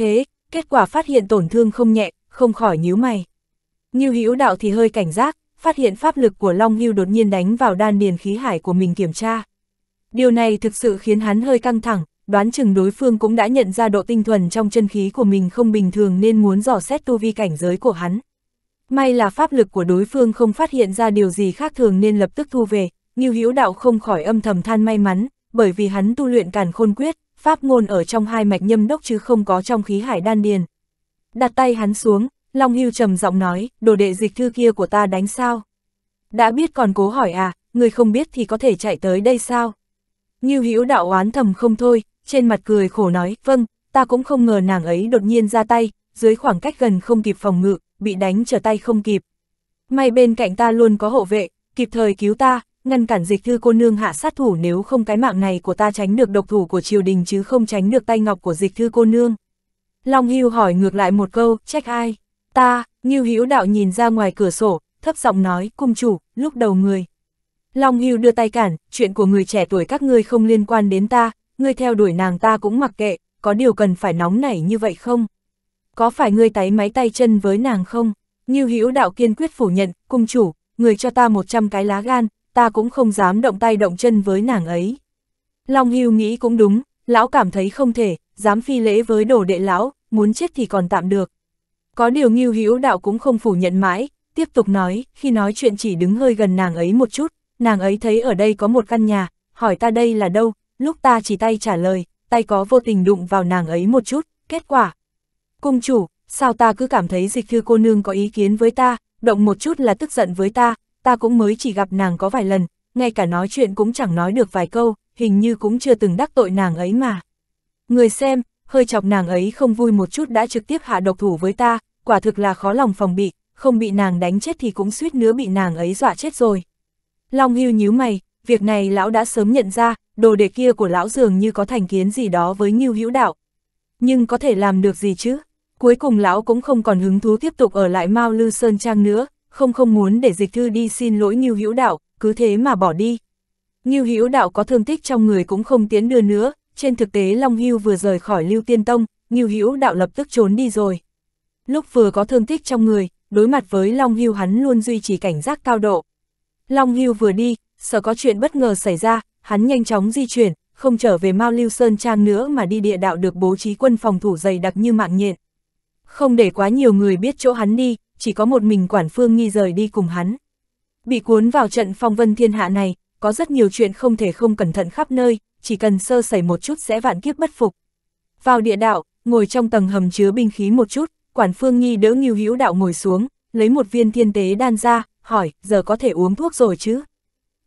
thế, kết quả phát hiện tổn thương không nhẹ, không khỏi nhíu mày. Như hữu đạo thì hơi cảnh giác, phát hiện pháp lực của Long Hưu đột nhiên đánh vào đan điền khí hải của mình kiểm tra. Điều này thực sự khiến hắn hơi căng thẳng, đoán chừng đối phương cũng đã nhận ra độ tinh thuần trong chân khí của mình không bình thường nên muốn dò xét tu vi cảnh giới của hắn. May là pháp lực của đối phương không phát hiện ra điều gì khác thường nên lập tức thu về, như hữu đạo không khỏi âm thầm than may mắn, bởi vì hắn tu luyện càn khôn quyết, pháp ngôn ở trong hai mạch nhâm đốc chứ không có trong khí hải đan điền. Đặt tay hắn xuống, Long Hưu trầm giọng nói, đồ đệ dịch thư kia của ta đánh sao? Đã biết còn cố hỏi à, người không biết thì có thể chạy tới đây sao? Ngưu Hữu đạo oán thầm không thôi, trên mặt cười khổ nói, vâng, ta cũng không ngờ nàng ấy đột nhiên ra tay, dưới khoảng cách gần không kịp phòng ngự, bị đánh trở tay không kịp. May bên cạnh ta luôn có hộ vệ, kịp thời cứu ta, ngăn cản dịch thư cô nương hạ sát thủ nếu không cái mạng này của ta tránh được độc thủ của triều đình chứ không tránh được tay ngọc của dịch thư cô nương. Long Hưu hỏi ngược lại một câu, trách ai? Ta, Ngưu Hữu Đạo nhìn ra ngoài cửa sổ, thấp giọng nói, cung chủ, lúc đầu người. Long Hưu đưa tay cản, chuyện của người trẻ tuổi các ngươi không liên quan đến ta, ngươi theo đuổi nàng ta cũng mặc kệ, có điều cần phải nóng nảy như vậy không? Có phải ngươi tái máy tay chân với nàng không? Ngưu Hữu Đạo kiên quyết phủ nhận, cung chủ, người cho ta 100 cái lá gan, ta cũng không dám động tay động chân với nàng ấy. Long Hưu nghĩ cũng đúng, lão cảm thấy không thể, dám phi lễ với đồ đệ lão, muốn chết thì còn tạm được. Có điều Ngưu Hữu Đạo cũng không phủ nhận mãi, tiếp tục nói, khi nói chuyện chỉ đứng hơi gần nàng ấy một chút, nàng ấy thấy ở đây có một căn nhà, hỏi ta đây là đâu, lúc ta chỉ tay trả lời, tay có vô tình đụng vào nàng ấy một chút, kết quả. Cung chủ, sao ta cứ cảm thấy dịch thư cô nương có ý kiến với ta, động một chút là tức giận với ta, ta cũng mới chỉ gặp nàng có vài lần, ngay cả nói chuyện cũng chẳng nói được vài câu, hình như cũng chưa từng đắc tội nàng ấy mà. Người xem, hơi chọc nàng ấy không vui một chút đã trực tiếp hạ độc thủ với ta, quả thực là khó lòng phòng bị, không bị nàng đánh chết thì cũng suýt nữa bị nàng ấy dọa chết rồi. Long hưu nhíu mày, việc này lão đã sớm nhận ra, đồ đệ kia của lão dường như có thành kiến gì đó với Ngưu Hữu Đạo. Nhưng có thể làm được gì chứ? Cuối cùng lão cũng không còn hứng thú tiếp tục ở lại Mao Lư Sơn Trang nữa, không không muốn để dịch thư đi xin lỗi Ngưu Hữu Đạo, cứ thế mà bỏ đi. Ngưu Hữu Đạo có thương tích trong người cũng không tiến đưa nữa, trên thực tế Long Hưu vừa rời khỏi Lưu Tiên Tông, Ngưu Hữu Đạo lập tức trốn đi rồi. Lúc vừa có thương tích trong người, đối mặt với Long Hưu hắn luôn duy trì cảnh giác cao độ. Long Hưu vừa đi, sợ có chuyện bất ngờ xảy ra, hắn nhanh chóng di chuyển, không trở về Mao Lưu Sơn Trang nữa mà đi địa đạo được bố trí quân phòng thủ dày đặc như mạng nhện. Không để quá nhiều người biết chỗ hắn đi, chỉ có một mình quản phương nghi rời đi cùng hắn. Bị cuốn vào trận phong vân thiên hạ này, có rất nhiều chuyện không thể không cẩn thận khắp nơi, chỉ cần sơ sẩy một chút sẽ vạn kiếp bất phục. Vào địa đạo, ngồi trong tầng hầm chứa binh khí một chút, quản phương nghi đỡ nghiêu hữu đạo ngồi xuống, lấy một viên thiên tế đan ra, hỏi, giờ có thể uống thuốc rồi chứ?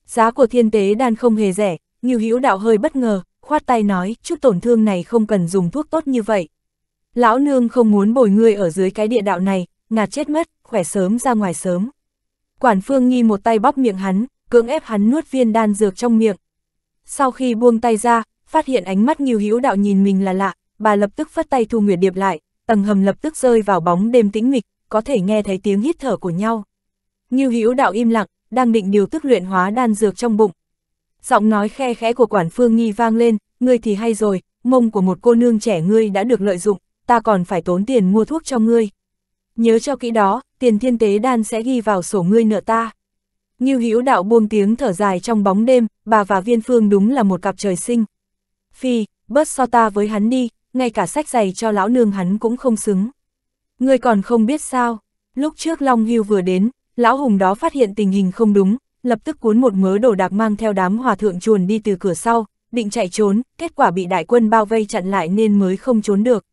Giá của thiên tế đan không hề rẻ, nghiêu hữu đạo hơi bất ngờ, khoát tay nói, chút tổn thương này không cần dùng thuốc tốt như vậy. Lão nương không muốn bồi ngươi ở dưới cái địa đạo này, ngạt chết mất, khỏe sớm ra ngoài sớm. Quản phương nghi một tay bóp miệng hắn, cưỡng ép hắn nuốt viên đan dược trong miệng. Sau khi buông tay ra, phát hiện ánh mắt nghiêu hữu đạo nhìn mình là lạ, bà lập tức phất tay thu nguyệt điệp lại, tầng hầm lập tức rơi vào bóng đêm tĩnh mịch, có thể nghe thấy tiếng hít thở của nhau. Nghiêu hữu đạo im lặng, đang định điều tức luyện hóa đan dược trong bụng. Giọng nói khe khẽ của quản phương nghi vang lên, ngươi thì hay rồi, mông của một cô nương trẻ ngươi đã được lợi dụng, ta còn phải tốn tiền mua thuốc cho ngươi. Nhớ cho kỹ đó, tiền thiên tế đan sẽ ghi vào sổ ngươi nợ ta. Ngưu Hữu Đạo buông tiếng thở dài trong bóng đêm, bà và Viên Phương đúng là một cặp trời sinh. Phi, bớt so ta với hắn đi, ngay cả sách giày cho lão nương hắn cũng không xứng. Ngươi còn không biết sao, lúc trước Long Hưu vừa đến, lão hùng đó phát hiện tình hình không đúng, lập tức cuốn một mớ đồ đạc mang theo đám hòa thượng chuồn đi từ cửa sau, định chạy trốn, kết quả bị đại quân bao vây chặn lại nên mới không trốn được.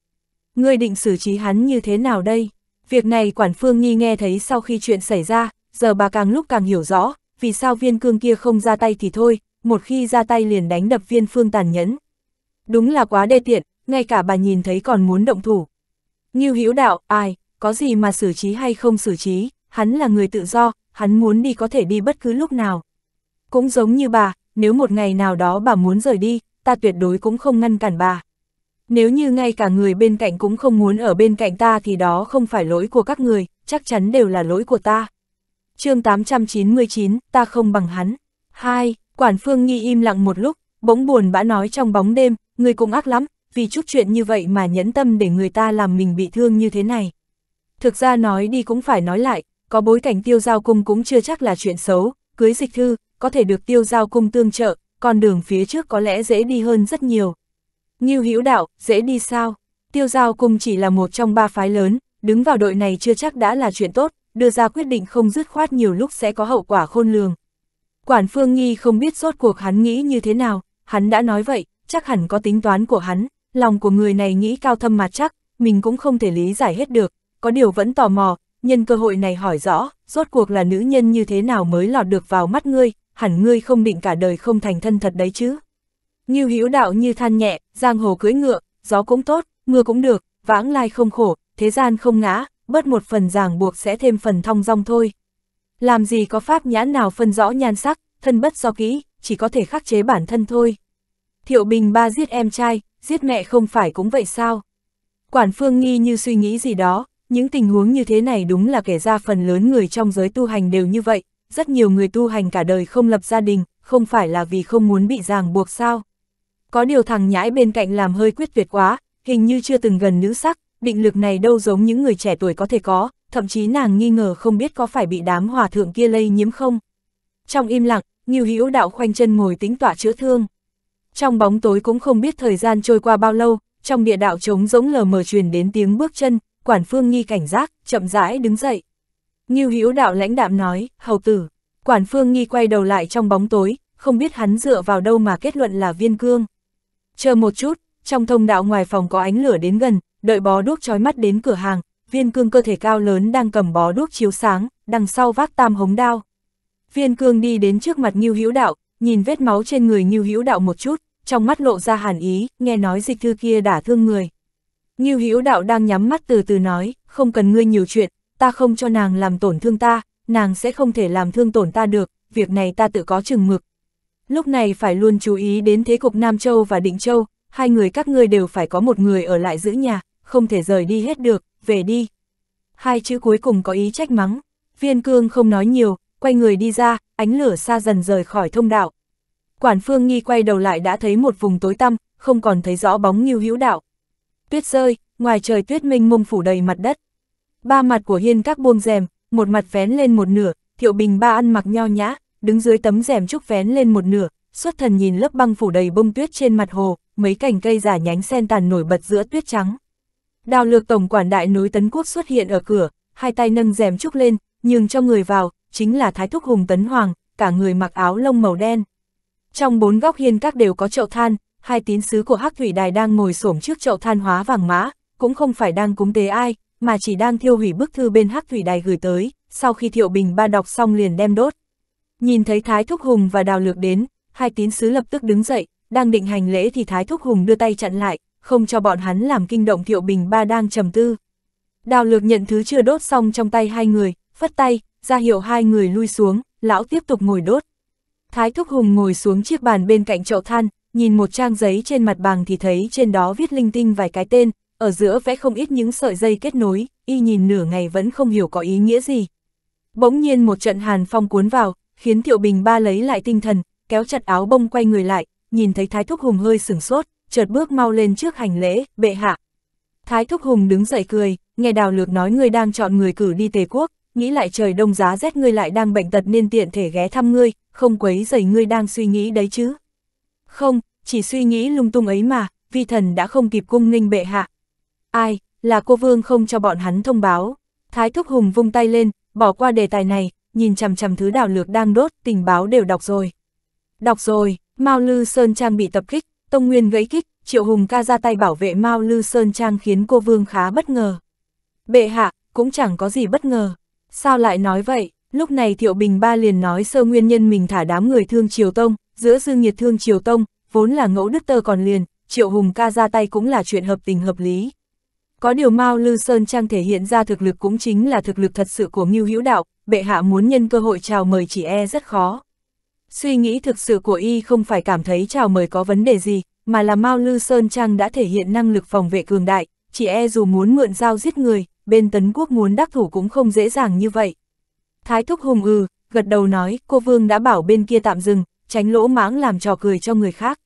Ngươi định xử trí hắn như thế nào đây? Việc này quản phương nhi nghe thấy sau khi chuyện xảy ra, giờ bà càng lúc càng hiểu rõ, vì sao viên cương kia không ra tay thì thôi, một khi ra tay liền đánh đập viên phương tàn nhẫn. Đúng là quá đê tiện, ngay cả bà nhìn thấy còn muốn động thủ. Như hữu đạo, ai, có gì mà xử trí hay không xử trí, hắn là người tự do, hắn muốn đi có thể đi bất cứ lúc nào. Cũng giống như bà, nếu một ngày nào đó bà muốn rời đi, ta tuyệt đối cũng không ngăn cản bà. Nếu như ngay cả người bên cạnh cũng không muốn ở bên cạnh ta thì đó không phải lỗi của các người, chắc chắn đều là lỗi của ta. chương 899, ta không bằng hắn. 2. Quản Phương Nghi im lặng một lúc, bỗng buồn bã nói trong bóng đêm, người cũng ác lắm, vì chút chuyện như vậy mà nhẫn tâm để người ta làm mình bị thương như thế này. Thực ra nói đi cũng phải nói lại, có bối cảnh tiêu giao cung cũng chưa chắc là chuyện xấu, cưới dịch thư, có thể được tiêu giao cung tương trợ, còn đường phía trước có lẽ dễ đi hơn rất nhiều, Ngưu Hữu Đạo, dễ đi sao? Tiêu Giao cùng chỉ là một trong ba phái lớn, đứng vào đội này chưa chắc đã là chuyện tốt, đưa ra quyết định không dứt khoát nhiều lúc sẽ có hậu quả khôn lường. Quản Phương Nghi không biết rốt cuộc hắn nghĩ như thế nào, hắn đã nói vậy, chắc hẳn có tính toán của hắn, lòng của người này nghĩ cao thâm mà chắc, mình cũng không thể lý giải hết được, có điều vẫn tò mò, nhân cơ hội này hỏi rõ, rốt cuộc là nữ nhân như thế nào mới lọt được vào mắt ngươi, hẳn ngươi không định cả đời không thành thân thật đấy chứ. Ngưu Hữu đạo như than nhẹ, giang hồ cưỡi ngựa, gió cũng tốt, mưa cũng được, vãng lai không khổ, thế gian không ngã, bớt một phần ràng buộc sẽ thêm phần thong dong thôi. Làm gì có pháp nhãn nào phân rõ nhan sắc, thân bất do kỹ, chỉ có thể khắc chế bản thân thôi. Thiệu Bình ba giết em trai, giết mẹ không phải cũng vậy sao? Quản Phương nghi như suy nghĩ gì đó, những tình huống như thế này đúng là kể ra phần lớn người trong giới tu hành đều như vậy, rất nhiều người tu hành cả đời không lập gia đình, không phải là vì không muốn bị ràng buộc sao? có điều thằng nhãi bên cạnh làm hơi quyết tuyệt quá, hình như chưa từng gần nữ sắc, định lực này đâu giống những người trẻ tuổi có thể có, thậm chí nàng nghi ngờ không biết có phải bị đám hòa thượng kia lây nhiễm không. Trong im lặng, Ngưu Hữu Đạo khoanh chân ngồi tính tỏa chữa thương. Trong bóng tối cũng không biết thời gian trôi qua bao lâu, trong địa đạo trống rỗng lờ mờ truyền đến tiếng bước chân, Quản Phương Nghi cảnh giác, chậm rãi đứng dậy. Ngưu Hữu Đạo lãnh đạm nói, "Hầu tử." Quản Phương Nghi quay đầu lại trong bóng tối, không biết hắn dựa vào đâu mà kết luận là Viên Cương. Chờ một chút, trong thông đạo ngoài phòng có ánh lửa đến gần, đợi bó đuốc trói mắt đến cửa hàng, viên cương cơ thể cao lớn đang cầm bó đuốc chiếu sáng, đằng sau vác tam hống đao. Viên cương đi đến trước mặt Ngưu Hữu Đạo, nhìn vết máu trên người Ngưu Hữu Đạo một chút, trong mắt lộ ra hàn ý, nghe nói dịch thư kia đã thương người. Ngưu Hữu Đạo đang nhắm mắt từ từ nói, không cần ngươi nhiều chuyện, ta không cho nàng làm tổn thương ta, nàng sẽ không thể làm thương tổn ta được, việc này ta tự có chừng mực, lúc này phải luôn chú ý đến thế cục Nam Châu và Định Châu, hai người các ngươi đều phải có một người ở lại giữ nhà, không thể rời đi hết được, về đi. Hai chữ cuối cùng có ý trách mắng, viên cương không nói nhiều, quay người đi ra, ánh lửa xa dần rời khỏi thông đạo. Quản phương nghi quay đầu lại đã thấy một vùng tối tăm, không còn thấy rõ bóng nghiêu hữu đạo. Tuyết rơi, ngoài trời tuyết minh mông phủ đầy mặt đất. Ba mặt của hiên các buông rèm, một mặt vén lên một nửa, thiệu bình ba ăn mặc nho nhã, đứng dưới tấm rèm trúc vén lên một nửa, xuất thần nhìn lớp băng phủ đầy bông tuyết trên mặt hồ, mấy cành cây giả nhánh sen tàn nổi bật giữa tuyết trắng. Đào lược tổng quản đại núi Tấn Quốc xuất hiện ở cửa, hai tay nâng rèm trúc lên, nhường cho người vào, chính là Thái Thúc Hùng Tấn Hoàng, cả người mặc áo lông màu đen. Trong bốn góc hiên các đều có chậu than, hai tín sứ của Hắc Thủy Đài đang ngồi xổm trước chậu than hóa vàng mã, cũng không phải đang cúng tế ai, mà chỉ đang thiêu hủy bức thư bên Hắc Thủy Đài gửi tới, sau khi Thiệu Bình ba đọc xong liền đem đốt. Nhìn thấy Thái Thúc Hùng và Đào Lược đến, hai tín sứ lập tức đứng dậy, đang định hành lễ thì Thái Thúc Hùng đưa tay chặn lại, không cho bọn hắn làm kinh động Thiệu Bình Ba đang trầm tư. Đào Lược nhận thứ chưa đốt xong trong tay hai người, phất tay, ra hiệu hai người lui xuống, lão tiếp tục ngồi đốt. Thái Thúc Hùng ngồi xuống chiếc bàn bên cạnh chậu than, nhìn một trang giấy trên mặt bàn thì thấy trên đó viết linh tinh vài cái tên, ở giữa vẽ không ít những sợi dây kết nối, y nhìn nửa ngày vẫn không hiểu có ý nghĩa gì. Bỗng nhiên một trận hàn phong cuốn vào, khiến Thiệu Bình ba lấy lại tinh thần, kéo chặt áo bông quay người lại, nhìn thấy Thái Thúc Hùng hơi sửng sốt, chợt bước mau lên trước hành lễ, bệ hạ. Thái Thúc Hùng đứng dậy cười, nghe đào lược nói người đang chọn người cử đi tề quốc, nghĩ lại trời đông giá rét ngươi lại đang bệnh tật nên tiện thể ghé thăm ngươi, không quấy dày ngươi đang suy nghĩ đấy chứ. Không, chỉ suy nghĩ lung tung ấy mà, vi thần đã không kịp cung nghênh bệ hạ. Ai, là cô vương không cho bọn hắn thông báo. Thái Thúc Hùng vung tay lên, bỏ qua đề tài này, nhìn chằm chằm thứ đảo lược đang đốt, tình báo đều đọc rồi. Đọc rồi, Mao Lư Sơn Trang bị tập kích, Tông Nguyên gãy kích, Triệu Hùng ca ra tay bảo vệ Mao Lư Sơn Trang khiến cô Vương khá bất ngờ. Bệ hạ, cũng chẳng có gì bất ngờ. Sao lại nói vậy? Lúc này Thiệu Bình Ba liền nói sơ nguyên nhân mình thả đám người thương Triều Tông, giữa dư nghiệt thương Triều Tông, vốn là ngẫu đức tơ còn liền, Triệu Hùng ca ra tay cũng là chuyện hợp tình hợp lý. Có điều Mao Lư Sơn Trang thể hiện ra thực lực cũng chính là thực lực thật sự của Ngưu Hữu Đạo, bệ hạ muốn nhân cơ hội chào mời chỉ e rất khó. Suy nghĩ thực sự của y không phải cảm thấy chào mời có vấn đề gì, mà là Mao Lư Sơn Trang đã thể hiện năng lực phòng vệ cường đại, chỉ e dù muốn mượn dao giết người, bên Tấn Quốc muốn đắc thủ cũng không dễ dàng như vậy. Thái Thúc Hùng ừ, gật đầu nói, cô Vương đã bảo bên kia tạm dừng, tránh lỗ mãng làm trò cười cho người khác.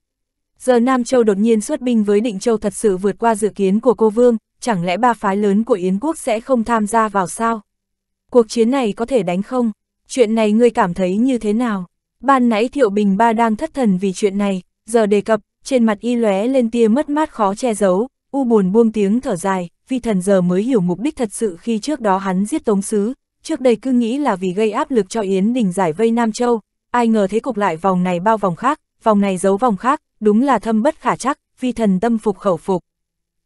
Giờ Nam Châu đột nhiên xuất binh với Định Châu thật sự vượt qua dự kiến của cô Vương, chẳng lẽ ba phái lớn của Yến quốc sẽ không tham gia vào sao? Cuộc chiến này có thể đánh không? Chuyện này ngươi cảm thấy như thế nào? Ban nãy Thiệu Bình Ba đang thất thần vì chuyện này, giờ đề cập, trên mặt y lóe lên tia mất mát khó che giấu, u buồn buông tiếng thở dài, vi thần giờ mới hiểu mục đích thật sự khi trước đó hắn giết Tống Sứ, trước đây cứ nghĩ là vì gây áp lực cho Yến Đình giải vây Nam Châu, ai ngờ thế cục lại vòng này bao vòng khác, vòng này giấu vòng khác, đúng là thâm bất khả chắc, vi thần tâm phục khẩu phục.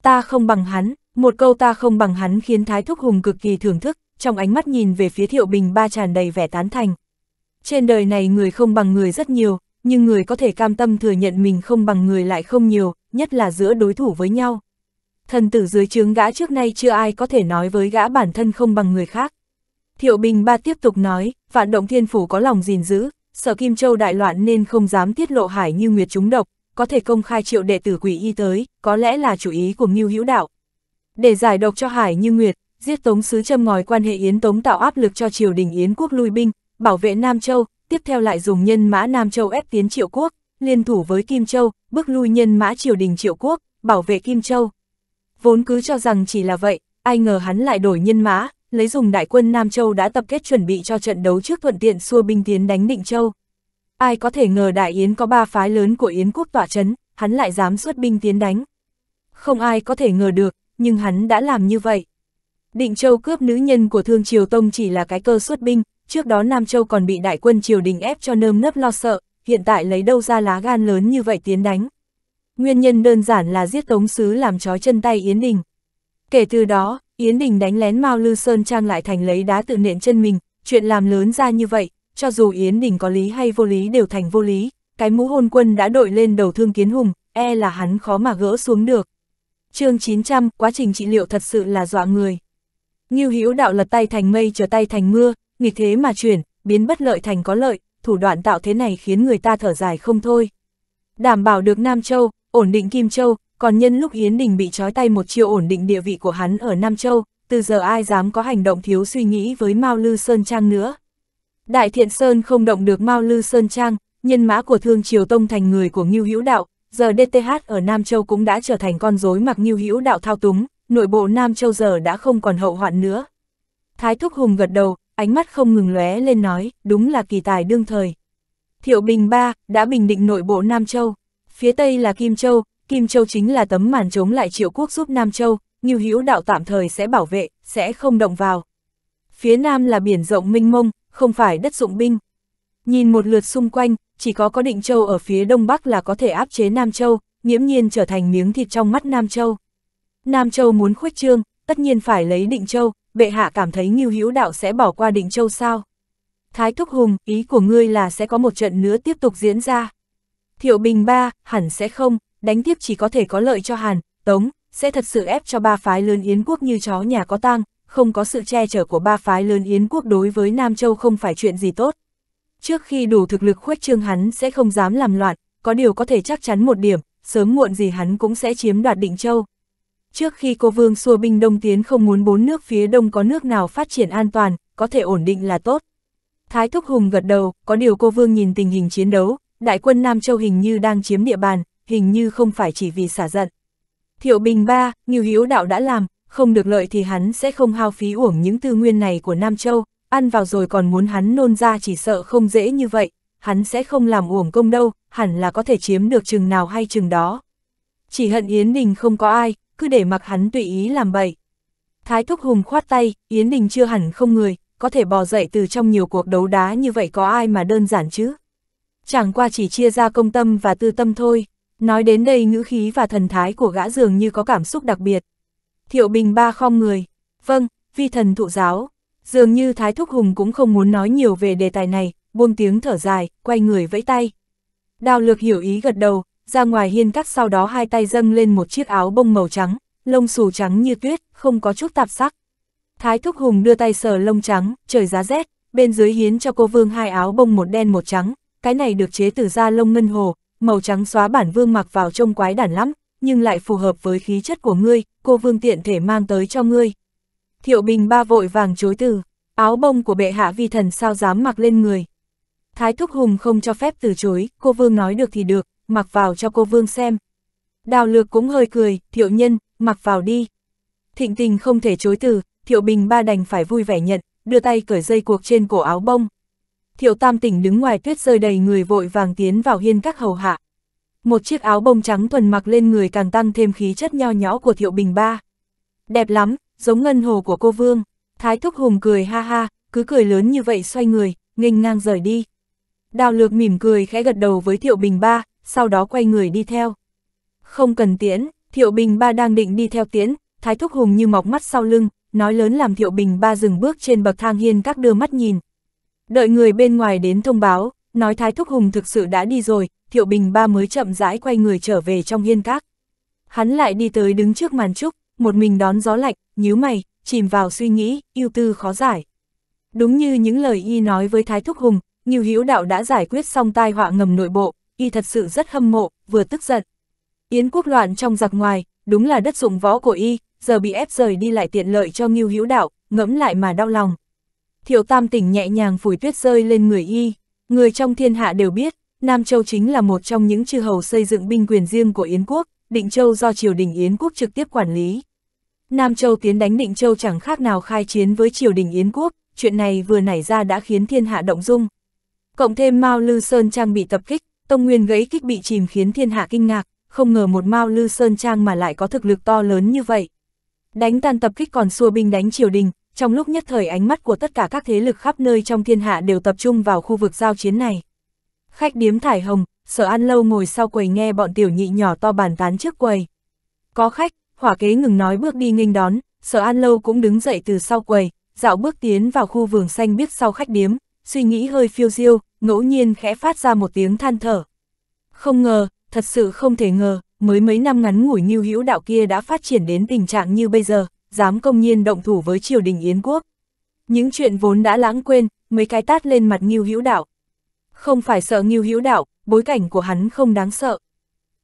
Ta không bằng hắn, một câu ta không bằng hắn khiến Thái Thúc Hùng cực kỳ thưởng thức, trong ánh mắt nhìn về phía Thiệu Bình ba tràn đầy vẻ tán thành. Trên đời này người không bằng người rất nhiều, nhưng người có thể cam tâm thừa nhận mình không bằng người lại không nhiều, nhất là giữa đối thủ với nhau. Thần tử dưới trướng gã trước nay chưa ai có thể nói với gã bản thân không bằng người khác. Thiệu Bình Ba tiếp tục nói, vạn động thiên phủ có lòng gìn giữ, sở Kim Châu đại loạn nên không dám tiết lộ hải như nguyệt chúng độc, có thể công khai triệu đệ tử quỷ y tới, có lẽ là chủ ý của Ngưu Hữu Đạo, để giải độc cho Hải Như Nguyệt, giết Tống Sứ châm ngòi quan hệ Yến Tống tạo áp lực cho triều đình Yến quốc lui binh, bảo vệ Nam Châu, tiếp theo lại dùng nhân mã Nam Châu ép tiến Triệu Quốc, liên thủ với Kim Châu, bước lui nhân mã triều đình Triệu Quốc, bảo vệ Kim Châu. Vốn cứ cho rằng chỉ là vậy, ai ngờ hắn lại đổi nhân mã, lấy dùng đại quân Nam Châu đã tập kết chuẩn bị cho trận đấu trước thuận tiện xua binh tiến đánh Định Châu. Ai có thể ngờ Đại Yến có ba phái lớn của Yến quốc tỏa chấn, hắn lại dám xuất binh tiến đánh. Không ai có thể ngờ được, nhưng hắn đã làm như vậy. Định Châu cướp nữ nhân của Thương Triều Tông chỉ là cái cơ xuất binh, trước đó Nam Châu còn bị đại quân triều đình ép cho nơm nớp lo sợ, hiện tại lấy đâu ra lá gan lớn như vậy tiến đánh. Nguyên nhân đơn giản là giết Tống Sứ làm chó chân tay Yến Đình. Kể từ đó, Yến Đình đánh lén Mao Lư Sơn Trang lại thành lấy đá tự nện chân mình, chuyện làm lớn ra như vậy, cho dù Yến Đình có lý hay vô lý đều thành vô lý, cái mũ hôn quân đã đội lên đầu thương kiến hùng, e là hắn khó mà gỡ xuống được chương 900, quá trình trị liệu thật sự là dọa người. Ngưu Hữu đạo lật tay thành mây trở tay thành mưa, nghịch thế mà chuyển, biến bất lợi thành có lợi, thủ đoạn tạo thế này khiến người ta thở dài không thôi. Đảm bảo được Nam Châu, ổn định Kim Châu, còn nhân lúc Yến Đình bị trói tay một chiều ổn định địa vị của hắn ở Nam Châu, từ giờ ai dám có hành động thiếu suy nghĩ với Mao Lư Sơn Trang nữa. Đại Thiện Sơn không động được Mao Lư Sơn Trang, nhân mã của Thương Triều Tông thành người của Ngưu Hữu Đạo, giờ DTH ở Nam Châu cũng đã trở thành con rối mặc nghiêu hữu đạo thao túng, nội bộ Nam Châu giờ đã không còn hậu hoạn nữa. Thái Thúc Hùng gật đầu, ánh mắt không ngừng lóe lên nói, đúng là kỳ tài đương thời. Thiệu Bình Ba đã bình định nội bộ Nam Châu, phía Tây là Kim Châu, Kim Châu chính là tấm màn chống lại triệu quốc giúp Nam Châu, nghiêu hữu đạo tạm thời sẽ bảo vệ, sẽ không động vào. Phía Nam là biển rộng minh mông, không phải đất dụng binh. Nhìn một lượt xung quanh, chỉ có có định châu ở phía đông bắc là có thể áp chế Nam Châu, nghiễm nhiên trở thành miếng thịt trong mắt Nam Châu. Nam Châu muốn khuếch trương, tất nhiên phải lấy định châu, bệ hạ cảm thấy nghiêu hữu đạo sẽ bỏ qua định châu sao. Thái Thúc Hùng, ý của ngươi là sẽ có một trận nữa tiếp tục diễn ra. Thiệu Bình ba, hẳn sẽ không, đánh tiếp chỉ có thể có lợi cho Hàn, Tống, sẽ thật sự ép cho ba phái lớn Yến quốc như chó nhà có tang, không có sự che chở của ba phái lớn Yến quốc đối với Nam Châu không phải chuyện gì tốt. Trước khi đủ thực lực khuếch trương hắn sẽ không dám làm loạn, có điều có thể chắc chắn một điểm, sớm muộn gì hắn cũng sẽ chiếm đoạt định châu. Trước khi cô vương xua binh đông tiến không muốn bốn nước phía đông có nước nào phát triển an toàn, có thể ổn định là tốt. Thái Thúc Hùng gật đầu, có điều cô vương nhìn tình hình chiến đấu, đại quân Nam Châu hình như đang chiếm địa bàn, hình như không phải chỉ vì xả giận. Thiệu Bình ba, Nghiêu Hiếu Đạo đã làm, không được lợi thì hắn sẽ không hao phí uổng những tư nguyên này của Nam Châu, ăn vào rồi còn muốn hắn nôn ra chỉ sợ không dễ như vậy, hắn sẽ không làm uổng công đâu, hẳn là có thể chiếm được chừng nào hay chừng đó. Chỉ hận Yến Đình không có ai, cứ để mặc hắn tùy ý làm bậy. Thái Thúc Hùng khoát tay, Yến Đình chưa hẳn không người, có thể bò dậy từ trong nhiều cuộc đấu đá như vậy có ai mà đơn giản chứ. Chẳng qua chỉ chia ra công tâm và tư tâm thôi, nói đến đây ngữ khí và thần thái của gã dường như có cảm xúc đặc biệt. Thiệu Bình ba khom người, vâng, vi thần thụ giáo. Dường như Thái Thúc Hùng cũng không muốn nói nhiều về đề tài này, buông tiếng thở dài, quay người vẫy tay. Đào lược hiểu ý gật đầu, ra ngoài hiên cắt sau đó hai tay dâng lên một chiếc áo bông màu trắng, lông xù trắng như tuyết, không có chút tạp sắc. Thái Thúc Hùng đưa tay sờ lông trắng, trời giá rét, bên dưới hiến cho cô Vương hai áo bông một đen một trắng, cái này được chế từ da lông ngân hồ, màu trắng xóa bản Vương mặc vào trông quái đản lắm, nhưng lại phù hợp với khí chất của ngươi, cô Vương tiện thể mang tới cho ngươi. Thiệu Bình ba vội vàng chối từ, áo bông của bệ hạ vi thần sao dám mặc lên người. Thái Thúc Hùng không cho phép từ chối, cô Vương nói được thì được, mặc vào cho cô Vương xem. Đào lược cũng hơi cười, thiệu nhân, mặc vào đi. Thịnh tình không thể chối từ, thiệu bình ba đành phải vui vẻ nhận, đưa tay cởi dây cuộc trên cổ áo bông. Thiệu tam tỉnh đứng ngoài tuyết rơi đầy người vội vàng tiến vào hiên các hầu hạ. Một chiếc áo bông trắng thuần mặc lên người càng tăng thêm khí chất nho nhỏ của thiệu bình ba. Đẹp lắm, giống ngân hồ của cô Vương. Thái Thúc Hùng cười ha ha, cứ cười lớn như vậy xoay người, nghênh ngang rời đi. Đào lược mỉm cười khẽ gật đầu với Thiệu Bình Ba, sau đó quay người đi theo. Không cần tiễn, Thiệu Bình Ba đang định đi theo tiễn, Thái Thúc Hùng như mọc mắt sau lưng, nói lớn làm Thiệu Bình Ba dừng bước trên bậc thang hiên các đưa mắt nhìn. Đợi người bên ngoài đến thông báo, nói Thái Thúc Hùng thực sự đã đi rồi, Thiệu Bình Ba mới chậm rãi quay người trở về trong hiên các. Hắn lại đi tới đứng trước màn trúc, một mình đón gió lạnh, nhíu mày, chìm vào suy nghĩ, ưu tư khó giải. Đúng như những lời y nói với Thái Thúc Hùng, Nghiêu Hữu Đạo đã giải quyết xong tai họa ngầm nội bộ, y thật sự rất hâm mộ, vừa tức giận. Yến quốc loạn trong giặc ngoài, đúng là đất dụng võ của y, giờ bị ép rời đi lại tiện lợi cho Nghiêu Hữu Đạo, ngẫm lại mà đau lòng. Thiệu Tam tỉnh nhẹ nhàng phủi tuyết rơi lên người y, người trong thiên hạ đều biết, Nam Châu chính là một trong những chư hầu xây dựng binh quyền riêng của Yến quốc, Định Châu do triều đình Yến quốc trực tiếp quản lý. Nam Châu tiến đánh Định Châu chẳng khác nào khai chiến với triều đình Yến Quốc, chuyện này vừa nảy ra đã khiến thiên hạ động dung. Cộng thêm Mao Lư Sơn Trang bị tập kích, Tông Nguyên gãy kích bị chìm khiến thiên hạ kinh ngạc, không ngờ một Mao Lư Sơn Trang mà lại có thực lực to lớn như vậy. Đánh tan tập kích còn xua binh đánh triều đình, trong lúc nhất thời ánh mắt của tất cả các thế lực khắp nơi trong thiên hạ đều tập trung vào khu vực giao chiến này. Khách điếm thải hồng, sở ăn lâu ngồi sau quầy nghe bọn tiểu nhị nhỏ to bàn tán trước quầy. Có khách, hỏa kế ngừng nói bước đi nghênh đón, sở an lâu cũng đứng dậy từ sau quầy, dạo bước tiến vào khu vườn xanh biết sau khách điếm, suy nghĩ hơi phiêu diêu, ngẫu nhiên khẽ phát ra một tiếng than thở. Không ngờ, thật sự không thể ngờ, mới mấy năm ngắn ngủi như hữu đạo kia đã phát triển đến tình trạng như bây giờ, dám công nhiên động thủ với triều đình Yến Quốc. Những chuyện vốn đã lãng quên, mấy cái tát lên mặt Ngưu Hữu Đạo. Không phải sợ Ngưu Hữu Đạo, bối cảnh của hắn không đáng sợ.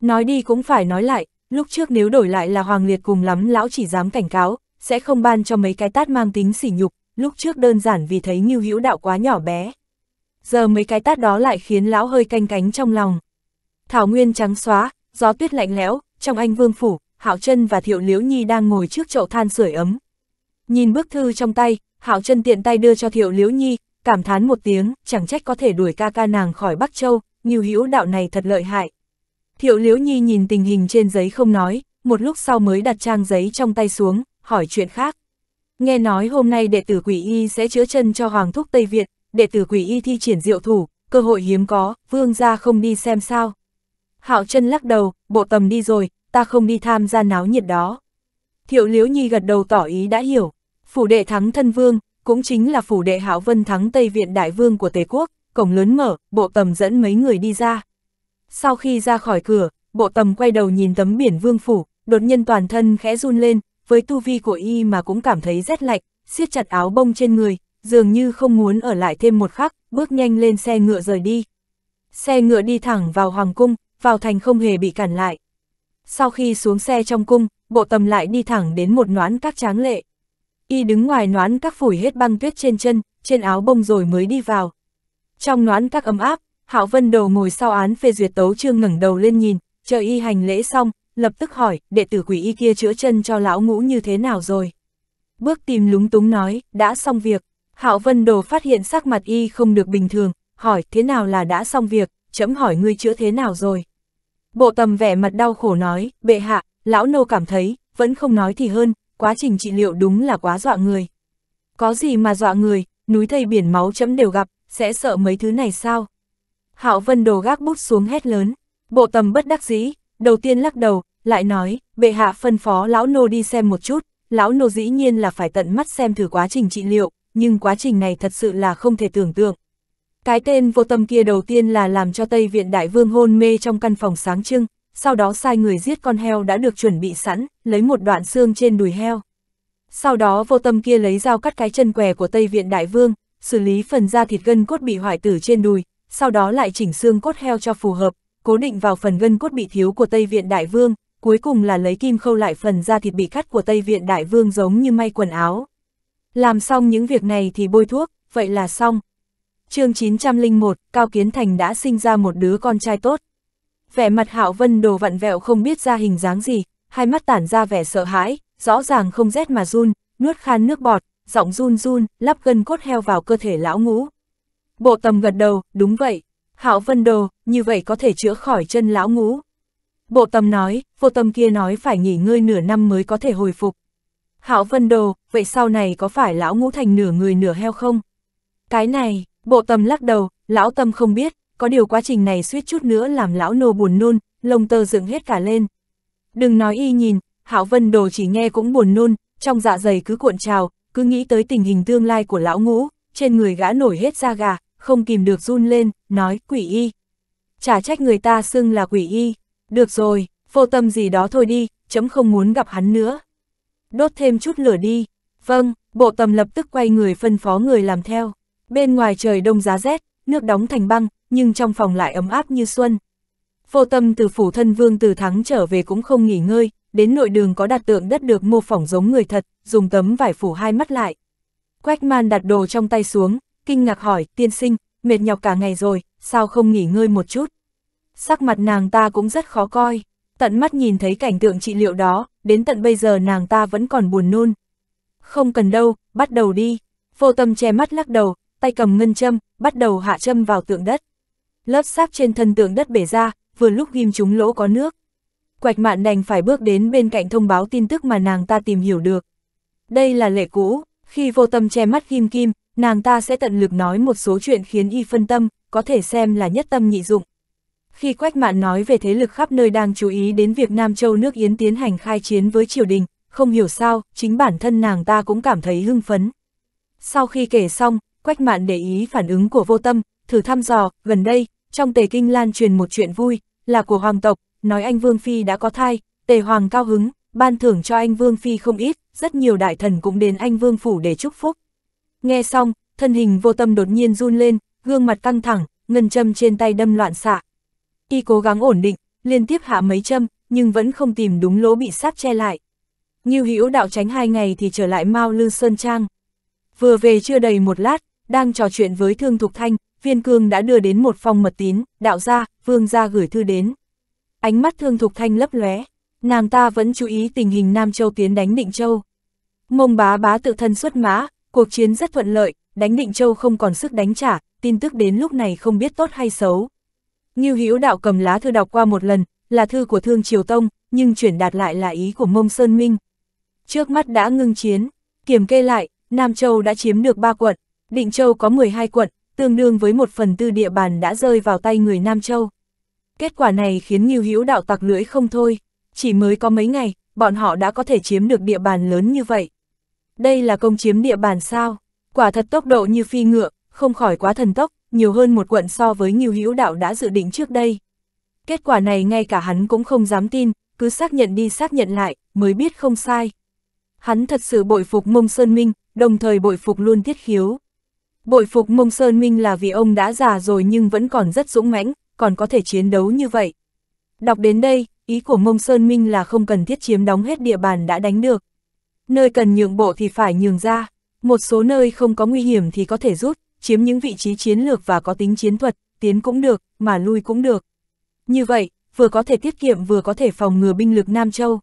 Nói đi cũng phải nói lại, Lúc trước nếu đổi lại là Hoàng Liệt cùng lắm lão chỉ dám cảnh cáo, sẽ không ban cho mấy cái tát mang tính sỉ nhục, lúc trước đơn giản vì thấy Ngưu Hữu Đạo quá nhỏ bé. Giờ mấy cái tát đó lại khiến lão hơi canh cánh trong lòng. Thảo Nguyên trắng xóa, gió tuyết lạnh lẽo, trong anh vương phủ, Hạo Chân và Thiệu Liễu Nhi đang ngồi trước chậu than sưởi ấm. Nhìn bức thư trong tay, Hạo Chân tiện tay đưa cho Thiệu Liễu Nhi, cảm thán một tiếng, chẳng trách có thể đuổi ca ca nàng khỏi Bắc Châu, Ngưu Hữu Đạo này thật lợi hại. Thiệu Liễu Nhi nhìn tình hình trên giấy không nói, một lúc sau mới đặt trang giấy trong tay xuống, hỏi chuyện khác. Nghe nói hôm nay đệ tử quỷ y sẽ chữa chân cho Hoàng Thúc Tây Việt, đệ tử quỷ y thi triển diệu thủ, cơ hội hiếm có, vương ra không đi xem sao. Hạo chân lắc đầu, bộ tầm đi rồi, ta không đi tham gia náo nhiệt đó. Thiệu Liễu Nhi gật đầu tỏ ý đã hiểu, phủ đệ thắng thân vương, cũng chính là phủ đệ Hạo Vân thắng Tây Viện Đại Vương của Tề Quốc, cổng lớn mở, bộ tầm dẫn mấy người đi ra. Sau khi ra khỏi cửa, bộ tầm quay đầu nhìn tấm biển vương phủ, đột nhiên toàn thân khẽ run lên, với tu vi của y mà cũng cảm thấy rét lạnh, siết chặt áo bông trên người, dường như không muốn ở lại thêm một khắc, bước nhanh lên xe ngựa rời đi. Xe ngựa đi thẳng vào hoàng cung, vào thành không hề bị cản lại. Sau khi xuống xe trong cung, bộ tầm lại đi thẳng đến một noán các tráng lệ. Y đứng ngoài noán các phủi hết băng tuyết trên chân, trên áo bông rồi mới đi vào. Trong noán các ấm áp, Hạo Vân Đầu ngồi sau án phê duyệt tấu chương ngẩng đầu lên nhìn, chờ y hành lễ xong, lập tức hỏi, đệ tử quỷ y kia chữa chân cho lão ngũ như thế nào rồi? Bước tìm lúng túng nói, đã xong việc. Hạo Vân Đồ phát hiện sắc mặt y không được bình thường, hỏi thế nào là đã xong việc, chấm hỏi ngươi chữa thế nào rồi. Bộ tầm vẻ mặt đau khổ nói, bệ hạ, lão nô cảm thấy, vẫn không nói thì hơn, quá trình trị liệu đúng là quá dọa người. Có gì mà dọa người, núi thây biển máu chấm đều gặp, sẽ sợ mấy thứ này sao? Hạo Vân Đồ gác bút xuống hét lớn, bộ tầm bất đắc dĩ, đầu tiên lắc đầu, lại nói, bệ hạ phân phó lão nô đi xem một chút, lão nô dĩ nhiên là phải tận mắt xem thử quá trình trị liệu, nhưng quá trình này thật sự là không thể tưởng tượng. Cái tên vô tâm kia đầu tiên là làm cho Tây Viện Đại Vương hôn mê trong căn phòng sáng trưng, sau đó sai người giết con heo đã được chuẩn bị sẵn, lấy một đoạn xương trên đùi heo. Sau đó vô tâm kia lấy dao cắt cái chân què của Tây Viện Đại Vương, xử lý phần da thịt gân cốt bị hoại tử trên đùi, sau đó lại chỉnh xương cốt heo cho phù hợp, cố định vào phần gân cốt bị thiếu của Tây Viện Đại Vương, cuối cùng là lấy kim khâu lại phần da thịt bị cắt của Tây Viện Đại Vương giống như may quần áo. Làm xong những việc này thì bôi thuốc, vậy là xong. chương 901, Cao Kiến Thành đã sinh ra một đứa con trai tốt. Vẻ mặt Hạo Vân đồ vặn vẹo không biết ra hình dáng gì, hai mắt tản ra vẻ sợ hãi, rõ ràng không rét mà run, nuốt khan nước bọt, giọng run run, lắp gân cốt heo vào cơ thể lão ngũ. Bộ tầm gật đầu, đúng vậy. Hạo Vân Đồ, như vậy có thể chữa khỏi chân lão ngũ. Bộ tầm nói, vô tâm kia nói phải nghỉ ngơi nửa năm mới có thể hồi phục. Hạo Vân Đồ, vậy sau này có phải lão ngũ thành nửa người nửa heo không? Cái này, bộ tầm lắc đầu, lão tâm không biết, có điều quá trình này suýt chút nữa làm lão nô buồn nôn, lông tơ dựng hết cả lên. Đừng nói y nhìn, Hạo Vân Đồ chỉ nghe cũng buồn nôn, trong dạ dày cứ cuộn trào, cứ nghĩ tới tình hình tương lai của lão ngũ, trên người gã nổi hết da gà, không kìm được run lên, nói quỷ y. Chả trách người ta xưng là quỷ y. Được rồi, vô tâm gì đó thôi đi, chấm không muốn gặp hắn nữa. Đốt thêm chút lửa đi. Vâng, bộ tầm lập tức quay người phân phó người làm theo. Bên ngoài trời đông giá rét, nước đóng thành băng, nhưng trong phòng lại ấm áp như xuân. Vô tâm từ phủ thân vương từ thắng trở về cũng không nghỉ ngơi, đến nội đường có đặt tượng đất được mô phỏng giống người thật, dùng tấm vải phủ hai mắt lại, Quách Quackman đặt đồ trong tay xuống, kinh ngạc hỏi, tiên sinh, mệt nhọc cả ngày rồi, sao không nghỉ ngơi một chút? Sắc mặt nàng ta cũng rất khó coi, tận mắt nhìn thấy cảnh tượng trị liệu đó, đến tận bây giờ nàng ta vẫn còn buồn nôn. Không cần đâu, bắt đầu đi. Vô tâm che mắt lắc đầu, tay cầm ngân châm, bắt đầu hạ châm vào tượng đất. Lớp sáp trên thân tượng đất bể ra, vừa lúc ghim chúng lỗ có nước. Quạch mạn đành phải bước đến bên cạnh thông báo tin tức mà nàng ta tìm hiểu được. Đây là lệ cũ, khi vô tâm che mắt Kim Kim, nàng ta sẽ tận lực nói một số chuyện khiến y phân tâm, có thể xem là nhất tâm nhị dụng. Khi Quách Mạn nói về thế lực khắp nơi đang chú ý đến việc Nam Châu nước Yến tiến hành khai chiến với triều đình, không hiểu sao, chính bản thân nàng ta cũng cảm thấy hưng phấn. Sau khi kể xong, Quách Mạn để ý phản ứng của vô tâm, thử thăm dò, gần đây, trong Tề Kinh lan truyền một chuyện vui, là của Hoàng tộc, nói anh Vương Phi đã có thai, Tề Hoàng cao hứng, ban thưởng cho anh Vương Phi không ít, rất nhiều đại thần cũng đến anh Vương Phủ để chúc phúc. Nghe xong, thân hình vô tâm đột nhiên run lên, gương mặt căng thẳng, ngân châm trên tay đâm loạn xạ. Y cố gắng ổn định, liên tiếp hạ mấy châm, nhưng vẫn không tìm đúng lỗ bị sáp che lại. Nghiêu Hữu đạo tránh hai ngày thì trở lại Mao Lư Sơn Trang. Vừa về chưa đầy một lát, đang trò chuyện với Thương Thục Thanh, Viên Cương đã đưa đến một phòng mật tín, đạo gia, vương gia gửi thư đến. Ánh mắt Thương Thục Thanh lấp lóe, nàng ta vẫn chú ý tình hình Nam Châu tiến đánh Định Châu. Mông bá bá tự thân xuất mã, cuộc chiến rất thuận lợi, đánh Định Châu không còn sức đánh trả, tin tức đến lúc này không biết tốt hay xấu. Ngưu Hữu Đạo cầm lá thư đọc qua một lần, là thư của Thương Triều Tông, nhưng chuyển đạt lại là ý của Mông Sơn Minh. Trước mắt đã ngưng chiến, kiểm kê lại, Nam Châu đã chiếm được 3 quận, Định Châu có 12 quận, tương đương với một phần tư địa bàn đã rơi vào tay người Nam Châu. Kết quả này khiến Nghiêu Hữu Đạo tặc lưỡi không thôi chỉ mới có mấy ngày, bọn họ đã có thể chiếm được địa bàn lớn như vậy. Đây là công chiếm địa bàn sao? Quả thật tốc độ như phi ngựa, không khỏi quá thần tốc, nhiều hơn một quận so với nhiều hữu đạo đã dự định trước đây. Kết quả này ngay cả hắn cũng không dám tin, cứ xác nhận đi xác nhận lại, mới biết không sai. Hắn thật sự bội phục mông Sơn Minh, đồng thời bội phục luôn tiết khiếu. Bội phục mông Sơn Minh là vì ông đã già rồi nhưng vẫn còn rất dũng mãnh, còn có thể chiến đấu như vậy. Đọc đến đây, ý của Mông Sơn Minh là không cần thiết chiếm đóng hết địa bàn đã đánh được. Nơi cần nhượng bộ thì phải nhường ra, một số nơi không có nguy hiểm thì có thể rút, chiếm những vị trí chiến lược và có tính chiến thuật, tiến cũng được, mà lui cũng được. Như vậy, vừa có thể tiết kiệm vừa có thể phòng ngừa binh lực Nam Châu.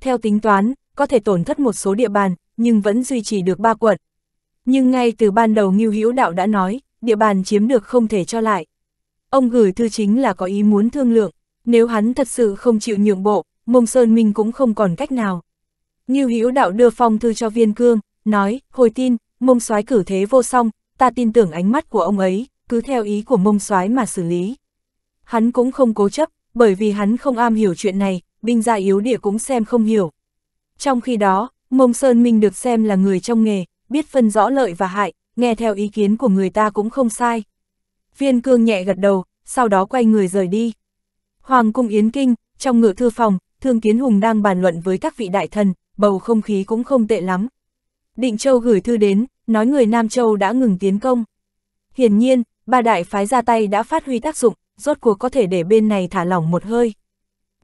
Theo tính toán, có thể tổn thất một số địa bàn, nhưng vẫn duy trì được ba quận. Nhưng ngay từ ban đầu Ngưu Hữu Đạo đã nói, địa bàn chiếm được không thể cho lại. Ông gửi thư chính là có ý muốn thương lượng, nếu hắn thật sự không chịu nhượng bộ, Mông Sơn Minh cũng không còn cách nào. Như Hữu Đạo đưa phong thư cho Viên Cương, nói, hồi tin, Mông Soái cử thế vô song, ta tin tưởng ánh mắt của ông ấy, cứ theo ý của Mông Soái mà xử lý. Hắn cũng không cố chấp, bởi vì hắn không am hiểu chuyện này, binh gia yếu địa cũng xem không hiểu. Trong khi đó, Mông Sơn Minh được xem là người trong nghề, biết phân rõ lợi và hại, nghe theo ý kiến của người ta cũng không sai. Viên Cương nhẹ gật đầu, sau đó quay người rời đi. Hoàng cung Yến Kinh, trong ngựa thư phòng, Thương Kiến Hùng đang bàn luận với các vị đại thần, bầu không khí cũng không tệ lắm. Định Châu gửi thư đến, nói người Nam Châu đã ngừng tiến công. Hiển nhiên, ba đại phái ra tay đã phát huy tác dụng, rốt cuộc có thể để bên này thả lỏng một hơi.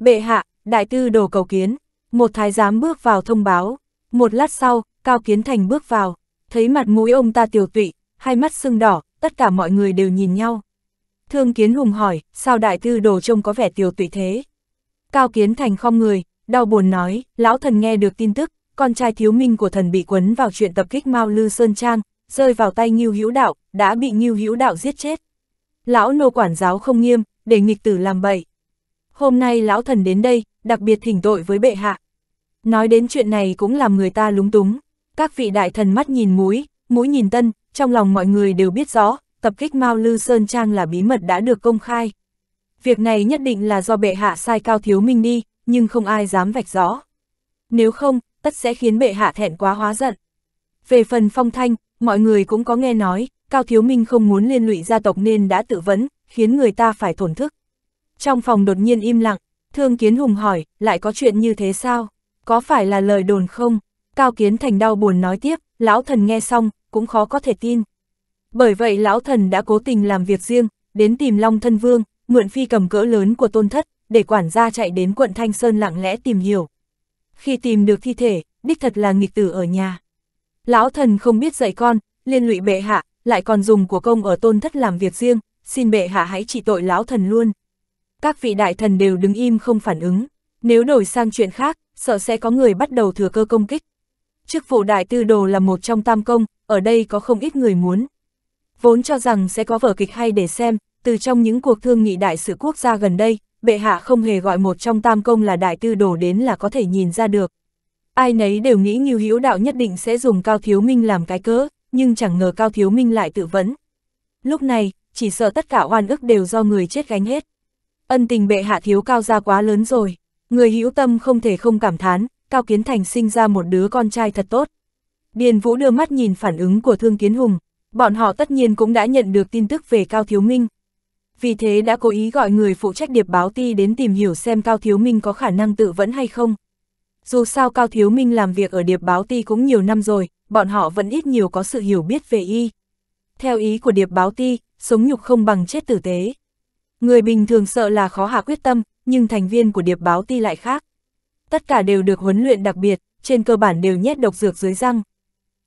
Bệ hạ, đại tư đồ cầu kiến, một thái giám bước vào thông báo, một lát sau, Cao Kiến Thành bước vào, thấy mặt mũi ông ta tiều tụy, hai mắt sưng đỏ, tất cả mọi người đều nhìn nhau. Thương Kiến Hùng hỏi, sao đại tư đồ trông có vẻ tiều tụy thế? Cao Kiến Thành không người, đau buồn nói, lão thần nghe được tin tức, con trai thiếu minh của thần bị quấn vào chuyện tập kích Mao Lư Sơn Trang, rơi vào tay Ngưu Hữu Đạo, đã bị Ngưu Hữu Đạo giết chết. Lão nô quản giáo không nghiêm, để nghịch tử làm bậy. Hôm nay lão thần đến đây, đặc biệt thỉnh tội với bệ hạ. Nói đến chuyện này cũng làm người ta lúng túng. Các vị đại thần mắt nhìn mũi, mũi nhìn tân, trong lòng mọi người đều biết rõ, tập kích Mao Lư Sơn Trang là bí mật đã được công khai. Việc này nhất định là do bệ hạ sai Cao Thiếu Minh đi, nhưng không ai dám vạch rõ. Nếu không, tất sẽ khiến bệ hạ thẹn quá hóa giận. Về phần phong thanh, mọi người cũng có nghe nói, Cao Thiếu Minh không muốn liên lụy gia tộc nên đã tự vấn, khiến người ta phải thổn thức. Trong phòng đột nhiên im lặng, Thương Kiến Hùng hỏi, lại có chuyện như thế sao? Có phải là lời đồn không? Cao Kiến Thành đau buồn nói tiếp, lão thần nghe xong, cũng khó có thể tin. Bởi vậy lão thần đã cố tình làm việc riêng, đến tìm Long Thân Vương, mượn phi cầm cỡ lớn của tôn thất, để quản gia chạy đến quận Thanh Sơn lặng lẽ tìm hiểu. Khi tìm được thi thể, đích thật là nghịch tử ở nhà. Lão thần không biết dạy con, liên lụy bệ hạ, lại còn dùng của công ở tôn thất làm việc riêng, xin bệ hạ hãy trị tội lão thần luôn. Các vị đại thần đều đứng im không phản ứng, nếu đổi sang chuyện khác, sợ sẽ có người bắt đầu thừa cơ công kích. Chức vụ đại tư đồ là một trong tam công, ở đây có không ít người muốn vốn cho rằng sẽ có vở kịch hay để xem, từ trong những cuộc thương nghị đại sự quốc gia gần đây, bệ hạ không hề gọi một trong tam công là đại tư đồ đến là có thể nhìn ra được. Ai nấy đều nghĩ như Hữu Đạo nhất định sẽ dùng Cao Thiếu Minh làm cái cớ, nhưng chẳng ngờ Cao Thiếu Minh lại tự vấn. Lúc này, chỉ sợ tất cả oan ức đều do người chết gánh hết. Ân tình bệ hạ thiếu cao gia quá lớn rồi, người hữu tâm không thể không cảm thán, Cao Kiến Thành sinh ra một đứa con trai thật tốt. Điền Vũ đưa mắt nhìn phản ứng của Thương Kiến Hùng, bọn họ tất nhiên cũng đã nhận được tin tức về Cao Thiếu Minh. Vì thế đã cố ý gọi người phụ trách điệp báo ti đến tìm hiểu xem Cao Thiếu Minh có khả năng tự vẫn hay không. Dù sao Cao Thiếu Minh làm việc ở điệp báo ti cũng nhiều năm rồi, bọn họ vẫn ít nhiều có sự hiểu biết về y. Theo ý của điệp báo ti, sống nhục không bằng chết tử tế. Người bình thường sợ là khó hạ quyết tâm, nhưng thành viên của điệp báo ti lại khác. Tất cả đều được huấn luyện đặc biệt, trên cơ bản đều nhét độc dược dưới răng.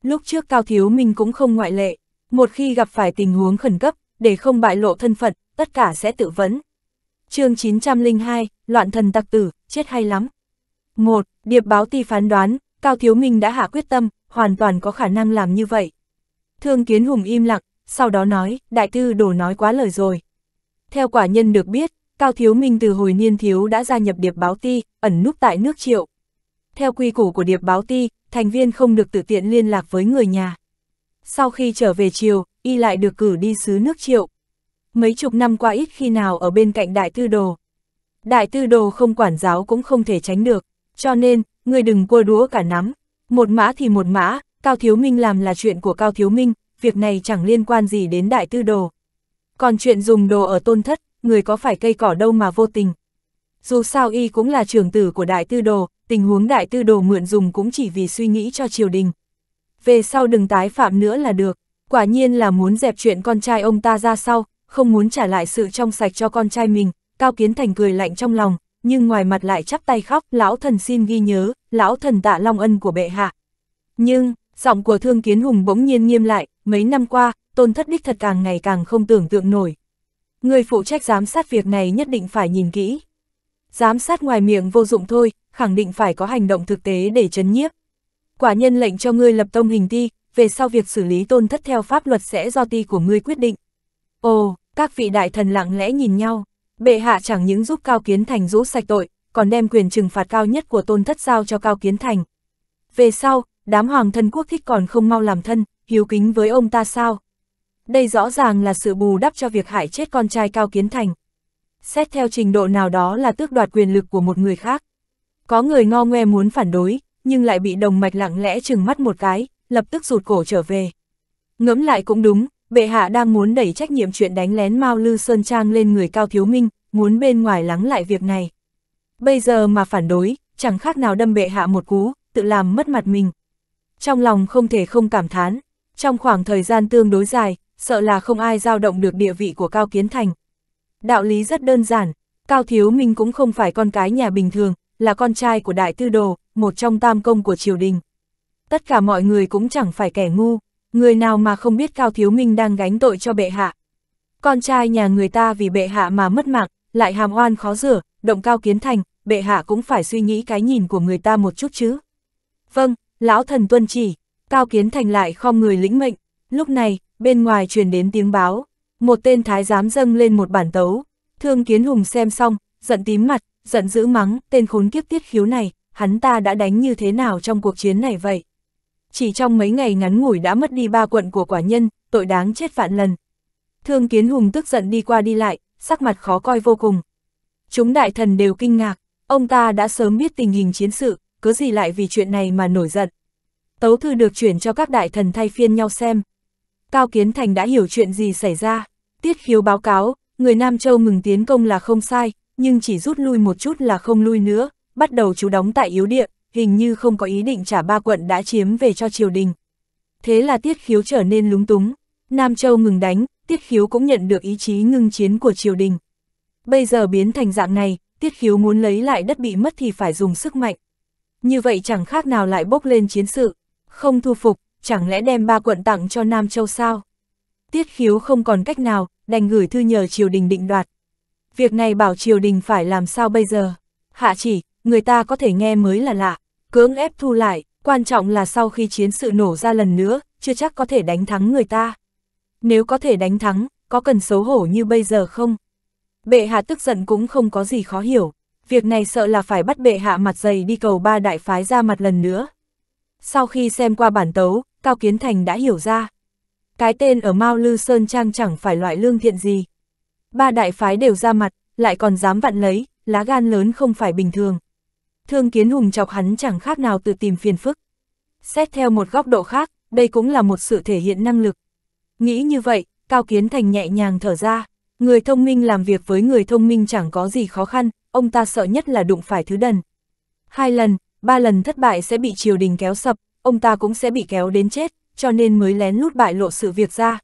Lúc trước Cao Thiếu Minh cũng không ngoại lệ. Một khi gặp phải tình huống khẩn cấp, để không bại lộ thân phận, tất cả sẽ tự vấn. chương 902, Loạn thần tặc tử, chết hay lắm. 1. Điệp báo ti phán đoán, Cao Thiếu Minh đã hạ quyết tâm, hoàn toàn có khả năng làm như vậy. Thương Kiến Hùng im lặng, sau đó nói, đại tư đổ nói quá lời rồi. Theo quả nhân được biết, Cao Thiếu Minh từ hồi niên thiếu đã gia nhập điệp báo ti, ẩn núp tại nước triệu. Theo quy củ của điệp báo ti, thành viên không được tự tiện liên lạc với người nhà sau khi trở về triều, y lại được cử đi xứ nước triệu. Mấy chục năm qua ít khi nào ở bên cạnh đại tư đồ. Đại tư đồ không quản giáo cũng không thể tránh được, cho nên, người đừng cua đũa cả nắm. Một mã thì một mã, Cao Thiếu Minh làm là chuyện của Cao Thiếu Minh, việc này chẳng liên quan gì đến đại tư đồ. Còn chuyện dùng đồ ở tôn thất, người có phải cây cỏ đâu mà vô tình. Dù sao y cũng là trưởng tử của đại tư đồ, tình huống đại tư đồ mượn dùng cũng chỉ vì suy nghĩ cho triều đình về sau đừng tái phạm nữa là được. Quả nhiên là muốn dẹp chuyện con trai ông ta ra sau, không muốn trả lại sự trong sạch cho con trai mình, Cao Kiến Thành cười lạnh trong lòng, nhưng ngoài mặt lại chắp tay khóc, lão thần xin ghi nhớ, lão thần tạ long ân của bệ hạ. Nhưng, giọng của Thương Kiến Hùng bỗng nhiên nghiêm lại, mấy năm qua, tôn thất đích thật càng ngày càng không tưởng tượng nổi. Người phụ trách giám sát việc này nhất định phải nhìn kỹ. Giám sát ngoài miệng vô dụng thôi, khẳng định phải có hành động thực tế để chấn nhiếp, Quả nhân lệnh cho ngươi lập tông hình ti, về sau việc xử lý tôn thất theo pháp luật sẽ do ti của ngươi quyết định. Ồ, các vị đại thần lặng lẽ nhìn nhau, bệ hạ chẳng những giúp Cao Kiến Thành rũ sạch tội, còn đem quyền trừng phạt cao nhất của tôn thất giao cho Cao Kiến Thành. Về sau, đám hoàng thân quốc thích còn không mau làm thân, hiếu kính với ông ta sao? Đây rõ ràng là sự bù đắp cho việc hại chết con trai Cao Kiến Thành. Xét theo trình độ nào đó là tước đoạt quyền lực của một người khác. Có người ngo ngoe muốn phản đối, nhưng lại bị đồng mạch lặng lẽ chừng mắt một cái, lập tức rụt cổ trở về. Ngẫm lại cũng đúng, bệ hạ đang muốn đẩy trách nhiệm chuyện đánh lén Mao Lư Sơn Trang lên người Cao Thiếu Minh, muốn bên ngoài lắng lại việc này. Bây giờ mà phản đối, chẳng khác nào đâm bệ hạ một cú, tự làm mất mặt mình. Trong lòng không thể không cảm thán, trong khoảng thời gian tương đối dài, sợ là không ai giao động được địa vị của Cao Kiến Thành. Đạo lý rất đơn giản, Cao Thiếu Minh cũng không phải con cái nhà bình thường, là con trai của đại tư đồ, một trong tam công của triều đình. Tất cả mọi người cũng chẳng phải kẻ ngu, người nào mà không biết Cao Thiếu Minh đang gánh tội cho bệ hạ. Con trai nhà người ta vì bệ hạ mà mất mạng, lại hàm oan khó rửa, động cao kiến thành, bệ hạ cũng phải suy nghĩ cái nhìn của người ta một chút chứ. Vâng, lão thần tuân chỉ, cao kiến thành lại khom người lĩnh mệnh, lúc này, bên ngoài truyền đến tiếng báo, một tên thái giám dâng lên một bản tấu, thương kiến hùng xem xong, giận tím mặt, giận dữ mắng, tên khốn kiếp tiết khiếu này, hắn ta đã đánh như thế nào trong cuộc chiến này vậy? Chỉ trong mấy ngày ngắn ngủi đã mất đi ba quận của quả nhân, tội đáng chết vạn lần. Thương Kiến Hùng tức giận đi qua đi lại, sắc mặt khó coi vô cùng. Chúng đại thần đều kinh ngạc, ông ta đã sớm biết tình hình chiến sự, cứ gì lại vì chuyện này mà nổi giận. Tấu thư được chuyển cho các đại thần thay phiên nhau xem. Cao Kiến Thành đã hiểu chuyện gì xảy ra. Tiết khiếu báo cáo, người Nam Châu mừng tiến công là không sai, nhưng chỉ rút lui một chút là không lui nữa, bắt đầu chú đóng tại yếu địa, hình như không có ý định trả ba quận đã chiếm về cho triều đình. Thế là Tiết Khiếu trở nên lúng túng, Nam Châu ngừng đánh, Tiết Khiếu cũng nhận được ý chí ngưng chiến của triều đình. Bây giờ biến thành dạng này, Tiết Khiếu muốn lấy lại đất bị mất thì phải dùng sức mạnh. Như vậy chẳng khác nào lại bốc lên chiến sự, không thu phục, chẳng lẽ đem ba quận tặng cho Nam Châu sao? Tiết Khiếu không còn cách nào, đành gửi thư nhờ triều đình định đoạt việc này bảo triều đình phải làm sao bây giờ? Hạ chỉ, người ta có thể nghe mới là lạ, cưỡng ép thu lại, quan trọng là sau khi chiến sự nổ ra lần nữa, chưa chắc có thể đánh thắng người ta. Nếu có thể đánh thắng, có cần xấu hổ như bây giờ không? Bệ hạ tức giận cũng không có gì khó hiểu, việc này sợ là phải bắt bệ hạ mặt dày đi cầu ba đại phái ra mặt lần nữa. Sau khi xem qua bản tấu, Cao Kiến Thành đã hiểu ra. Cái tên ở Mao Lư Sơn Trang chẳng phải loại lương thiện gì, Ba đại phái đều ra mặt, lại còn dám vặn lấy, lá gan lớn không phải bình thường. Thương kiến hùng chọc hắn chẳng khác nào tự tìm phiền phức. Xét theo một góc độ khác, đây cũng là một sự thể hiện năng lực. Nghĩ như vậy, Cao Kiến Thành nhẹ nhàng thở ra, người thông minh làm việc với người thông minh chẳng có gì khó khăn, ông ta sợ nhất là đụng phải thứ đần. Hai lần, ba lần thất bại sẽ bị triều đình kéo sập, ông ta cũng sẽ bị kéo đến chết, cho nên mới lén lút bại lộ sự việc ra.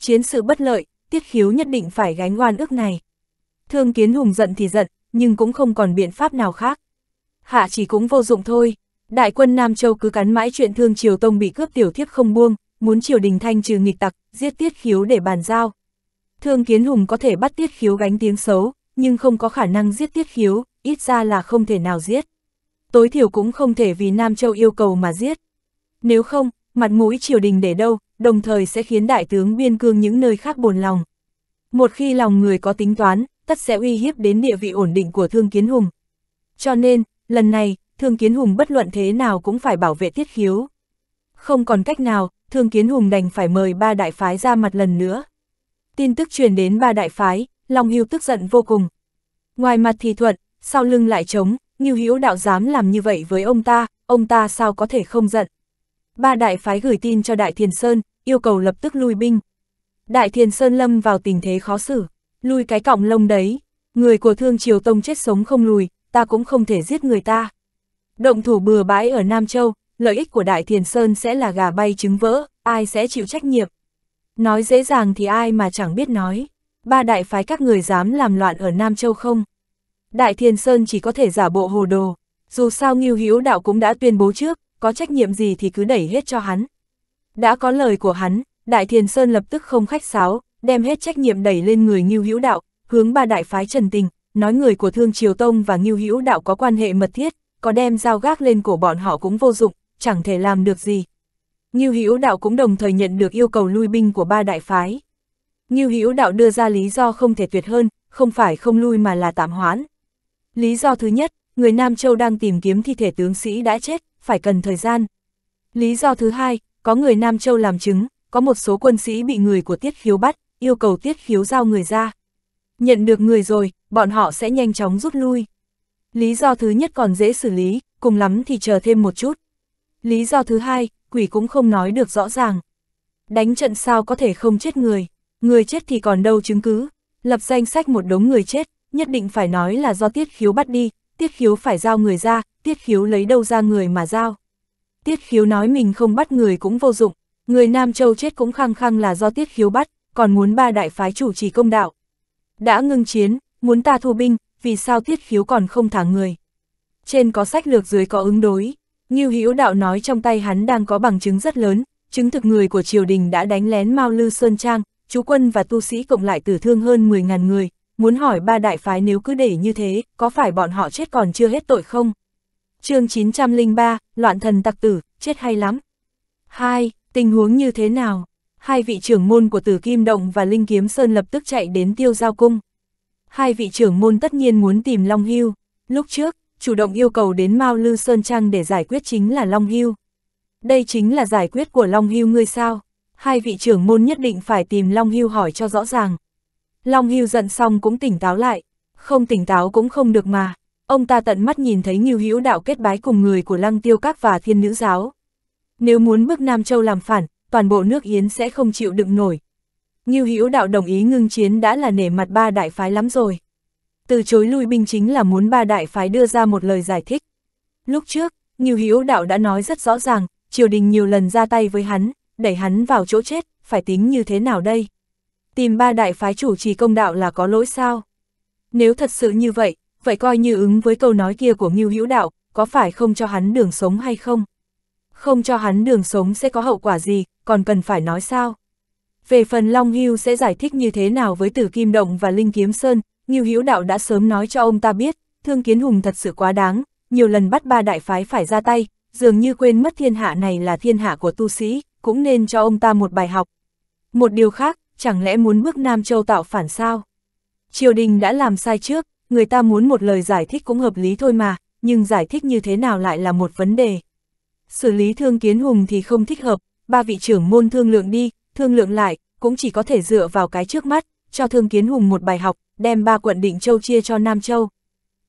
Chiến sự bất lợi, tiết khiếu nhất định phải gánh oan ước này. Thương kiến hùng giận thì giận, nhưng cũng không còn biện pháp nào khác. Hạ chỉ cũng vô dụng thôi, đại quân Nam Châu cứ cắn mãi chuyện thương triều tông bị cướp tiểu thiếp không buông, muốn triều đình thanh trừ nghịch tặc, giết tiết khiếu để bàn giao. Thương kiến hùng có thể bắt tiết khiếu gánh tiếng xấu, nhưng không có khả năng giết tiết khiếu, ít ra là không thể nào giết. Tối thiểu cũng không thể vì Nam Châu yêu cầu mà giết. Nếu không, mặt mũi triều đình để đâu, đồng thời sẽ khiến đại tướng biên cương những nơi khác buồn lòng. Một khi lòng người có tính toán, tất sẽ uy hiếp đến địa vị ổn định của Thương Kiến Hùng. Cho nên, lần này, Thương Kiến Hùng bất luận thế nào cũng phải bảo vệ tiết khiếu. Không còn cách nào, Thương Kiến Hùng đành phải mời ba đại phái ra mặt lần nữa. Tin tức truyền đến ba đại phái, Long Hưu tức giận vô cùng. Ngoài mặt thì thuận, sau lưng lại chống, Ngưu Hữu đạo dám làm như vậy với ông ta, ông ta sao có thể không giận ba đại phái gửi tin cho Đại Thiền Sơn, yêu cầu lập tức lui binh. Đại Thiền Sơn lâm vào tình thế khó xử, lui cái cọng lông đấy, người của Thương Triều Tông chết sống không lùi, ta cũng không thể giết người ta. Động thủ bừa bãi ở Nam Châu, lợi ích của Đại Thiền Sơn sẽ là gà bay trứng vỡ, ai sẽ chịu trách nhiệm. Nói dễ dàng thì ai mà chẳng biết nói, ba đại phái các người dám làm loạn ở Nam Châu không? Đại Thiền Sơn chỉ có thể giả bộ hồ đồ, dù sao Nghiêu Hữu Đạo cũng đã tuyên bố trước, có trách nhiệm gì thì cứ đẩy hết cho hắn. Đã có lời của hắn, Đại Thiền Sơn lập tức không khách sáo, đem hết trách nhiệm đẩy lên người Ngưu Hữu Đạo, hướng ba đại phái Trần Tình, nói người của Thương Triều Tông và Ngưu Hữu Đạo có quan hệ mật thiết, có đem dao gác lên cổ bọn họ cũng vô dụng, chẳng thể làm được gì. Ngưu Hữu Đạo cũng đồng thời nhận được yêu cầu lui binh của ba đại phái. Ngưu Hữu Đạo đưa ra lý do không thể tuyệt hơn, không phải không lui mà là tạm hoãn. Lý do thứ nhất, người Nam Châu đang tìm kiếm thi thể tướng sĩ đã chết, phải cần thời gian. Lý do thứ hai, có người Nam Châu làm chứng, có một số quân sĩ bị người của Tiết Khiếu bắt, yêu cầu Tiết Khiếu giao người ra. Nhận được người rồi, bọn họ sẽ nhanh chóng rút lui. Lý do thứ nhất còn dễ xử lý, cùng lắm thì chờ thêm một chút. Lý do thứ hai, quỷ cũng không nói được rõ ràng. Đánh trận sao có thể không chết người, người chết thì còn đâu chứng cứ. Lập danh sách một đống người chết, nhất định phải nói là do Tiết Khiếu bắt đi, tiết khiếu phải giao người ra, tiết khiếu lấy đâu ra người mà giao. Tiết khiếu nói mình không bắt người cũng vô dụng, người Nam Châu chết cũng khăng khăng là do tiết khiếu bắt, còn muốn ba đại phái chủ trì công đạo. Đã ngưng chiến, muốn ta thu binh, vì sao tiết khiếu còn không thả người. Trên có sách lược dưới có ứng đối, Ngưu Hữu Đạo nói trong tay hắn đang có bằng chứng rất lớn, chứng thực người của triều đình đã đánh lén Mao Lư Sơn Trang, chú quân và tu sĩ cộng lại tử thương hơn 10.000 người, muốn hỏi ba đại phái nếu cứ để như thế, có phải bọn họ chết còn chưa hết tội không? chương 903, loạn thần tặc tử, chết hay lắm. 2. Tình huống như thế nào? Hai vị trưởng môn của Tử Kim Động và Linh Kiếm Sơn lập tức chạy đến tiêu giao cung. Hai vị trưởng môn tất nhiên muốn tìm Long Hưu. Lúc trước, chủ động yêu cầu đến Mao Lư Sơn Trang để giải quyết chính là Long Hưu. Đây chính là giải quyết của Long Hưu ngươi sao? Hai vị trưởng môn nhất định phải tìm Long Hưu hỏi cho rõ ràng. Long Hưu giận xong cũng tỉnh táo lại, không tỉnh táo cũng không được mà. Ông ta tận mắt nhìn thấy Ngưu Hữu Đạo kết bái cùng người của Lăng Tiêu Các và Thiên Nữ Giáo. Nếu muốn bước Nam Châu làm phản, toàn bộ nước Yến sẽ không chịu đựng nổi. Ngưu Hữu Đạo đồng ý ngưng chiến đã là nể mặt ba đại phái lắm rồi. Từ chối lui binh chính là muốn ba đại phái đưa ra một lời giải thích. Lúc trước, Ngưu Hữu Đạo đã nói rất rõ ràng, triều đình nhiều lần ra tay với hắn, đẩy hắn vào chỗ chết, phải tính như thế nào đây? tìm ba đại phái chủ trì công đạo là có lỗi sao? Nếu thật sự như vậy, vậy coi như ứng với câu nói kia của Ngưu Hữu Đạo, có phải không cho hắn đường sống hay không? Không cho hắn đường sống sẽ có hậu quả gì, còn cần phải nói sao? Về phần Long Hưu sẽ giải thích như thế nào với Tử Kim Động và Linh Kiếm Sơn, Ngưu Hữu Đạo đã sớm nói cho ông ta biết, Thương Kiến Hùng thật sự quá đáng, nhiều lần bắt ba đại phái phải ra tay, dường như quên mất thiên hạ này là thiên hạ của tu sĩ, cũng nên cho ông ta một bài học. Một điều khác, chẳng lẽ muốn bước Nam Châu tạo phản sao? Triều đình đã làm sai trước, người ta muốn một lời giải thích cũng hợp lý thôi mà, nhưng giải thích như thế nào lại là một vấn đề. Xử lý thương kiến hùng thì không thích hợp, ba vị trưởng môn thương lượng đi, thương lượng lại, cũng chỉ có thể dựa vào cái trước mắt, cho thương kiến hùng một bài học, đem ba quận định châu chia cho Nam Châu.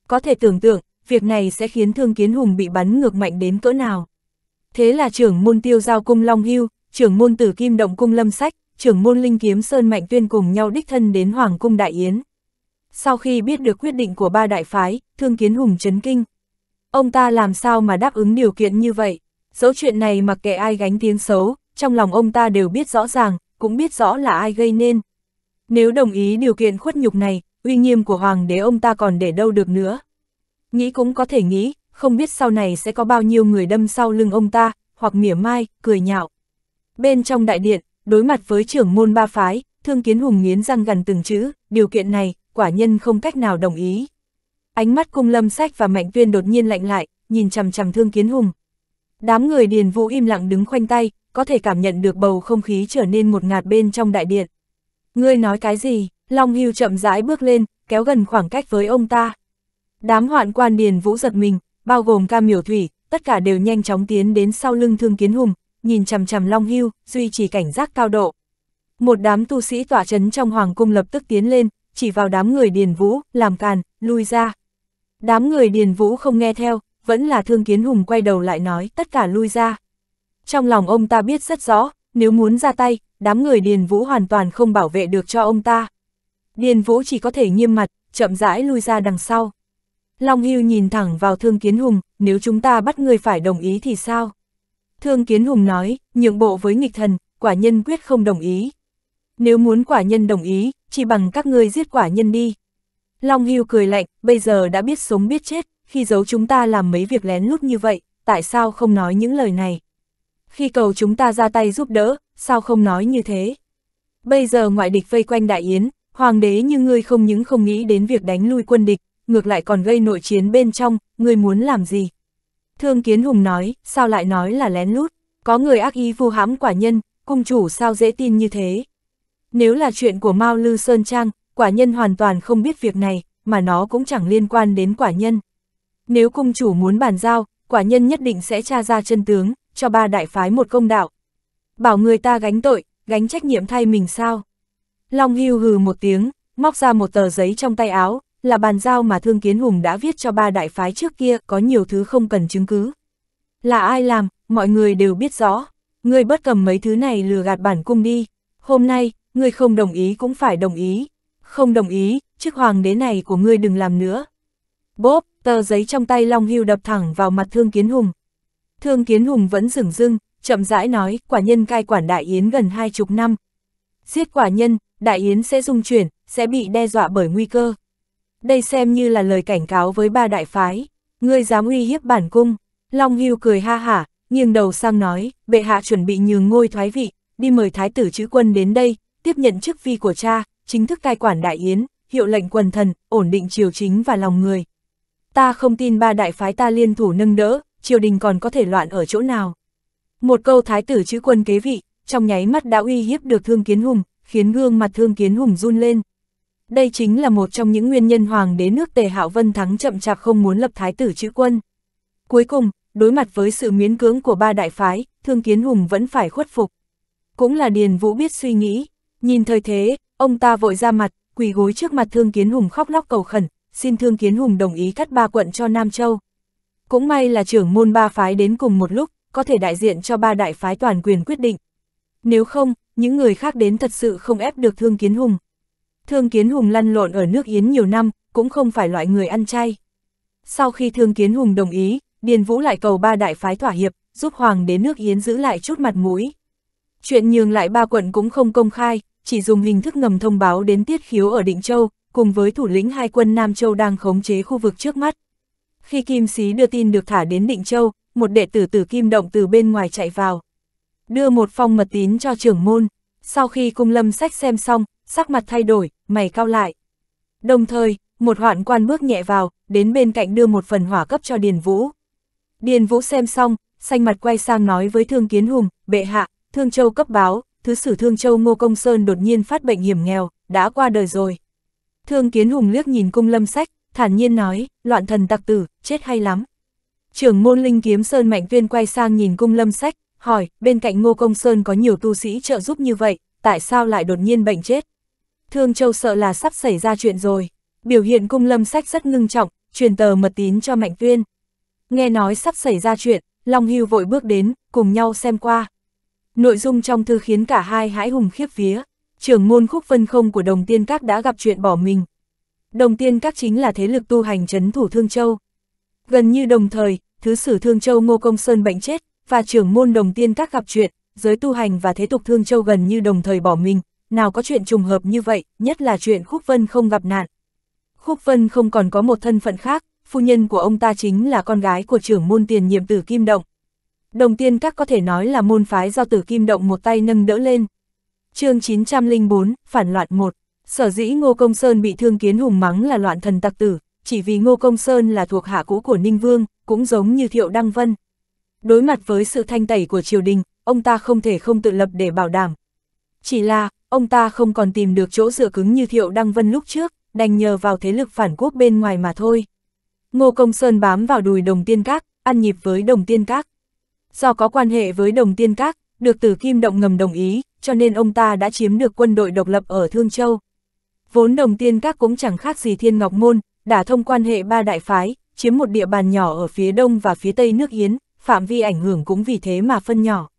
Có thể tưởng tượng, việc này sẽ khiến thương kiến hùng bị bắn ngược mạnh đến cỡ nào. Thế là trưởng môn tiêu giao cung Long Hưu, trưởng môn tử kim động cung lâm sách, trưởng môn Linh Kiếm Sơn Mạnh Tuyên cùng nhau đích thân đến Hoàng Cung Đại Yến. Sau khi biết được quyết định của ba đại phái, Thương Kiến Hùng chấn kinh. Ông ta làm sao mà đáp ứng điều kiện như vậy? Dẫu chuyện này mặc kệ ai gánh tiếng xấu, trong lòng ông ta đều biết rõ ràng, cũng biết rõ là ai gây nên. Nếu đồng ý điều kiện khuất nhục này, uy nghiêm của Hoàng đế ông ta còn để đâu được nữa. Nghĩ cũng có thể nghĩ, không biết sau này sẽ có bao nhiêu người đâm sau lưng ông ta, hoặc mỉa mai, cười nhạo. Bên trong đại điện, đối mặt với trưởng môn ba phái, thương kiến hùng nghiến răng gần từng chữ, điều kiện này, quả nhân không cách nào đồng ý. Ánh mắt cung lâm sách và mạnh viên đột nhiên lạnh lại, nhìn chằm chằm thương kiến hùng. Đám người điền vũ im lặng đứng khoanh tay, có thể cảm nhận được bầu không khí trở nên một ngạt bên trong đại điện. Ngươi nói cái gì? Long Hưu chậm rãi bước lên, kéo gần khoảng cách với ông ta. Đám hoạn quan điền vũ giật mình, bao gồm ca miểu thủy, tất cả đều nhanh chóng tiến đến sau lưng thương kiến hùng, nhìn chằm chằm Long Hưu, duy trì cảnh giác cao độ. Một đám tu sĩ tỏa chấn trong hoàng cung lập tức tiến lên, chỉ vào đám người Điền Vũ, làm càn, lui ra. Đám người Điền Vũ không nghe theo, vẫn là Thương Kiến Hùng quay đầu lại nói tất cả lui ra. Trong lòng ông ta biết rất rõ, nếu muốn ra tay, đám người Điền Vũ hoàn toàn không bảo vệ được cho ông ta. Điền Vũ chỉ có thể nghiêm mặt, chậm rãi lui ra đằng sau. Long Hưu nhìn thẳng vào Thương Kiến Hùng, nếu chúng ta bắt người phải đồng ý thì sao? Thương Kiến Hùng nói, nhượng bộ với nghịch thần, quả nhân quyết không đồng ý. Nếu muốn quả nhân đồng ý, chỉ bằng các ngươi giết quả nhân đi. Long Hưu cười lạnh, bây giờ đã biết sống biết chết, khi giấu chúng ta làm mấy việc lén lút như vậy, tại sao không nói những lời này? Khi cầu chúng ta ra tay giúp đỡ, sao không nói như thế? Bây giờ ngoại địch vây quanh Đại Yến, hoàng đế như ngươi không những không nghĩ đến việc đánh lui quân địch, ngược lại còn gây nội chiến bên trong, ngươi muốn làm gì? Thương Kiến Hùng nói, sao lại nói là lén lút, có người ác ý vu hãm quả nhân, cung chủ sao dễ tin như thế. Nếu là chuyện của Mao Lư Sơn Trang, quả nhân hoàn toàn không biết việc này, mà nó cũng chẳng liên quan đến quả nhân. Nếu cung chủ muốn bàn giao, quả nhân nhất định sẽ tra ra chân tướng, cho ba đại phái một công đạo. Bảo người ta gánh tội, gánh trách nhiệm thay mình sao? Long hưu hừ một tiếng, móc ra một tờ giấy trong tay áo, là bàn giao mà Thương Kiến Hùng đã viết cho ba đại phái trước kia, có nhiều thứ không cần chứng cứ. Là ai làm, mọi người đều biết rõ. người bất cầm mấy thứ này lừa gạt bản cung đi. Hôm nay, người không đồng ý cũng phải đồng ý. Không đồng ý, chức hoàng đế này của ngươi đừng làm nữa. Bốp, tờ giấy trong tay Long Hưu đập thẳng vào mặt Thương Kiến Hùng. Thương Kiến Hùng vẫn rừng dưng chậm rãi nói, quả nhân cai quản Đại Yến gần hai chục năm. Giết quả nhân, Đại Yến sẽ dung chuyển, sẽ bị đe dọa bởi nguy cơ. Đây xem như là lời cảnh cáo với ba đại phái, ngươi dám uy hiếp bản cung. Long Hưu cười ha hả, nghiêng đầu sang nói, bệ hạ chuẩn bị nhường ngôi thoái vị, đi mời thái tử chữ quân đến đây, tiếp nhận chức vi của cha, chính thức cai quản đại yến, hiệu lệnh quần thần, ổn định triều chính và lòng người. Ta không tin ba đại phái ta liên thủ nâng đỡ, triều đình còn có thể loạn ở chỗ nào. Một câu thái tử chữ quân kế vị, trong nháy mắt đã uy hiếp được Thương Kiến Hùng, khiến gương mặt Thương Kiến Hùng run lên. Đây chính là một trong những nguyên nhân hoàng đế nước Tề Hạo Vân Thắng chậm chạp không muốn lập thái tử chữ quân. Cuối cùng, đối mặt với sự miễn cưỡng của ba đại phái, Thương Kiến Hùng vẫn phải khuất phục. Cũng là Điền Vũ biết suy nghĩ, nhìn thời thế, ông ta vội ra mặt, quỳ gối trước mặt Thương Kiến Hùng khóc lóc cầu khẩn, xin Thương Kiến Hùng đồng ý cắt ba quận cho Nam Châu. Cũng may là trưởng môn ba phái đến cùng một lúc, có thể đại diện cho ba đại phái toàn quyền quyết định. Nếu không, những người khác đến thật sự không ép được Thương Kiến Hùng. Thương Kiến Hùng lăn lộn ở nước Yến nhiều năm, cũng không phải loại người ăn chay. Sau khi Thương Kiến Hùng đồng ý, Điền Vũ lại cầu ba đại phái thỏa hiệp, giúp Hoàng đế nước Yến giữ lại chút mặt mũi. Chuyện nhường lại ba quận cũng không công khai, chỉ dùng hình thức ngầm thông báo đến Tiết Khiếu ở Định Châu, cùng với thủ lĩnh hai quân Nam Châu đang khống chế khu vực trước mắt. Khi Kim Sĩ đưa tin được thả đến Định Châu, một đệ tử tử Kim Động từ bên ngoài chạy vào. Đưa một phong mật tín cho trưởng môn, sau khi cung lâm sách xem xong, sắc mặt thay đổi, mày cao lại. Đồng thời, một hoạn quan bước nhẹ vào, đến bên cạnh đưa một phần hỏa cấp cho Điền Vũ. Điền Vũ xem xong, xanh mặt quay sang nói với Thương Kiến Hùng, bệ hạ, Thương Châu cấp báo, thứ sử Thương Châu Ngô Công Sơn đột nhiên phát bệnh hiểm nghèo, đã qua đời rồi. Thương Kiến Hùng liếc nhìn cung lâm sách, thản nhiên nói, loạn thần tặc tử, chết hay lắm. Trưởng môn linh kiếm Sơn Mạnh viên quay sang nhìn cung lâm sách, hỏi, bên cạnh Ngô Công Sơn có nhiều tu sĩ trợ giúp như vậy, tại sao lại đột nhiên bệnh chết? Thương Châu sợ là sắp xảy ra chuyện rồi. Biểu hiện cung lâm sách rất ngưng trọng, truyền tờ mật tín cho Mạnh Tuyên. Nghe nói sắp xảy ra chuyện, Long Hưu vội bước đến, cùng nhau xem qua. Nội dung trong thư khiến cả hai hãi hùng khiếp vía. Trưởng môn khúc vân không của đồng tiên các đã gặp chuyện bỏ mình. Đồng tiên các chính là thế lực tu hành chấn thủ Thương Châu. Gần như đồng thời, Thứ sử Thương Châu Ngô Công Sơn bệnh chết, và trưởng môn đồng tiên các gặp chuyện, giới tu hành và thế tục Thương Châu gần như đồng thời bỏ mình, nào có chuyện trùng hợp như vậy, nhất là chuyện Khúc Vân không gặp nạn. Khúc Vân không còn có một thân phận khác, phu nhân của ông ta chính là con gái của trưởng môn tiền nhiệm tử Kim Động. Đồng tiên các có thể nói là môn phái do tử Kim Động một tay nâng đỡ lên. chương 904, Phản loạn 1 Sở dĩ Ngô Công Sơn bị thương kiến hùng mắng là loạn thần tặc tử, chỉ vì Ngô Công Sơn là thuộc hạ cũ của Ninh Vương, cũng giống như Thiệu Đăng Vân. Đối mặt với sự thanh tẩy của triều đình, ông ta không thể không tự lập để bảo đảm. Chỉ là, ông ta không còn tìm được chỗ dựa cứng như Thiệu Đăng Vân lúc trước, đành nhờ vào thế lực phản quốc bên ngoài mà thôi. Ngô Công Sơn bám vào đùi đồng tiên các, ăn nhịp với đồng tiên các. Do có quan hệ với đồng tiên các, được tử kim động ngầm đồng ý, cho nên ông ta đã chiếm được quân đội độc lập ở Thương Châu. Vốn đồng tiên các cũng chẳng khác gì thiên ngọc môn, đã thông quan hệ ba đại phái, chiếm một địa bàn nhỏ ở phía đông và phía tây nước Yến, phạm vi ảnh hưởng cũng vì thế mà phân nhỏ.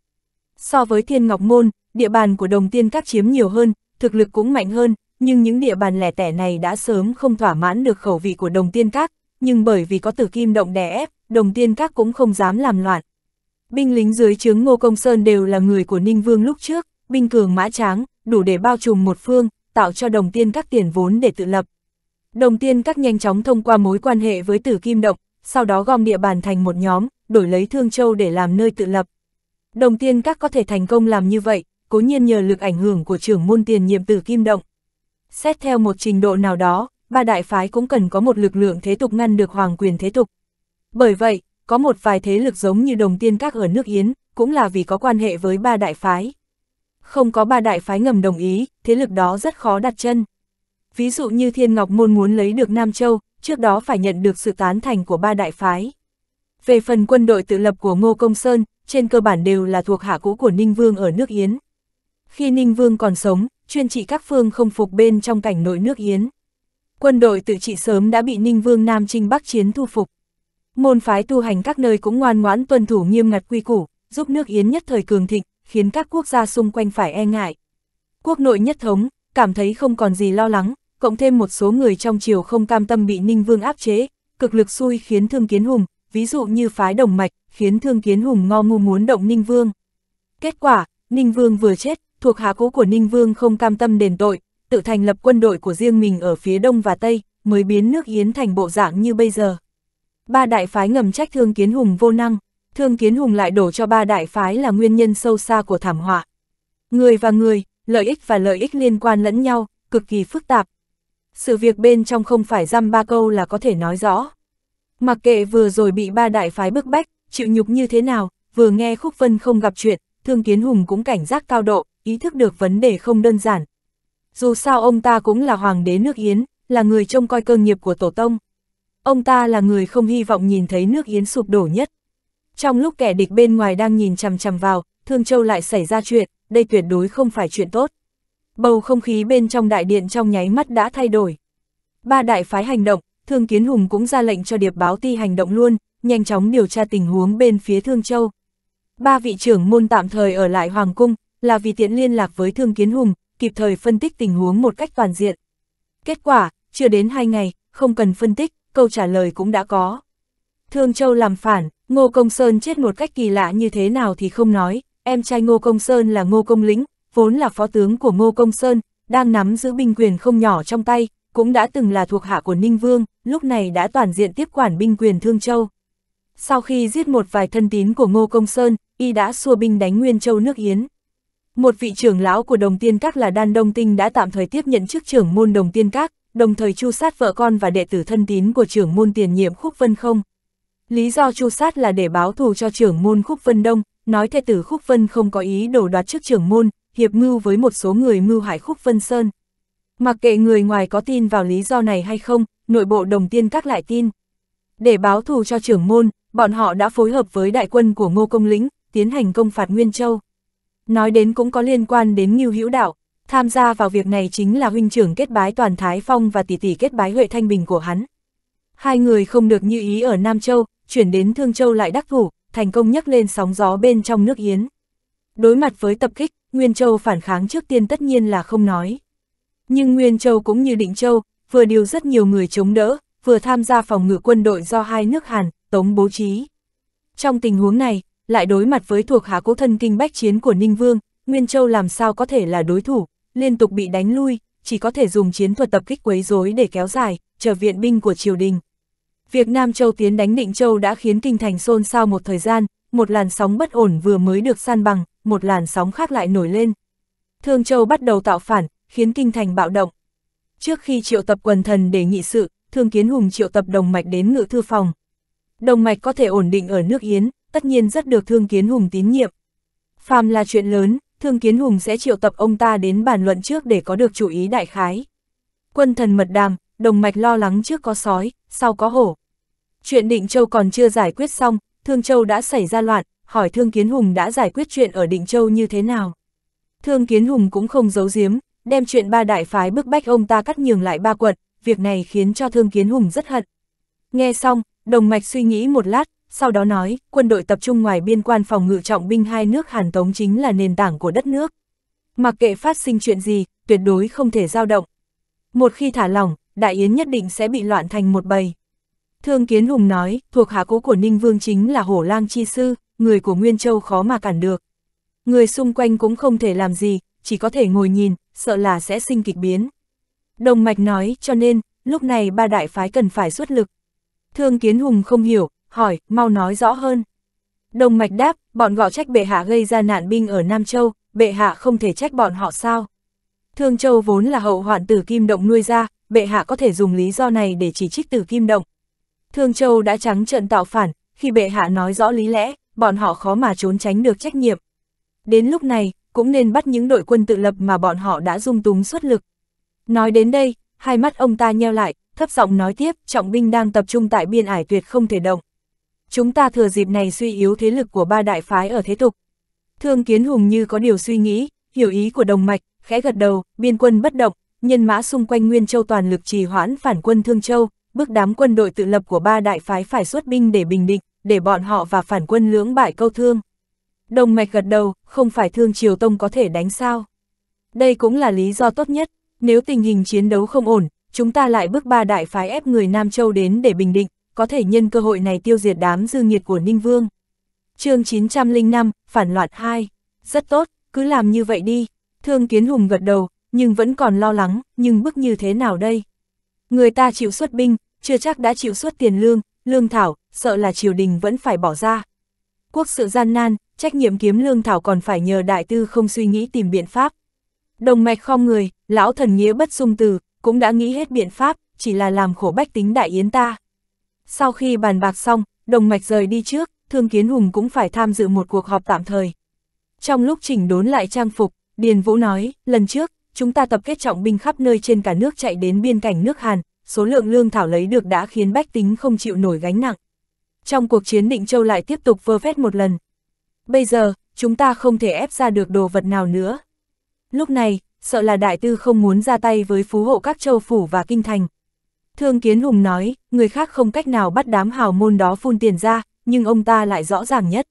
So với thiên ngọc môn, địa bàn của đồng tiên các chiếm nhiều hơn, thực lực cũng mạnh hơn, nhưng những địa bàn lẻ tẻ này đã sớm không thỏa mãn được khẩu vị của đồng tiên các, nhưng bởi vì có tử kim động đè ép, đồng tiên các cũng không dám làm loạn. Binh lính dưới trướng Ngô Công Sơn đều là người của Ninh Vương lúc trước, binh cường mã tráng, đủ để bao trùm một phương, tạo cho đồng tiên các tiền vốn để tự lập. Đồng tiên các nhanh chóng thông qua mối quan hệ với tử kim động, sau đó gom địa bàn thành một nhóm, đổi lấy Thương Châu để làm nơi tự lập. Đồng tiên các có thể thành công làm như vậy, cố nhiên nhờ lực ảnh hưởng của trưởng môn tiền nhiệm tử kim động. Xét theo một trình độ nào đó, ba đại phái cũng cần có một lực lượng thế tục ngăn được hoàng quyền thế tục. Bởi vậy, có một vài thế lực giống như đồng tiên các ở nước Yến, cũng là vì có quan hệ với ba đại phái. Không có ba đại phái ngầm đồng ý, thế lực đó rất khó đặt chân. Ví dụ như Thiên Ngọc Môn muốn lấy được Nam Châu, trước đó phải nhận được sự tán thành của ba đại phái. Về phần quân đội tự lập của Ngô Công Sơn, trên cơ bản đều là thuộc hạ cũ của Ninh Vương ở nước Yến. Khi Ninh Vương còn sống, chuyên trị các phương không phục bên trong cảnh nội nước Yến. Quân đội tự trị sớm đã bị Ninh Vương Nam Trinh Bắc Chiến thu phục. Môn phái tu hành các nơi cũng ngoan ngoãn tuân thủ nghiêm ngặt quy củ, giúp nước Yến nhất thời cường thịnh, khiến các quốc gia xung quanh phải e ngại. Quốc nội nhất thống, cảm thấy không còn gì lo lắng, cộng thêm một số người trong triều không cam tâm bị Ninh Vương áp chế, cực lực xui khiến Thương Kiến Hùng, ví dụ như phái đồng mạch, khiến Thương Kiến Hùng ngo ngu muốn động Ninh Vương. Kết quả, Ninh Vương vừa chết, thuộc hạ cũ của Ninh Vương không cam tâm đền tội, tự thành lập quân đội của riêng mình ở phía đông và tây, mới biến nước Yến thành bộ dạng như bây giờ. Ba đại phái ngầm trách Thương Kiến Hùng vô năng, Thương Kiến Hùng lại đổ cho ba đại phái là nguyên nhân sâu xa của thảm họa. Người và người, lợi ích và lợi ích liên quan lẫn nhau, cực kỳ phức tạp. Sự việc bên trong không phải dăm ba câu là có thể nói rõ. Mặc kệ vừa rồi bị ba đại phái bức bách, chịu nhục như thế nào, vừa nghe Khúc Vân không gặp chuyện, Thương Kiến Hùng cũng cảnh giác cao độ, ý thức được vấn đề không đơn giản. Dù sao ông ta cũng là hoàng đế nước Yến, là người trông coi cơ nghiệp của tổ tông. Ông ta là người không hy vọng nhìn thấy nước Yến sụp đổ nhất. Trong lúc kẻ địch bên ngoài đang nhìn chằm chằm vào, Thương Châu lại xảy ra chuyện, đây tuyệt đối không phải chuyện tốt. Bầu không khí bên trong đại điện trong nháy mắt đã thay đổi. Ba đại phái hành động, Thương Kiến Hùng cũng ra lệnh cho điệp báo ti hành động luôn, nhanh chóng điều tra tình huống bên phía Thương Châu. Ba vị trưởng môn tạm thời ở lại Hoàng Cung, là vì tiện liên lạc với Thương Kiến Hùng, kịp thời phân tích tình huống một cách toàn diện. Kết quả, chưa đến 2 ngày, không cần phân tích, câu trả lời cũng đã có. Thương Châu làm phản, Ngô Công Sơn chết một cách kỳ lạ như thế nào thì không nói, em trai Ngô Công Sơn là Ngô Công Lĩnh, vốn là phó tướng của Ngô Công Sơn, đang nắm giữ binh quyền không nhỏ trong tay, cũng đã từng là thuộc hạ của Ninh Vương, lúc này đã toàn diện tiếp quản binh quyền Thương Châu. Sau khi giết một vài thân tín của Ngô Công Sơn, y đã xua binh đánh Nguyên Châu nước Yến. Một vị trưởng lão của đồng tiên các là Đan Đông Tinh đã tạm thời tiếp nhận chức trưởng môn đồng tiên các, đồng thời chu sát vợ con và đệ tử thân tín của trưởng môn tiền nhiệm Khúc Vân không. Lý do chu sát là để báo thù cho trưởng môn Khúc Vân Đông, nói thê tử Khúc Vân không có ý đổ đoạt chức trưởng môn, hiệp mưu với một số người mưu hại Khúc Vân Sơn. Mặc kệ người ngoài có tin vào lý do này hay không, nội bộ đồng tiên các lại tin. Để báo thù cho trưởng môn, bọn họ đã phối hợp với đại quân của Ngô Công Lĩnh, tiến hành công phạt Nguyên Châu. Nói đến cũng có liên quan đến Ngưu Hữu Đạo, tham gia vào việc này chính là huynh trưởng kết bái Toàn Thái Phong và tỷ tỷ kết bái Huệ Thanh Bình của hắn. Hai người không được như ý ở Nam Châu, chuyển đến Thương Châu lại đắc thủ, thành công nhấc lên sóng gió bên trong nước Yến. Đối mặt với tập kích, Nguyên Châu phản kháng trước tiên tất nhiên là không nói. Nhưng Nguyên Châu cũng như Định Châu, vừa điều rất nhiều người chống đỡ, vừa tham gia phòng ngự quân đội do hai nước Hàn, Tống bố trí. Trong tình huống này, lại đối mặt với thuộc hạ cố thân kinh bách chiến của Ninh Vương, Nguyên Châu làm sao có thể là đối thủ, liên tục bị đánh lui, chỉ có thể dùng chiến thuật tập kích quấy rối để kéo dài, chờ viện binh của triều đình. Việc Nam Châu tiến đánh Định Châu đã khiến kinh thành xôn xao một thời gian, một làn sóng bất ổn vừa mới được san bằng, một làn sóng khác lại nổi lên. Thương Châu bắt đầu tạo phản, khiến kinh thành bạo động. Trước khi triệu tập quần thần để nghị sự, Thương Kiến Hùng triệu tập đồng mạch đến ngự thư phòng. Đồng mạch có thể ổn định ở nước Yến, tất nhiên rất được Thương Kiến Hùng tín nhiệm. Phàm là chuyện lớn, Thương Kiến Hùng sẽ triệu tập ông ta đến bàn luận trước để có được chủ ý đại khái. Quân thần mật đàm, đồng mạch lo lắng trước có sói, sau có hổ. Chuyện Định Châu còn chưa giải quyết xong, Thương Châu đã xảy ra loạn, hỏi Thương Kiến Hùng đã giải quyết chuyện ở Định Châu như thế nào. Thương Kiến Hùng cũng không giấu giếm, đem chuyện ba đại phái bức bách ông ta cắt nhường lại ba quận, việc này khiến cho Thương Kiến Hùng rất hận. Nghe xong, Đồng Mạch suy nghĩ một lát, sau đó nói, quân đội tập trung ngoài biên quan phòng ngự trọng binh hai nước Hàn Tống chính là nền tảng của đất nước. Mặc kệ phát sinh chuyện gì, tuyệt đối không thể dao động. Một khi thả lỏng, Đại Yến nhất định sẽ bị loạn thành một bầy. Thương Kiến Hùng nói, thuộc hạ cố của Ninh Vương chính là Hổ Lang Chi Sư, người của Nguyên Châu khó mà cản được. Người xung quanh cũng không thể làm gì, chỉ có thể ngồi nhìn, sợ là sẽ sinh kịch biến. Đồng Mạch nói, cho nên, lúc này ba đại phái cần phải xuất lực. Thương Kiến Hùng không hiểu, hỏi, mau nói rõ hơn. Đồng mạch đáp, bọn gọ trách bệ hạ gây ra nạn binh ở Nam Châu, bệ hạ không thể trách bọn họ sao. Thương Châu vốn là hậu hoạn tử kim động nuôi ra, bệ hạ có thể dùng lý do này để chỉ trích tử kim động. Thương Châu đã trắng trận tạo phản, khi bệ hạ nói rõ lý lẽ, bọn họ khó mà trốn tránh được trách nhiệm. Đến lúc này, cũng nên bắt những đội quân tự lập mà bọn họ đã dung túng xuất lực. Nói đến đây, hai mắt ông ta nheo lại, thấp giọng nói tiếp, trọng binh đang tập trung tại biên ải tuyệt không thể động chúng ta thừa dịp này suy yếu thế lực của ba đại phái ở thế tục. Thương Kiến Hùng như có điều suy nghĩ, hiểu ý của đồng mạch, khẽ gật đầu, biên quân bất động, nhân mã xung quanh Nguyên Châu toàn lực trì hoãn phản quân Thương Châu, bước đám quân đội tự lập của ba đại phái phải xuất binh để bình định, để bọn họ và phản quân lưỡng bại câu thương. Đồng mạch gật đầu, không phải Thương Triều Tông có thể đánh sao. Đây cũng là lý do tốt nhất, nếu tình hình chiến đấu không ổn, chúng ta lại bước ba đại phái ép người Nam Châu đến để bình định, có thể nhân cơ hội này tiêu diệt đám dư nghiệt của Ninh Vương. chương 905, Phản loạn 2. Rất tốt, cứ làm như vậy đi. Thương Kiến Hùng gật đầu, nhưng vẫn còn lo lắng, nhưng bức như thế nào đây? Người ta chịu xuất binh, chưa chắc đã chịu xuất tiền lương, lương thảo, sợ là triều đình vẫn phải bỏ ra. Quốc sự gian nan, trách nhiệm kiếm lương thảo còn phải nhờ đại tư không suy nghĩ tìm biện pháp. Đồng mạch không người, lão thần nghĩa bất sung từ, cũng đã nghĩ hết biện pháp, chỉ là làm khổ bách tính đại yến ta. Sau khi bàn bạc xong, đồng mạch rời đi trước, Thương Kiến Hùng cũng phải tham dự một cuộc họp tạm thời. Trong lúc chỉnh đốn lại trang phục, Điền Vũ nói, lần trước, chúng ta tập kết trọng binh khắp nơi trên cả nước chạy đến biên cảnh nước Hàn, số lượng lương thảo lấy được đã khiến bách tính không chịu nổi gánh nặng. Trong cuộc chiến định châu lại tiếp tục vơ vét một lần. Bây giờ, chúng ta không thể ép ra được đồ vật nào nữa. Lúc này, sợ là đại tư không muốn ra tay với phú hộ các châu phủ và kinh thành, Thương Kiến Hùng nói, người khác không cách nào bắt đám hào môn đó phun tiền ra, nhưng ông ta lại rõ ràng nhất.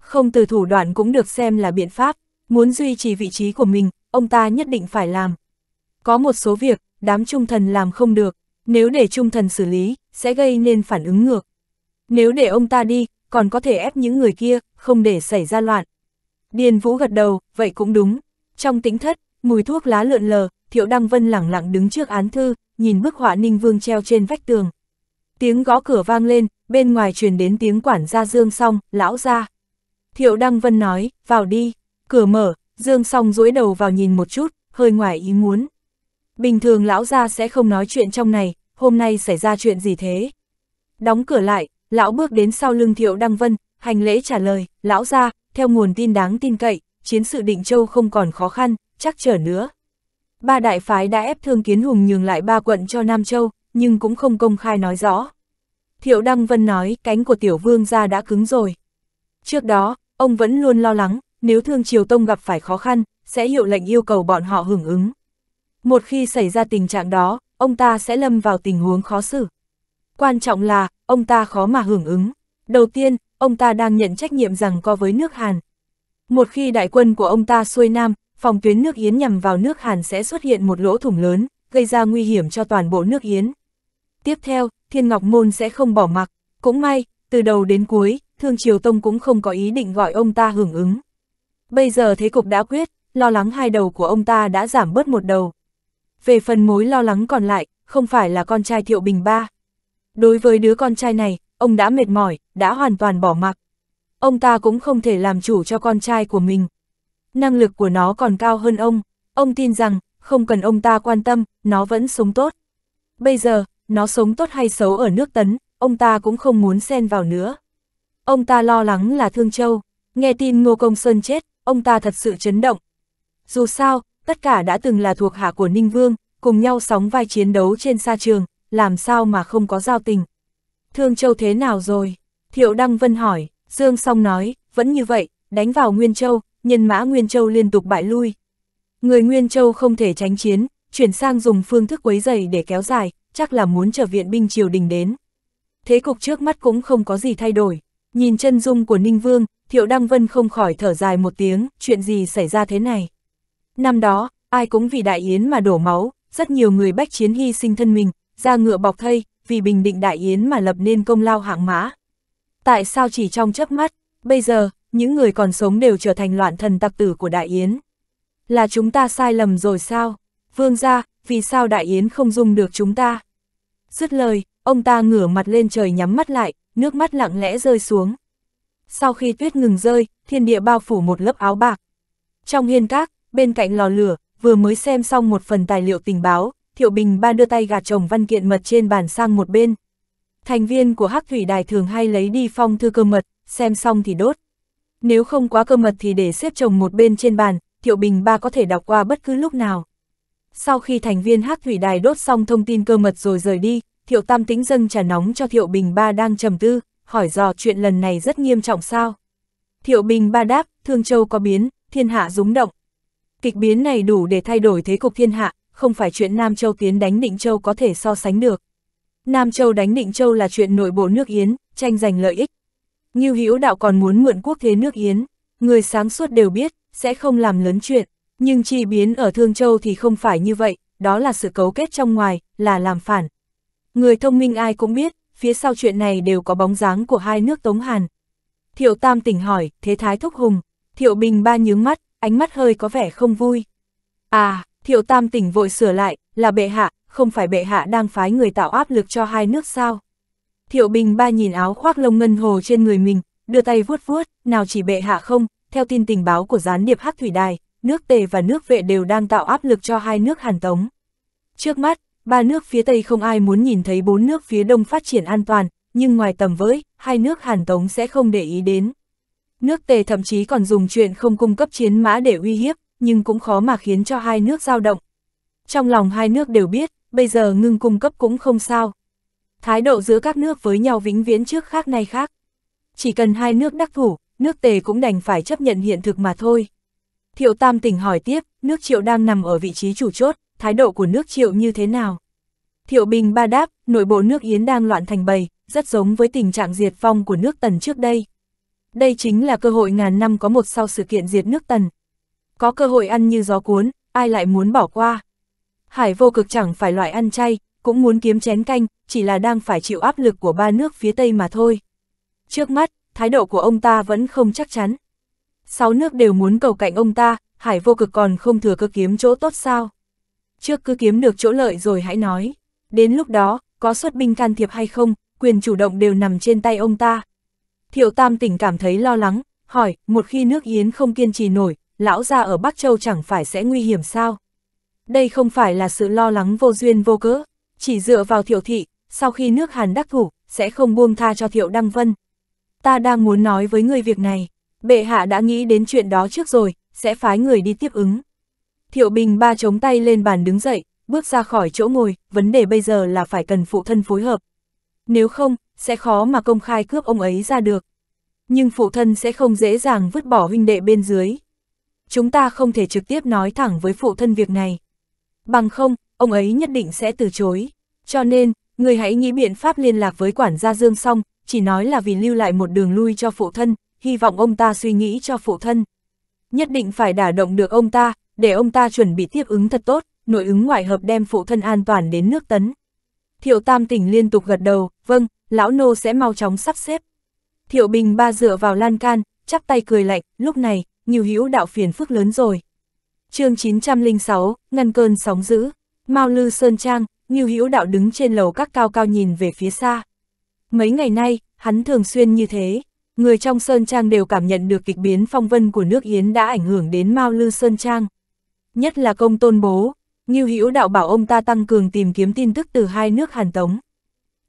Không từ thủ đoạn cũng được xem là biện pháp, muốn duy trì vị trí của mình, ông ta nhất định phải làm. Có một số việc, đám trung thần làm không được, nếu để trung thần xử lý, sẽ gây nên phản ứng ngược. Nếu để ông ta đi, còn có thể ép những người kia, không để xảy ra loạn. Điền Vũ gật đầu, vậy cũng đúng. Trong tĩnh thất, mùi thuốc lá lượn lờ, Thiệu Đăng Vân lẳng lặng đứng trước án thư, nhìn bức họa Ninh Vương treo trên vách tường. Tiếng gõ cửa vang lên, bên ngoài truyền đến tiếng quản gia Dương Song, lão gia. Thiệu Đăng Vân nói, vào đi, cửa mở, Dương Song duỗi đầu vào nhìn một chút, hơi ngoài ý muốn. Bình thường lão gia sẽ không nói chuyện trong này, hôm nay xảy ra chuyện gì thế? Đóng cửa lại, lão bước đến sau lưng Thiệu Đăng Vân, hành lễ trả lời, lão gia, theo nguồn tin đáng tin cậy, chiến sự Định Châu không còn khó khăn, chắc trở nữa, Ba đại phái đã ép Thương Kiến Hùng nhường lại ba quận cho Nam Châu, nhưng cũng không công khai nói rõ. Thiệu Đăng Vân nói cánh của tiểu vương gia đã cứng rồi. Trước đó, ông vẫn luôn lo lắng, nếu Thương Triều Tông gặp phải khó khăn, sẽ hiệu lệnh yêu cầu bọn họ hưởng ứng. Một khi xảy ra tình trạng đó, ông ta sẽ lâm vào tình huống khó xử. Quan trọng là, ông ta khó mà hưởng ứng. Đầu tiên, ông ta đang nhận trách nhiệm rằng co với nước Hàn. Một khi đại quân của ông ta xuôi nam, phòng tuyến nước Yến nhằm vào nước Hàn sẽ xuất hiện một lỗ thủng lớn, gây ra nguy hiểm cho toàn bộ nước Yến. Tiếp theo, Thiên Ngọc Môn sẽ không bỏ mặc, cũng may, từ đầu đến cuối, Thương Triều Tông cũng không có ý định gọi ông ta hưởng ứng. Bây giờ thế cục đã quyết, lo lắng hai đầu của ông ta đã giảm bớt một đầu. Về phần mối lo lắng còn lại, không phải là con trai Thiệu Bình Ba. Đối với đứa con trai này, ông đã mệt mỏi, đã hoàn toàn bỏ mặc. Ông ta cũng không thể làm chủ cho con trai của mình, năng lực của nó còn cao hơn ông, ông tin rằng, không cần ông ta quan tâm, nó vẫn sống tốt. Bây giờ, nó sống tốt hay xấu ở nước tấn, ông ta cũng không muốn xen vào nữa. Ông ta lo lắng là Thương Châu, nghe tin Ngô Công Sơn chết, ông ta thật sự chấn động. Dù sao, tất cả đã từng là thuộc hạ của Ninh Vương, cùng nhau sóng vai chiến đấu trên sa trường, làm sao mà không có giao tình. Thương Châu thế nào rồi? Thiệu Đăng Vân hỏi, Dương Song nói, vẫn như vậy, đánh vào Nguyên Châu, nhân mã Nguyên Châu liên tục bại lui. Người Nguyên Châu không thể tránh chiến, chuyển sang dùng phương thức quấy dày để kéo dài, chắc là muốn trở viện binh triều đình đến. Thế cục trước mắt cũng không có gì thay đổi. Nhìn chân dung của Ninh Vương, Thiệu Đăng Vân không khỏi thở dài một tiếng, chuyện gì xảy ra thế này. Năm đó, ai cũng vì đại yến mà đổ máu, rất nhiều người bách chiến hy sinh thân mình, ra ngựa bọc thây, vì bình định đại yến mà lập nên công lao hạng mã. Tại sao chỉ trong chớp mắt, bây giờ, những người còn sống đều trở thành loạn thần tặc tử của Đại Yến. Là chúng ta sai lầm rồi sao? Vương ra, vì sao Đại Yến không dung được chúng ta? Dứt lời, ông ta ngửa mặt lên trời nhắm mắt lại, nước mắt lặng lẽ rơi xuống. Sau khi tuyết ngừng rơi, thiên địa bao phủ một lớp áo bạc. Trong hiên các, bên cạnh lò lửa, vừa mới xem xong một phần tài liệu tình báo, Thiệu Bình ba đưa tay gạt chồng văn kiện mật trên bàn sang một bên. Thành viên của Hắc Thủy Đài thường hay lấy đi phong thư cơ mật, xem xong thì đốt. Nếu không quá cơ mật thì để xếp chồng một bên trên bàn, Thiệu Bình ba có thể đọc qua bất cứ lúc nào. Sau khi thành viên hắc thủy đài đốt xong thông tin cơ mật rồi rời đi, Thiệu Tam tính dâng trà nóng cho Thiệu Bình ba đang trầm tư, hỏi dò chuyện lần này rất nghiêm trọng sao. Thiệu Bình ba đáp, Thương Châu có biến, thiên hạ rúng động. Kịch biến này đủ để thay đổi thế cục thiên hạ, không phải chuyện Nam Châu tiến đánh Định Châu có thể so sánh được. Nam Châu đánh Định Châu là chuyện nội bộ nước Yến, tranh giành lợi ích, Ngưu Hữu Đạo còn muốn mượn quốc thế nước Yến, người sáng suốt đều biết, sẽ không làm lớn chuyện, nhưng chi biến ở Thương Châu thì không phải như vậy, đó là sự cấu kết trong ngoài, là làm phản. Người thông minh ai cũng biết, phía sau chuyện này đều có bóng dáng của hai nước Tống Hàn. Thiệu Tam tỉnh hỏi, thế thái thúc hùng, Thiệu Bình ba nhướng mắt, ánh mắt hơi có vẻ không vui. À, Thiệu Tam tỉnh vội sửa lại, là bệ hạ, không phải bệ hạ đang phái người tạo áp lực cho hai nước sao? Thiệu Bình ba nhìn áo khoác lông ngân hồ trên người mình, đưa tay vuốt vuốt, nào chỉ bệ hạ không, theo tin tình báo của gián điệp Hắc Thủy Đài, nước Tề và nước Vệ đều đang tạo áp lực cho hai nước Hàn Tống. Trước mắt, ba nước phía Tây không ai muốn nhìn thấy bốn nước phía Đông phát triển an toàn, nhưng ngoài tầm với, hai nước Hàn Tống sẽ không để ý đến. Nước Tề thậm chí còn dùng chuyện không cung cấp chiến mã để uy hiếp, nhưng cũng khó mà khiến cho hai nước dao động. Trong lòng hai nước đều biết, bây giờ ngưng cung cấp cũng không sao, thái độ giữa các nước với nhau vĩnh viễn trước khác nay khác. Chỉ cần hai nước đắc thủ, nước tề cũng đành phải chấp nhận hiện thực mà thôi. Thiệu Tam tỉnh hỏi tiếp, nước triệu đang nằm ở vị trí chủ chốt, thái độ của nước triệu như thế nào? Thiệu Bình ba đáp, nội bộ nước Yến đang loạn thành bầy, rất giống với tình trạng diệt phong của nước Tần trước đây. Đây chính là cơ hội ngàn năm có một sau sự kiện diệt nước Tần. Có cơ hội ăn như gió cuốn, ai lại muốn bỏ qua? Hải vô cực chẳng phải loại ăn chay, cũng muốn kiếm chén canh, chỉ là đang phải chịu áp lực của ba nước phía Tây mà thôi. Trước mắt, thái độ của ông ta vẫn không chắc chắn. Sáu nước đều muốn cầu cạnh ông ta, hải vô cực còn không thừa cơ kiếm chỗ tốt sao. Trước cứ kiếm được chỗ lợi rồi hãy nói. Đến lúc đó, có xuất binh can thiệp hay không, quyền chủ động đều nằm trên tay ông ta. Thiệu Tam tỉnh cảm thấy lo lắng, hỏi, một khi nước Yến không kiên trì nổi, lão gia ở Bắc Châu chẳng phải sẽ nguy hiểm sao? Đây không phải là sự lo lắng vô duyên vô cớ, chỉ dựa vào thiệu thị, sau khi nước Hàn đắc thủ, sẽ không buông tha cho thiệu Đăng Vân. Ta đang muốn nói với người việc này, bệ hạ đã nghĩ đến chuyện đó trước rồi, sẽ phái người đi tiếp ứng. Thiệu Bình ba chống tay lên bàn đứng dậy, bước ra khỏi chỗ ngồi, vấn đề bây giờ là phải cần phụ thân phối hợp. Nếu không, sẽ khó mà công khai cướp ông ấy ra được. Nhưng phụ thân sẽ không dễ dàng vứt bỏ huynh đệ bên dưới. Chúng ta không thể trực tiếp nói thẳng với phụ thân việc này. Bằng không, ông ấy nhất định sẽ từ chối. Cho nên, người hãy nghĩ biện pháp liên lạc với quản gia Dương xong, chỉ nói là vì lưu lại một đường lui cho phụ thân, hy vọng ông ta suy nghĩ cho phụ thân. Nhất định phải đả động được ông ta, để ông ta chuẩn bị tiếp ứng thật tốt, nội ứng ngoại hợp đem phụ thân an toàn đến nước tấn. Thiệu Tam tỉnh liên tục gật đầu, vâng, lão nô sẽ mau chóng sắp xếp. Thiệu Bình ba dựa vào lan can, chắp tay cười lạnh, lúc này, nhiều hữu đạo phiền phức lớn rồi. chương 906, ngăn cơn sóng dữ Mao Lư Sơn Trang, Ngưu Hữu Đạo đứng trên lầu các cao cao nhìn về phía xa. Mấy ngày nay, hắn thường xuyên như thế, người trong Sơn Trang đều cảm nhận được kịch biến phong vân của nước Yến đã ảnh hưởng đến Mao Lư Sơn Trang. Nhất là công tôn bố, Ngưu Hữu Đạo bảo ông ta tăng cường tìm kiếm tin tức từ hai nước Hàn Tống.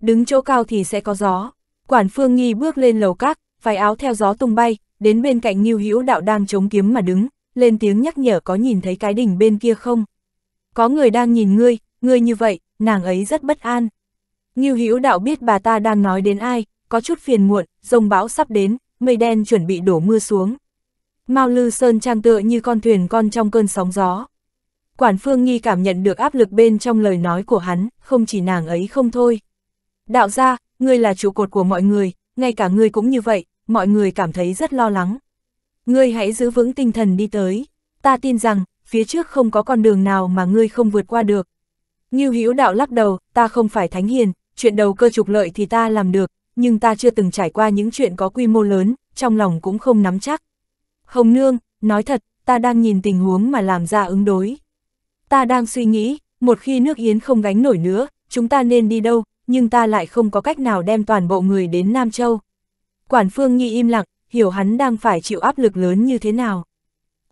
Đứng chỗ cao thì sẽ có gió. Quản Phương Nghi bước lên lầu các, vài áo theo gió tung bay, đến bên cạnh Ngưu Hữu Đạo đang chống kiếm mà đứng, lên tiếng nhắc nhở có nhìn thấy cái đỉnh bên kia không? có người đang nhìn ngươi, ngươi như vậy, nàng ấy rất bất an. Ngưu Hữu Đạo biết bà ta đang nói đến ai, có chút phiền muộn, rông bão sắp đến, mây đen chuẩn bị đổ mưa xuống. Mao Lư Sơn trang tựa như con thuyền con trong cơn sóng gió. Quản Phương Nghi cảm nhận được áp lực bên trong lời nói của hắn, không chỉ nàng ấy không thôi. Đạo gia, ngươi là trụ cột của mọi người, ngay cả ngươi cũng như vậy, mọi người cảm thấy rất lo lắng. Ngươi hãy giữ vững tinh thần đi tới. Ta tin rằng, phía trước không có con đường nào mà ngươi không vượt qua được. Như hữu đạo lắc đầu, ta không phải thánh hiền, chuyện đầu cơ trục lợi thì ta làm được, nhưng ta chưa từng trải qua những chuyện có quy mô lớn, trong lòng cũng không nắm chắc. Hồng Nương, nói thật, ta đang nhìn tình huống mà làm ra ứng đối. Ta đang suy nghĩ, một khi nước Yến không gánh nổi nữa, chúng ta nên đi đâu, nhưng ta lại không có cách nào đem toàn bộ người đến Nam Châu. Quản Phương Nhi im lặng, hiểu hắn đang phải chịu áp lực lớn như thế nào.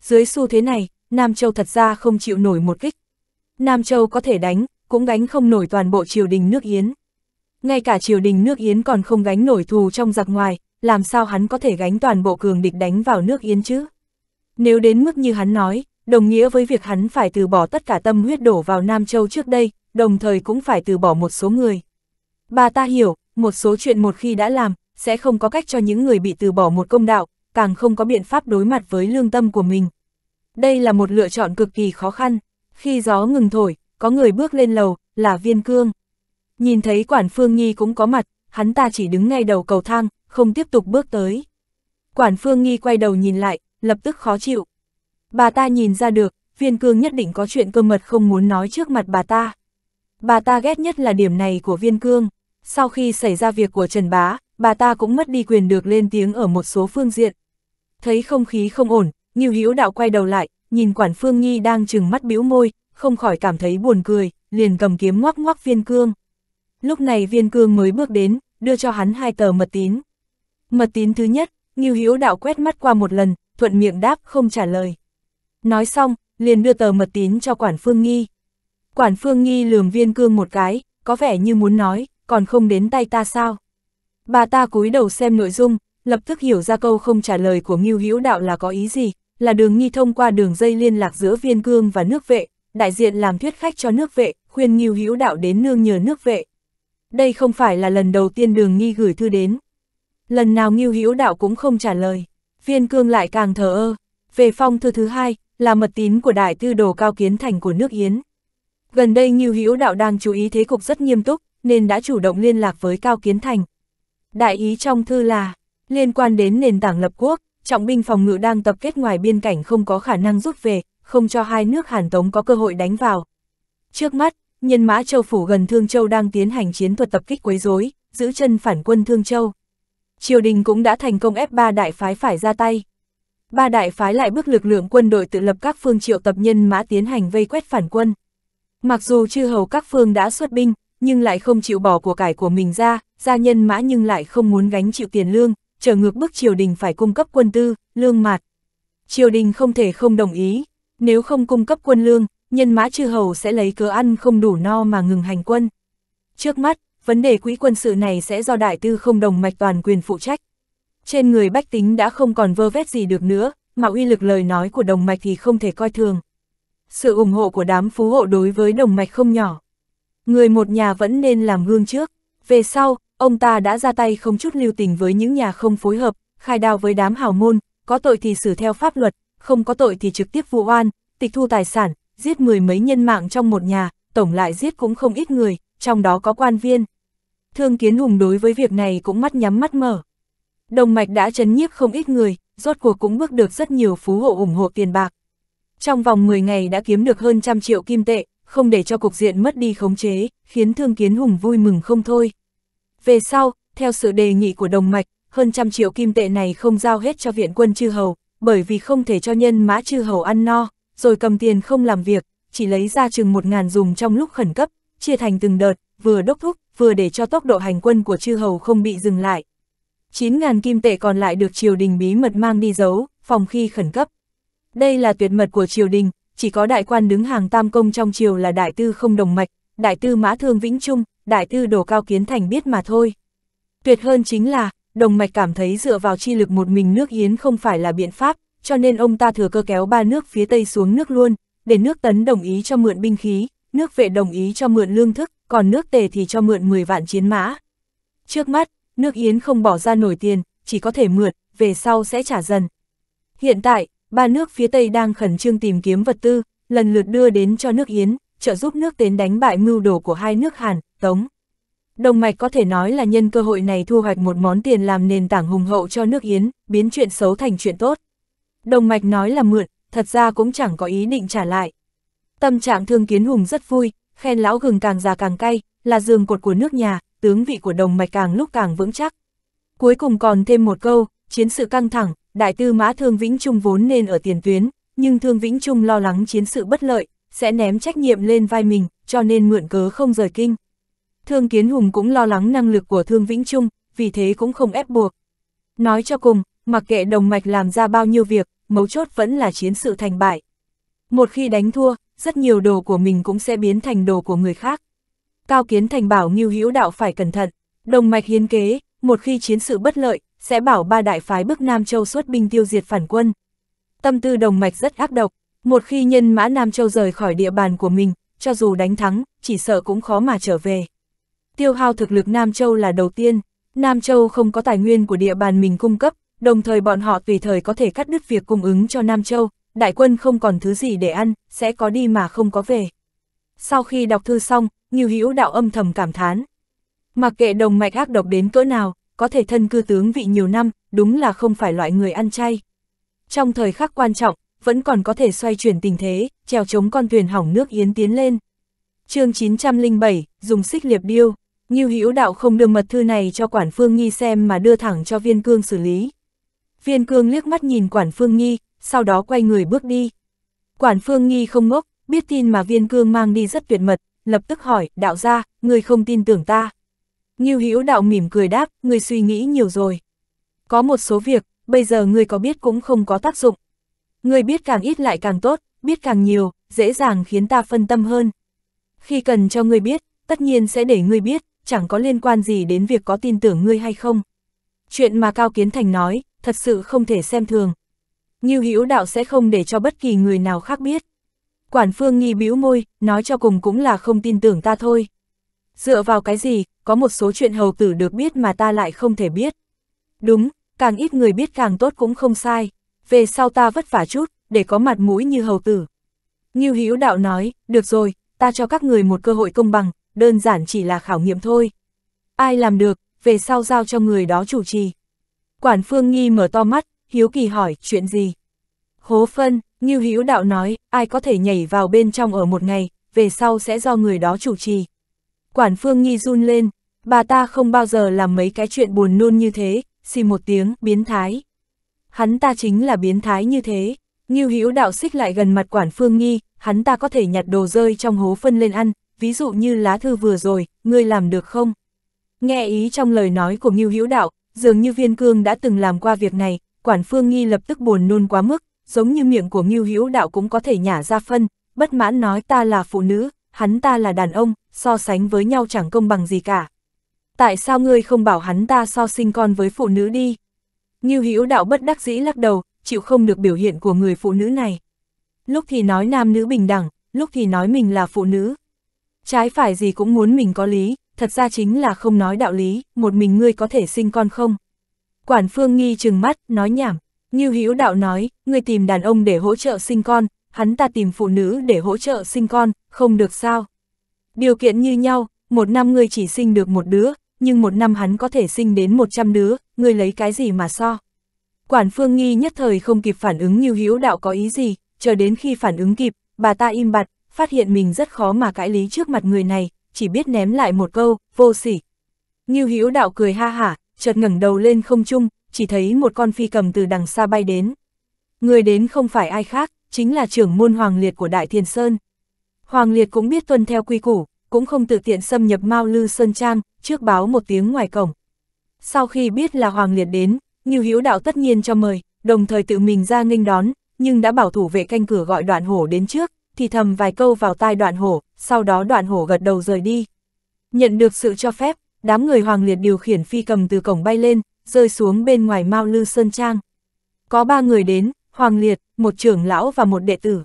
Dưới xu thế này, Nam Châu thật ra không chịu nổi một kích. Nam Châu có thể đánh, cũng gánh không nổi toàn bộ triều đình nước Yến. Ngay cả triều đình nước Yến còn không gánh nổi thù trong giặc ngoài, làm sao hắn có thể gánh toàn bộ cường địch đánh vào nước Yến chứ? Nếu đến mức như hắn nói, đồng nghĩa với việc hắn phải từ bỏ tất cả tâm huyết đổ vào Nam Châu trước đây, đồng thời cũng phải từ bỏ một số người. Bà ta hiểu, một số chuyện một khi đã làm, sẽ không có cách cho những người bị từ bỏ một công đạo, càng không có biện pháp đối mặt với lương tâm của mình đây là một lựa chọn cực kỳ khó khăn. Khi gió ngừng thổi, có người bước lên lầu, là viên cương. Nhìn thấy quản phương nhi cũng có mặt, hắn ta chỉ đứng ngay đầu cầu thang, không tiếp tục bước tới. Quản phương nhi quay đầu nhìn lại, lập tức khó chịu. Bà ta nhìn ra được, viên cương nhất định có chuyện cơ mật không muốn nói trước mặt bà ta. Bà ta ghét nhất là điểm này của viên cương. Sau khi xảy ra việc của Trần Bá, bà ta cũng mất đi quyền được lên tiếng ở một số phương diện. Thấy không khí không ổn, Ngưu Hữu Đạo quay đầu lại, nhìn Quản Phương Nhi đang trừng mắt bĩu môi, không khỏi cảm thấy buồn cười, liền cầm kiếm ngoắc ngoắc viên cương. Lúc này viên cương mới bước đến, đưa cho hắn hai tờ mật tín. Mật tín thứ nhất, Ngưu Hữu Đạo quét mắt qua một lần, thuận miệng đáp không trả lời. Nói xong, liền đưa tờ mật tín cho Quản Phương Nhi. Quản Phương Nhi lườm viên cương một cái, có vẻ như muốn nói, còn không đến tay ta sao. Bà ta cúi đầu xem nội dung, lập tức hiểu ra câu không trả lời của Ngưu Hữu Đạo là có ý gì, là đường nghi thông qua đường dây liên lạc giữa viên cương và nước vệ, đại diện làm thuyết khách cho nước vệ, khuyên nghiêu hữu đạo đến nương nhờ nước vệ. Đây không phải là lần đầu tiên đường nghi gửi thư đến. Lần nào nghiêu hữu đạo cũng không trả lời, viên cương lại càng thờ ơ. Về phong thư thứ hai, là mật tín của đại tư đồ cao kiến thành của nước Yến. Gần đây nghiêu hữu đạo đang chú ý thế cục rất nghiêm túc, nên đã chủ động liên lạc với cao kiến thành. Đại ý trong thư là, liên quan đến nền tảng lập quốc, trọng binh phòng ngự đang tập kết ngoài biên cảnh không có khả năng rút về, không cho hai nước Hàn Tống có cơ hội đánh vào. Trước mắt, nhân mã châu phủ gần Thương Châu đang tiến hành chiến thuật tập kích quấy rối, giữ chân phản quân Thương Châu. Triều đình cũng đã thành công ép ba đại phái phải ra tay. Ba đại phái lại bước lực lượng quân đội tự lập các phương triệu tập nhân mã tiến hành vây quét phản quân. Mặc dù chư hầu các phương đã xuất binh, nhưng lại không chịu bỏ của cải của mình ra, gia nhân mã nhưng lại không muốn gánh chịu tiền lương, trở ngược bức triều đình phải cung cấp quân tư, lương mạt. Triều đình không thể không đồng ý, nếu không cung cấp quân lương, nhân mã chư hầu sẽ lấy cớ ăn không đủ no mà ngừng hành quân. Trước mắt, vấn đề quỹ quân sự này sẽ do đại tư không đồng mạch toàn quyền phụ trách. Trên người bách tính đã không còn vơ vét gì được nữa, mà uy lực lời nói của đồng mạch thì không thể coi thường. Sự ủng hộ của đám phú hộ đối với đồng mạch không nhỏ. Người một nhà vẫn nên làm gương trước, về sau, ông ta đã ra tay không chút lưu tình với những nhà không phối hợp, khai đao với đám hào môn, có tội thì xử theo pháp luật, không có tội thì trực tiếp vụ oan, tịch thu tài sản, giết mười mấy nhân mạng trong một nhà, tổng lại giết cũng không ít người, trong đó có quan viên. Thương Kiến Hùng đối với việc này cũng mắt nhắm mắt mở. Đồng mạch đã chấn nhiếp không ít người, rốt cuộc cũng bước được rất nhiều phú hộ ủng hộ tiền bạc. Trong vòng 10 ngày đã kiếm được hơn trăm triệu kim tệ, không để cho cục diện mất đi khống chế, khiến Thương Kiến Hùng vui mừng không thôi. Về sau, theo sự đề nghị của đồng mạch, hơn trăm triệu kim tệ này không giao hết cho viện quân chư hầu, bởi vì không thể cho nhân mã chư hầu ăn no, rồi cầm tiền không làm việc, chỉ lấy ra chừng một ngàn dùng trong lúc khẩn cấp, chia thành từng đợt, vừa đốc thúc, vừa để cho tốc độ hành quân của chư hầu không bị dừng lại. 9.000 kim tệ còn lại được triều đình bí mật mang đi giấu, phòng khi khẩn cấp. Đây là tuyệt mật của triều đình, chỉ có đại quan đứng hàng tam công trong triều là đại tư không đồng mạch, đại tư mã thương vĩnh trung, đại tư đồ cao kiến thành biết mà thôi. Tuyệt hơn chính là, đồng mạch cảm thấy dựa vào chi lực một mình nước Yến không phải là biện pháp, cho nên ông ta thừa cơ kéo ba nước phía Tây xuống nước luôn, để nước Tấn đồng ý cho mượn binh khí, nước Vệ đồng ý cho mượn lương thức, còn nước Tề thì cho mượn 10 vạn chiến mã. Trước mắt, nước Yến không bỏ ra nổi tiền, chỉ có thể mượn, về sau sẽ trả dần. Hiện tại, ba nước phía Tây đang khẩn trương tìm kiếm vật tư, lần lượt đưa đến cho nước Yến, trợ giúp nước Tến đánh bại mưu đồ của hai nước Hàn, Tống. Đồng mạch có thể nói là nhân cơ hội này thu hoạch một món tiền làm nền tảng hùng hậu cho nước Yến, biến chuyện xấu thành chuyện tốt. Đồng mạch nói là mượn, thật ra cũng chẳng có ý định trả lại. Tâm trạng thương kiến hùng rất vui, khen lão gừng càng già càng cay, là giường cột của nước nhà, tướng vị của đồng mạch càng lúc càng vững chắc. Cuối cùng còn thêm một câu, chiến sự căng thẳng, đại tư mã Thương Vĩnh Trung vốn nên ở tiền tuyến, nhưng Thương Vĩnh Trung lo lắng chiến sự bất lợi, sẽ ném trách nhiệm lên vai mình, cho nên mượn cớ không rời kinh. Thương Kiến Hùng cũng lo lắng năng lực của Thương Vĩnh Trung, vì thế cũng không ép buộc. Nói cho cùng, mặc kệ đồng mạch làm ra bao nhiêu việc, mấu chốt vẫn là chiến sự thành bại. Một khi đánh thua, rất nhiều đồ của mình cũng sẽ biến thành đồ của người khác. Cao Kiến Thành bảo Ngưu Hữu Đạo phải cẩn thận, đồng mạch hiến kế, một khi chiến sự bất lợi, sẽ bảo ba đại phái bức Nam Châu xuất binh tiêu diệt phản quân. Tâm tư đồng mạch rất ác độc, một khi nhân mã Nam Châu rời khỏi địa bàn của mình, cho dù đánh thắng, chỉ sợ cũng khó mà trở về. Tiêu hao thực lực Nam Châu là đầu tiên, Nam Châu không có tài nguyên của địa bàn mình cung cấp, đồng thời bọn họ tùy thời có thể cắt đứt việc cung ứng cho Nam Châu, đại quân không còn thứ gì để ăn, sẽ có đi mà không có về. Sau khi đọc thư xong, nhiều Hữu đạo âm thầm cảm thán. Mặc kệ đồng mạch ác độc đến cỡ nào, có thể thân cư tướng vị nhiều năm, đúng là không phải loại người ăn chay. Trong thời khắc quan trọng, vẫn còn có thể xoay chuyển tình thế, trèo chống con thuyền hỏng nước yến tiến lên. chương 907, dùng xích liệp điêu, Ngưu Hữu Đạo không đưa mật thư này cho Quản Phương Nghi xem mà đưa thẳng cho Viên Cương xử lý. Viên Cương liếc mắt nhìn Quản Phương Nghi, sau đó quay người bước đi. Quản Phương Nghi không ngốc, biết tin mà Viên Cương mang đi rất tuyệt mật, lập tức hỏi, đạo ra, người không tin tưởng ta. Ngưu Hữu Đạo mỉm cười đáp, người suy nghĩ nhiều rồi. Có một số việc, bây giờ người có biết cũng không có tác dụng. Người biết càng ít lại càng tốt, biết càng nhiều, dễ dàng khiến ta phân tâm hơn. Khi cần cho người biết, tất nhiên sẽ để người biết, chẳng có liên quan gì đến việc có tin tưởng ngươi hay không. Chuyện mà Cao Kiến Thành nói, thật sự không thể xem thường. Như hữu đạo sẽ không để cho bất kỳ người nào khác biết. Quản phương nghi bĩu môi, nói cho cùng cũng là không tin tưởng ta thôi. Dựa vào cái gì, có một số chuyện hầu tử được biết mà ta lại không thể biết. Đúng, càng ít người biết càng tốt cũng không sai về sau ta vất vả chút, để có mặt mũi như hầu tử. Ngưu hiếu Đạo nói, được rồi, ta cho các người một cơ hội công bằng, đơn giản chỉ là khảo nghiệm thôi. Ai làm được, về sau giao cho người đó chủ trì. Quản Phương Nghi mở to mắt, hiếu kỳ hỏi, chuyện gì? Hố phân, Ngưu hiếu Đạo nói, ai có thể nhảy vào bên trong ở một ngày, về sau sẽ do người đó chủ trì. Quản Phương Nghi run lên, bà ta không bao giờ làm mấy cái chuyện buồn nôn như thế, xin một tiếng, biến thái hắn ta chính là biến thái như thế. Ngưu Hữu đạo xích lại gần mặt quản phương nghi, hắn ta có thể nhặt đồ rơi trong hố phân lên ăn, ví dụ như lá thư vừa rồi, ngươi làm được không? Nghe ý trong lời nói của Ngưu Hữu đạo, dường như viên cương đã từng làm qua việc này, quản phương nghi lập tức buồn nôn quá mức, giống như miệng của Ngưu Hữu đạo cũng có thể nhả ra phân, bất mãn nói ta là phụ nữ, hắn ta là đàn ông, so sánh với nhau chẳng công bằng gì cả. Tại sao ngươi không bảo hắn ta so sinh con với phụ nữ đi? Ngưu Hữu Đạo bất đắc dĩ lắc đầu, chịu không được biểu hiện của người phụ nữ này. Lúc thì nói nam nữ bình đẳng, lúc thì nói mình là phụ nữ. Trái phải gì cũng muốn mình có lý, thật ra chính là không nói đạo lý, một mình ngươi có thể sinh con không? Quản Phương nghi chừng mắt, nói nhảm. Ngưu Hữu Đạo nói, ngươi tìm đàn ông để hỗ trợ sinh con, hắn ta tìm phụ nữ để hỗ trợ sinh con, không được sao? Điều kiện như nhau, một năm ngươi chỉ sinh được một đứa, nhưng một năm hắn có thể sinh đến 100 đứa, người lấy cái gì mà so. Quản phương nghi nhất thời không kịp phản ứng như hữu đạo có ý gì, chờ đến khi phản ứng kịp, bà ta im bặt, phát hiện mình rất khó mà cãi lý trước mặt người này, chỉ biết ném lại một câu, vô sỉ. Như hữu đạo cười ha hả, chợt ngẩng đầu lên không trung, chỉ thấy một con phi cầm từ đằng xa bay đến. Người đến không phải ai khác, chính là trưởng môn Hoàng Liệt của Đại Thiền Sơn. Hoàng Liệt cũng biết tuân theo quy củ, cũng không tự tiện xâm nhập Mao Lư Sơn Trang, trước báo một tiếng ngoài cổng. Sau khi biết là Hoàng Liệt đến, Ngưu Hữu Đạo tất nhiên cho mời, đồng thời tự mình ra nghênh đón, nhưng đã bảo thủ vệ canh cửa gọi Đoạn Hổ đến trước, thì thầm vài câu vào tai Đoạn Hổ, sau đó Đoạn Hổ gật đầu rời đi. Nhận được sự cho phép, đám người Hoàng Liệt điều khiển phi cầm từ cổng bay lên, rơi xuống bên ngoài Mao Lư Sơn Trang. Có ba người đến, Hoàng Liệt, một trưởng lão và một đệ tử.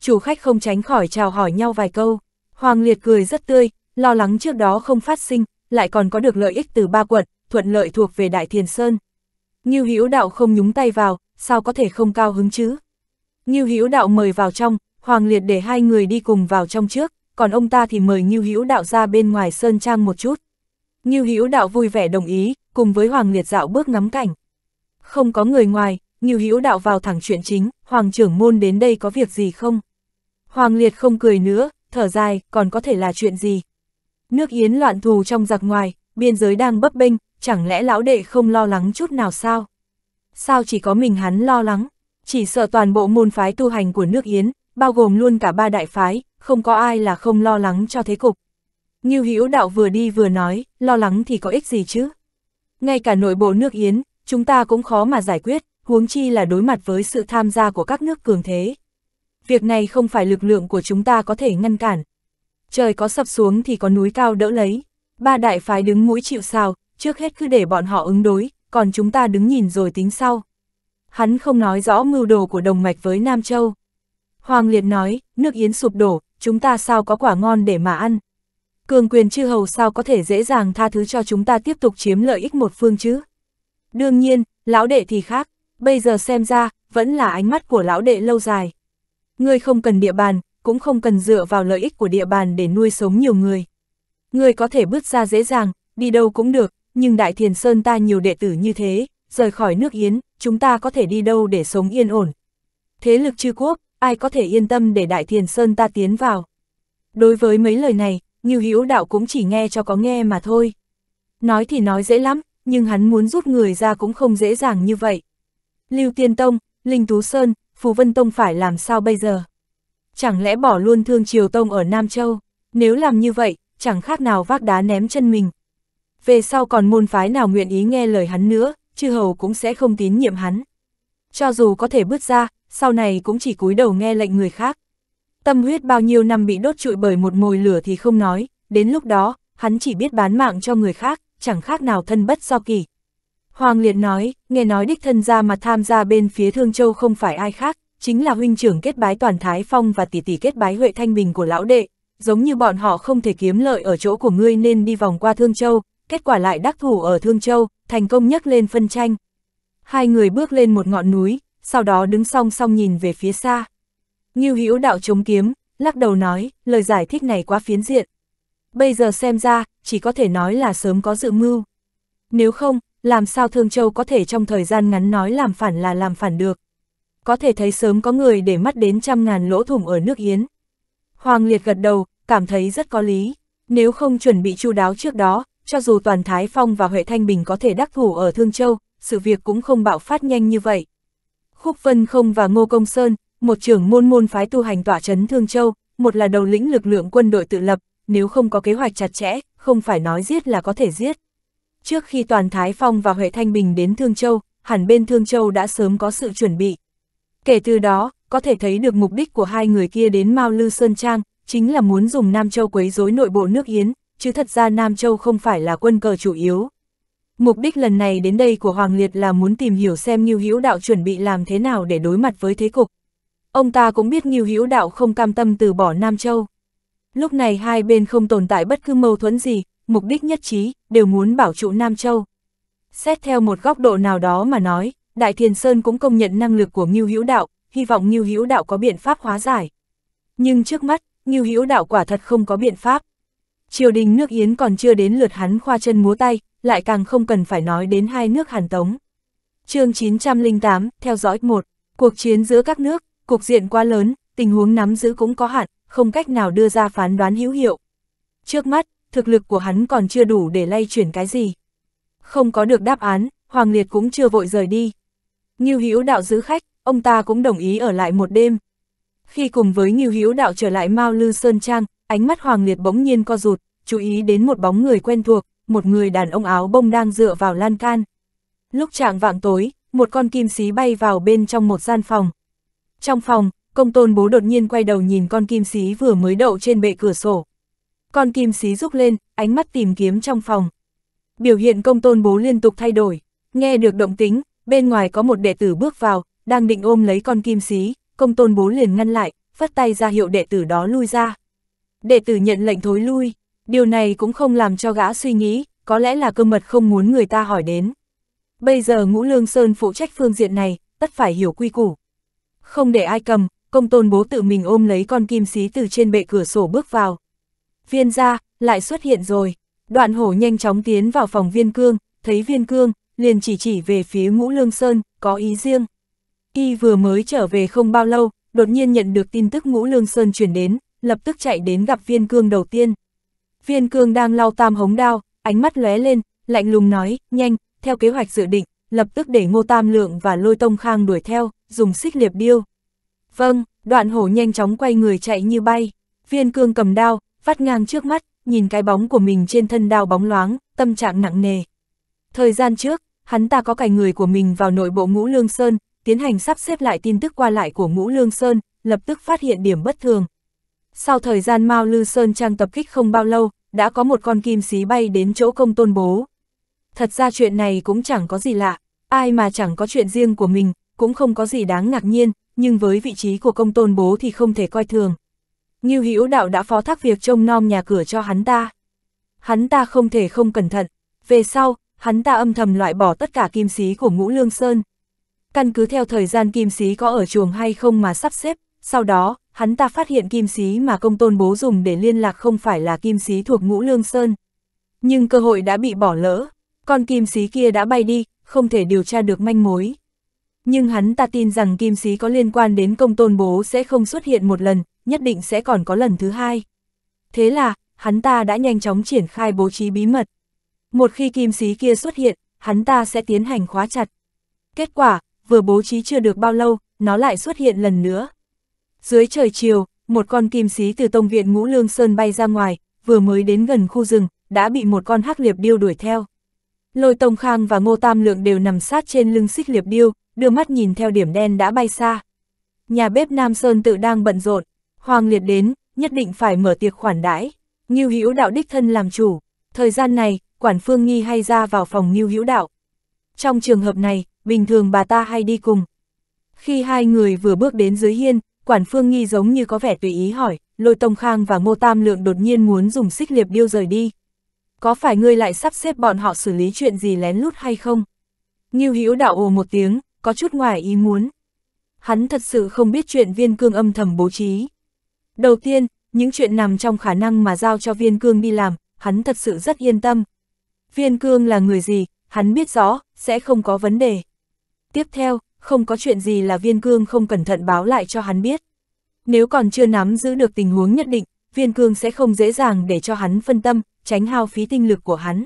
Chủ khách không tránh khỏi chào hỏi nhau vài câu. Hoàng Liệt cười rất tươi, lo lắng trước đó không phát sinh, lại còn có được lợi ích từ ba quận, thuận lợi thuộc về Đại Thiền Sơn. Như Hữu Đạo không nhúng tay vào, sao có thể không cao hứng chứ? Như Hữu Đạo mời vào trong, Hoàng Liệt để hai người đi cùng vào trong trước, còn ông ta thì mời Như Hữu Đạo ra bên ngoài sơn trang một chút. Như Hữu Đạo vui vẻ đồng ý, cùng với Hoàng Liệt dạo bước ngắm cảnh. Không có người ngoài, Như Hữu Đạo vào thẳng chuyện chính, Hoàng trưởng môn đến đây có việc gì không? Hoàng Liệt không cười nữa, thở dài, còn có thể là chuyện gì? Nước Yến loạn thù trong giặc ngoài, biên giới đang bấp bênh, chẳng lẽ lão đệ không lo lắng chút nào sao? Sao chỉ có mình hắn lo lắng? Chỉ sợ toàn bộ môn phái tu hành của nước Yến, bao gồm luôn cả ba đại phái, không có ai là không lo lắng cho thế cục. như Hữu Đạo vừa đi vừa nói, lo lắng thì có ích gì chứ? Ngay cả nội bộ nước Yến, chúng ta cũng khó mà giải quyết, huống chi là đối mặt với sự tham gia của các nước cường thế việc này không phải lực lượng của chúng ta có thể ngăn cản. Trời có sập xuống thì có núi cao đỡ lấy, ba đại phái đứng mũi chịu sao, trước hết cứ để bọn họ ứng đối, còn chúng ta đứng nhìn rồi tính sau. Hắn không nói rõ mưu đồ của đồng mạch với Nam Châu. Hoàng Liệt nói, nước Yến sụp đổ, chúng ta sao có quả ngon để mà ăn. Cường quyền chư hầu sao có thể dễ dàng tha thứ cho chúng ta tiếp tục chiếm lợi ích một phương chứ. Đương nhiên, lão đệ thì khác, bây giờ xem ra, vẫn là ánh mắt của lão đệ lâu dài. Ngươi không cần địa bàn, cũng không cần dựa vào lợi ích của địa bàn để nuôi sống nhiều người. Ngươi có thể bước ra dễ dàng, đi đâu cũng được, nhưng Đại Thiền Sơn ta nhiều đệ tử như thế, rời khỏi nước Yến, chúng ta có thể đi đâu để sống yên ổn. Thế lực chư quốc, ai có thể yên tâm để Đại Thiền Sơn ta tiến vào. Đối với mấy lời này, Ngưu Hữu Đạo cũng chỉ nghe cho có nghe mà thôi. Nói thì nói dễ lắm, nhưng hắn muốn rút người ra cũng không dễ dàng như vậy. Lưu Tiên Tông, Linh Tú Sơn, Phù Vân Tông phải làm sao bây giờ? Chẳng lẽ bỏ luôn Thương Triều Tông ở Nam Châu? Nếu làm như vậy, chẳng khác nào vác đá ném chân mình. Về sau còn môn phái nào nguyện ý nghe lời hắn nữa, chư hầu cũng sẽ không tín nhiệm hắn. Cho dù có thể bước ra, sau này cũng chỉ cúi đầu nghe lệnh người khác. Tâm huyết bao nhiêu năm bị đốt trụi bởi một mồi lửa thì không nói, đến lúc đó, hắn chỉ biết bán mạng cho người khác, chẳng khác nào thân bất do kỳ. Hoàng Liệt nói, nghe nói đích thân ra mà tham gia bên phía Thương Châu không phải ai khác, chính là huynh trưởng kết bái toàn Thái Phong và tỷ tỷ kết bái Huệ Thanh Bình của lão đệ, giống như bọn họ không thể kiếm lợi ở chỗ của ngươi nên đi vòng qua Thương Châu, kết quả lại đắc thủ ở Thương Châu, thành công nhấc lên phân tranh. Hai người bước lên một ngọn núi, sau đó đứng song song nhìn về phía xa. Ngưu Hữu đạo chống kiếm, lắc đầu nói, lời giải thích này quá phiến diện. Bây giờ xem ra, chỉ có thể nói là sớm có dự mưu. Nếu không, làm sao Thương Châu có thể trong thời gian ngắn nói làm phản là làm phản được. Có thể thấy sớm có người để mắt đến trăm ngàn lỗ thủng ở nước Yến. Hoàng Liệt gật đầu, cảm thấy rất có lý. Nếu không chuẩn bị chu đáo trước đó, cho dù toàn Thái Phong và Huệ Thanh Bình có thể đắc thủ ở Thương Châu, sự việc cũng không bạo phát nhanh như vậy. Khúc Vân Không và Ngô Công Sơn, một trưởng môn môn phái tu hành tỏa trấn Thương Châu, một là đầu lĩnh lực lượng quân đội tự lập, nếu không có kế hoạch chặt chẽ, không phải nói giết là có thể giết. Trước khi toàn Thái Phong và Huệ Thanh Bình đến Thương Châu, hẳn bên Thương Châu đã sớm có sự chuẩn bị. Kể từ đó, có thể thấy được mục đích của hai người kia đến Mao Lư Sơn Trang, chính là muốn dùng Nam Châu quấy rối nội bộ nước Yến, chứ thật ra Nam Châu không phải là quân cờ chủ yếu. Mục đích lần này đến đây của Hoàng Liệt là muốn tìm hiểu xem Ngưu Hữu Đạo chuẩn bị làm thế nào để đối mặt với thế cục. Ông ta cũng biết Ngưu Hữu Đạo không cam tâm từ bỏ Nam Châu. Lúc này hai bên không tồn tại bất cứ mâu thuẫn gì, mục đích nhất trí, đều muốn bảo trụ Nam Châu. Xét theo một góc độ nào đó mà nói, Đại Thiền Sơn cũng công nhận năng lực của Ngưu Hữu Đạo, hy vọng Ngưu Hữu Đạo có biện pháp hóa giải. Nhưng trước mắt, Ngưu Hữu Đạo quả thật không có biện pháp. Triều đình nước Yến còn chưa đến lượt hắn khoa chân múa tay, lại càng không cần phải nói đến hai nước Hàn Tống. chương 908, theo dõi 1, cuộc chiến giữa các nước, cục diện quá lớn, tình huống nắm giữ cũng có hạn, không cách nào đưa ra phán đoán hữu hiệu. Trước mắt, thực lực của hắn còn chưa đủ để lay chuyển cái gì. Không có được đáp án, Hoàng Liệt cũng chưa vội rời đi. Nghiêu Hữu đạo giữ khách, ông ta cũng đồng ý ở lại một đêm. Khi cùng với Nghiêu Hữu đạo trở lại Mao Lư Sơn Trang, ánh mắt Hoàng Liệt bỗng nhiên co rụt, chú ý đến một bóng người quen thuộc, một người đàn ông áo bông đang dựa vào lan can. Lúc trạng vạng tối, một con kim xí bay vào bên trong một gian phòng. Trong phòng, công tôn bố đột nhiên quay đầu nhìn con kim xí vừa mới đậu trên bệ cửa sổ. Con kim xí rúc lên, ánh mắt tìm kiếm trong phòng. Biểu hiện công tôn bố liên tục thay đổi. Nghe được động tính, bên ngoài có một đệ tử bước vào, đang định ôm lấy con kim xí, công tôn bố liền ngăn lại, phất tay ra hiệu đệ tử đó lui ra. Đệ tử nhận lệnh thối lui, điều này cũng không làm cho gã suy nghĩ, có lẽ là cơ mật không muốn người ta hỏi đến. Bây giờ Ngũ Lương Sơn phụ trách phương diện này, tất phải hiểu quy củ. Không để ai cầm, công tôn bố tự mình ôm lấy con kim xí từ trên bệ cửa sổ bước vào viên ra, lại xuất hiện rồi. Đoạn hổ nhanh chóng tiến vào phòng viên cương, thấy viên cương, liền chỉ chỉ về phía ngũ lương sơn, có ý riêng. Y vừa mới trở về không bao lâu, đột nhiên nhận được tin tức ngũ lương sơn chuyển đến, lập tức chạy đến gặp viên cương đầu tiên. Viên cương đang lau tam hống đao, ánh mắt lóe lên, lạnh lùng nói, nhanh, theo kế hoạch dự định, lập tức để ngô tam lượng và lôi tông khang đuổi theo, dùng xích liệp điêu. Vâng, đoạn hổ nhanh chóng quay người chạy như bay, viên cương cầm đao, vắt ngang trước mắt, nhìn cái bóng của mình trên thân đao bóng loáng, tâm trạng nặng nề. Thời gian trước, hắn ta có cài người của mình vào nội bộ ngũ lương sơn, tiến hành sắp xếp lại tin tức qua lại của ngũ lương sơn, lập tức phát hiện điểm bất thường. Sau thời gian Mao Lư Sơn trang tập kích không bao lâu, đã có một con kim xí bay đến chỗ công tôn bố. Thật ra chuyện này cũng chẳng có gì lạ, ai mà chẳng có chuyện riêng của mình, cũng không có gì đáng ngạc nhiên, nhưng với vị trí của công tôn bố thì không thể coi thường. Ngưu Hữu Đạo đã phó thác việc trông nom nhà cửa cho hắn ta. Hắn ta không thể không cẩn thận, về sau, hắn ta âm thầm loại bỏ tất cả kim sĩ của Ngũ Lương Sơn. Căn cứ theo thời gian kim sĩ có ở chuồng hay không mà sắp xếp, sau đó, hắn ta phát hiện kim sĩ mà công tôn bố dùng để liên lạc không phải là kim sĩ thuộc Ngũ Lương Sơn. Nhưng cơ hội đã bị bỏ lỡ, con kim sĩ kia đã bay đi, không thể điều tra được manh mối. Nhưng hắn ta tin rằng kim sĩ có liên quan đến công tôn bố sẽ không xuất hiện một lần, nhất định sẽ còn có lần thứ hai. Thế là, hắn ta đã nhanh chóng triển khai bố trí bí mật. Một khi kim sĩ kia xuất hiện, hắn ta sẽ tiến hành khóa chặt. Kết quả, vừa bố trí chưa được bao lâu, nó lại xuất hiện lần nữa. Dưới trời chiều, một con kim sĩ từ tông viện ngũ lương sơn bay ra ngoài, vừa mới đến gần khu rừng, đã bị một con hắc liệp điêu đuổi theo. Lôi Tông Khang và Ngô Tam Lượng đều nằm sát trên lưng xích liệp điêu, đưa mắt nhìn theo điểm đen đã bay xa. Nhà bếp Nam Sơn tự đang bận rộn, Hoàng Liệt đến, nhất định phải mở tiệc khoản đãi. Ngưu Hữu Đạo đích thân làm chủ, thời gian này, quản Phương Nghi hay ra vào phòng Ngưu Hữu Đạo. Trong trường hợp này, bình thường bà ta hay đi cùng. Khi hai người vừa bước đến dưới hiên, quản Phương Nghi giống như có vẻ tùy ý hỏi, Lôi Tông Khang và Ngô Tam Lượng đột nhiên muốn dùng xích liệp điêu rời đi. Có phải ngươi lại sắp xếp bọn họ xử lý chuyện gì lén lút hay không? Ngưu Hữu Đạo ồ một tiếng, có chút ngoài ý muốn. Hắn thật sự không biết chuyện viên cương âm thầm bố trí. Đầu tiên, những chuyện nằm trong khả năng mà giao cho viên cương đi làm, hắn thật sự rất yên tâm. Viên cương là người gì, hắn biết rõ, sẽ không có vấn đề. Tiếp theo, không có chuyện gì là viên cương không cẩn thận báo lại cho hắn biết. Nếu còn chưa nắm giữ được tình huống nhất định, viên cương sẽ không dễ dàng để cho hắn phân tâm, tránh hao phí tinh lực của hắn.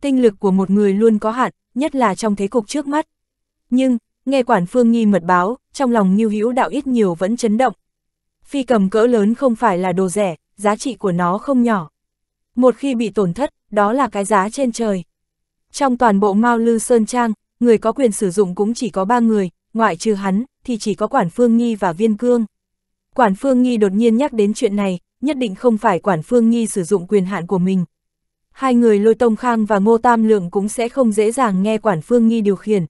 Tinh lực của một người luôn có hạn, nhất là trong thế cục trước mắt, nhưng, nghe quản phương nghi mật báo, trong lòng Ngưu Hữu đạo ít nhiều vẫn chấn động. Phi cầm cỡ lớn không phải là đồ rẻ, giá trị của nó không nhỏ. Một khi bị tổn thất, đó là cái giá trên trời. Trong toàn bộ Mao Lư Sơn Trang, người có quyền sử dụng cũng chỉ có ba người, ngoại trừ hắn, thì chỉ có Quản Phương Nghi và Viên Cương. Quản Phương Nghi đột nhiên nhắc đến chuyện này, nhất định không phải Quản Phương Nghi sử dụng quyền hạn của mình. Hai người Lôi Tông Khang và Ngô Tam Lượng cũng sẽ không dễ dàng nghe Quản Phương Nghi điều khiển,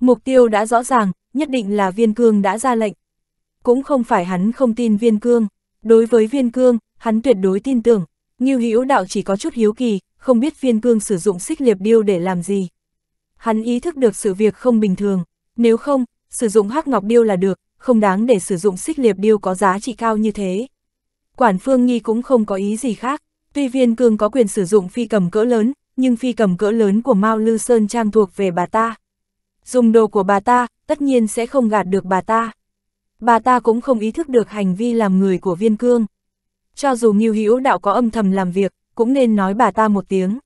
Mục tiêu đã rõ ràng, nhất định là viên cương đã ra lệnh. Cũng không phải hắn không tin viên cương. Đối với viên cương, hắn tuyệt đối tin tưởng. Như hữu đạo chỉ có chút hiếu kỳ, không biết viên cương sử dụng xích liệp điêu để làm gì. Hắn ý thức được sự việc không bình thường. Nếu không, sử dụng hắc ngọc điêu là được, không đáng để sử dụng xích liệp điêu có giá trị cao như thế. Quản Phương Nhi cũng không có ý gì khác. Tuy viên cương có quyền sử dụng phi cầm cỡ lớn, nhưng phi cầm cỡ lớn của Mao Lư Sơn Trang thuộc về bà ta dùng đồ của bà ta, tất nhiên sẽ không gạt được bà ta. Bà ta cũng không ý thức được hành vi làm người của viên cương. Cho dù Ngưu Hữu Đạo có âm thầm làm việc, cũng nên nói bà ta một tiếng.